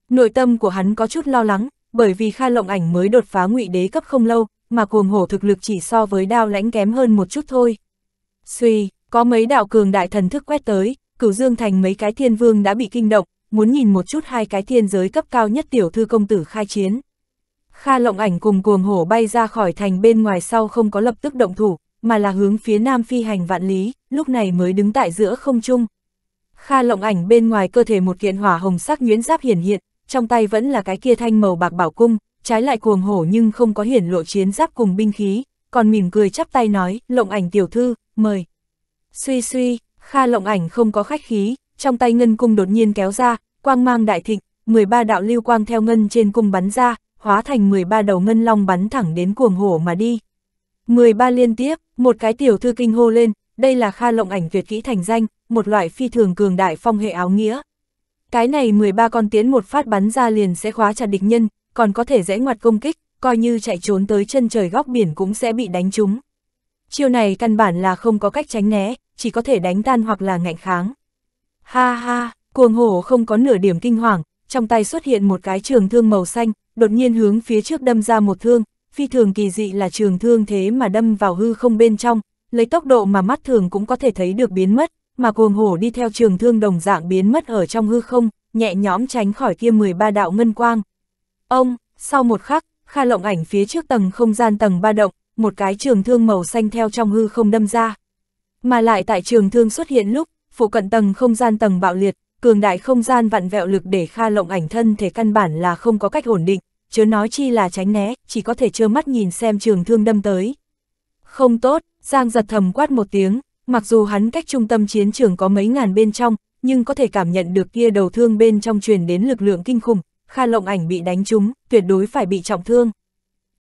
S1: Nội tâm của hắn có chút lo lắng, bởi vì Kha Lộng Ảnh mới đột phá ngụy đế cấp không lâu, mà cuồng hổ thực lực chỉ so với đao lãnh kém hơn một chút thôi. Suy, có mấy đạo cường đại thần thức quét tới, cửu dương thành mấy cái thiên vương đã bị kinh động, muốn nhìn một chút hai cái thiên giới cấp cao nhất tiểu thư công tử khai chiến. Kha lộng ảnh cùng cuồng hổ bay ra khỏi thành bên ngoài sau không có lập tức động thủ, mà là hướng phía nam phi hành vạn lý, lúc này mới đứng tại giữa không trung. Kha lộng ảnh bên ngoài cơ thể một kiện hỏa hồng sắc nhuyễn giáp hiển hiện, trong tay vẫn là cái kia thanh màu bạc bảo cung, trái lại cuồng hổ nhưng không có hiển lộ chiến giáp cùng binh khí, còn mỉm cười chắp tay nói, lộng ảnh tiểu thư, mời. Suy suy, Kha lộng ảnh không có khách khí, trong tay ngân cung đột nhiên kéo ra, quang mang đại thịnh, 13 đạo lưu quang theo ngân trên cung bắn ra, hóa thành 13 đầu ngân long bắn thẳng đến cuồng hổ mà đi. 13 liên tiếp, một cái tiểu thư kinh hô lên, đây là kha lộng ảnh việt kỹ thành danh, một loại phi thường cường đại phong hệ áo nghĩa. Cái này 13 con tiến một phát bắn ra liền sẽ khóa chặt địch nhân, còn có thể dễ ngoặt công kích, coi như chạy trốn tới chân trời góc biển cũng sẽ bị đánh trúng. Chiêu này căn bản là không có cách tránh né, chỉ có thể đánh tan hoặc là ngạnh kháng. Ha ha, cuồng hổ không có nửa điểm kinh hoàng, trong tay xuất hiện một cái trường thương màu xanh, đột nhiên hướng phía trước đâm ra một thương, phi thường kỳ dị là trường thương thế mà đâm vào hư không bên trong, lấy tốc độ mà mắt thường cũng có thể thấy được biến mất, mà cuồng hổ đi theo trường thương đồng dạng biến mất ở trong hư không, nhẹ nhõm tránh khỏi kia 13 đạo ngân quang. Ông, sau một khắc, Kha Lộng ảnh phía trước tầng không gian tầng ba động, một cái trường thương màu xanh theo trong hư không đâm ra. Mà lại tại trường thương xuất hiện lúc, phụ cận tầng không gian tầng bạo liệt, cường đại không gian vặn vẹo lực để Kha Lộng ảnh thân thể căn bản là không có cách ổn định, chớ nói chi là tránh né, chỉ có thể trơ mắt nhìn xem trường thương đâm tới. Không tốt, Giang giật thầm quát một tiếng, mặc dù hắn cách trung tâm chiến trường có mấy ngàn bên trong, nhưng có thể cảm nhận được kia đầu thương bên trong truyền đến lực lượng kinh khủng, Kha Lộng ảnh bị đánh trúng, tuyệt đối phải bị trọng thương.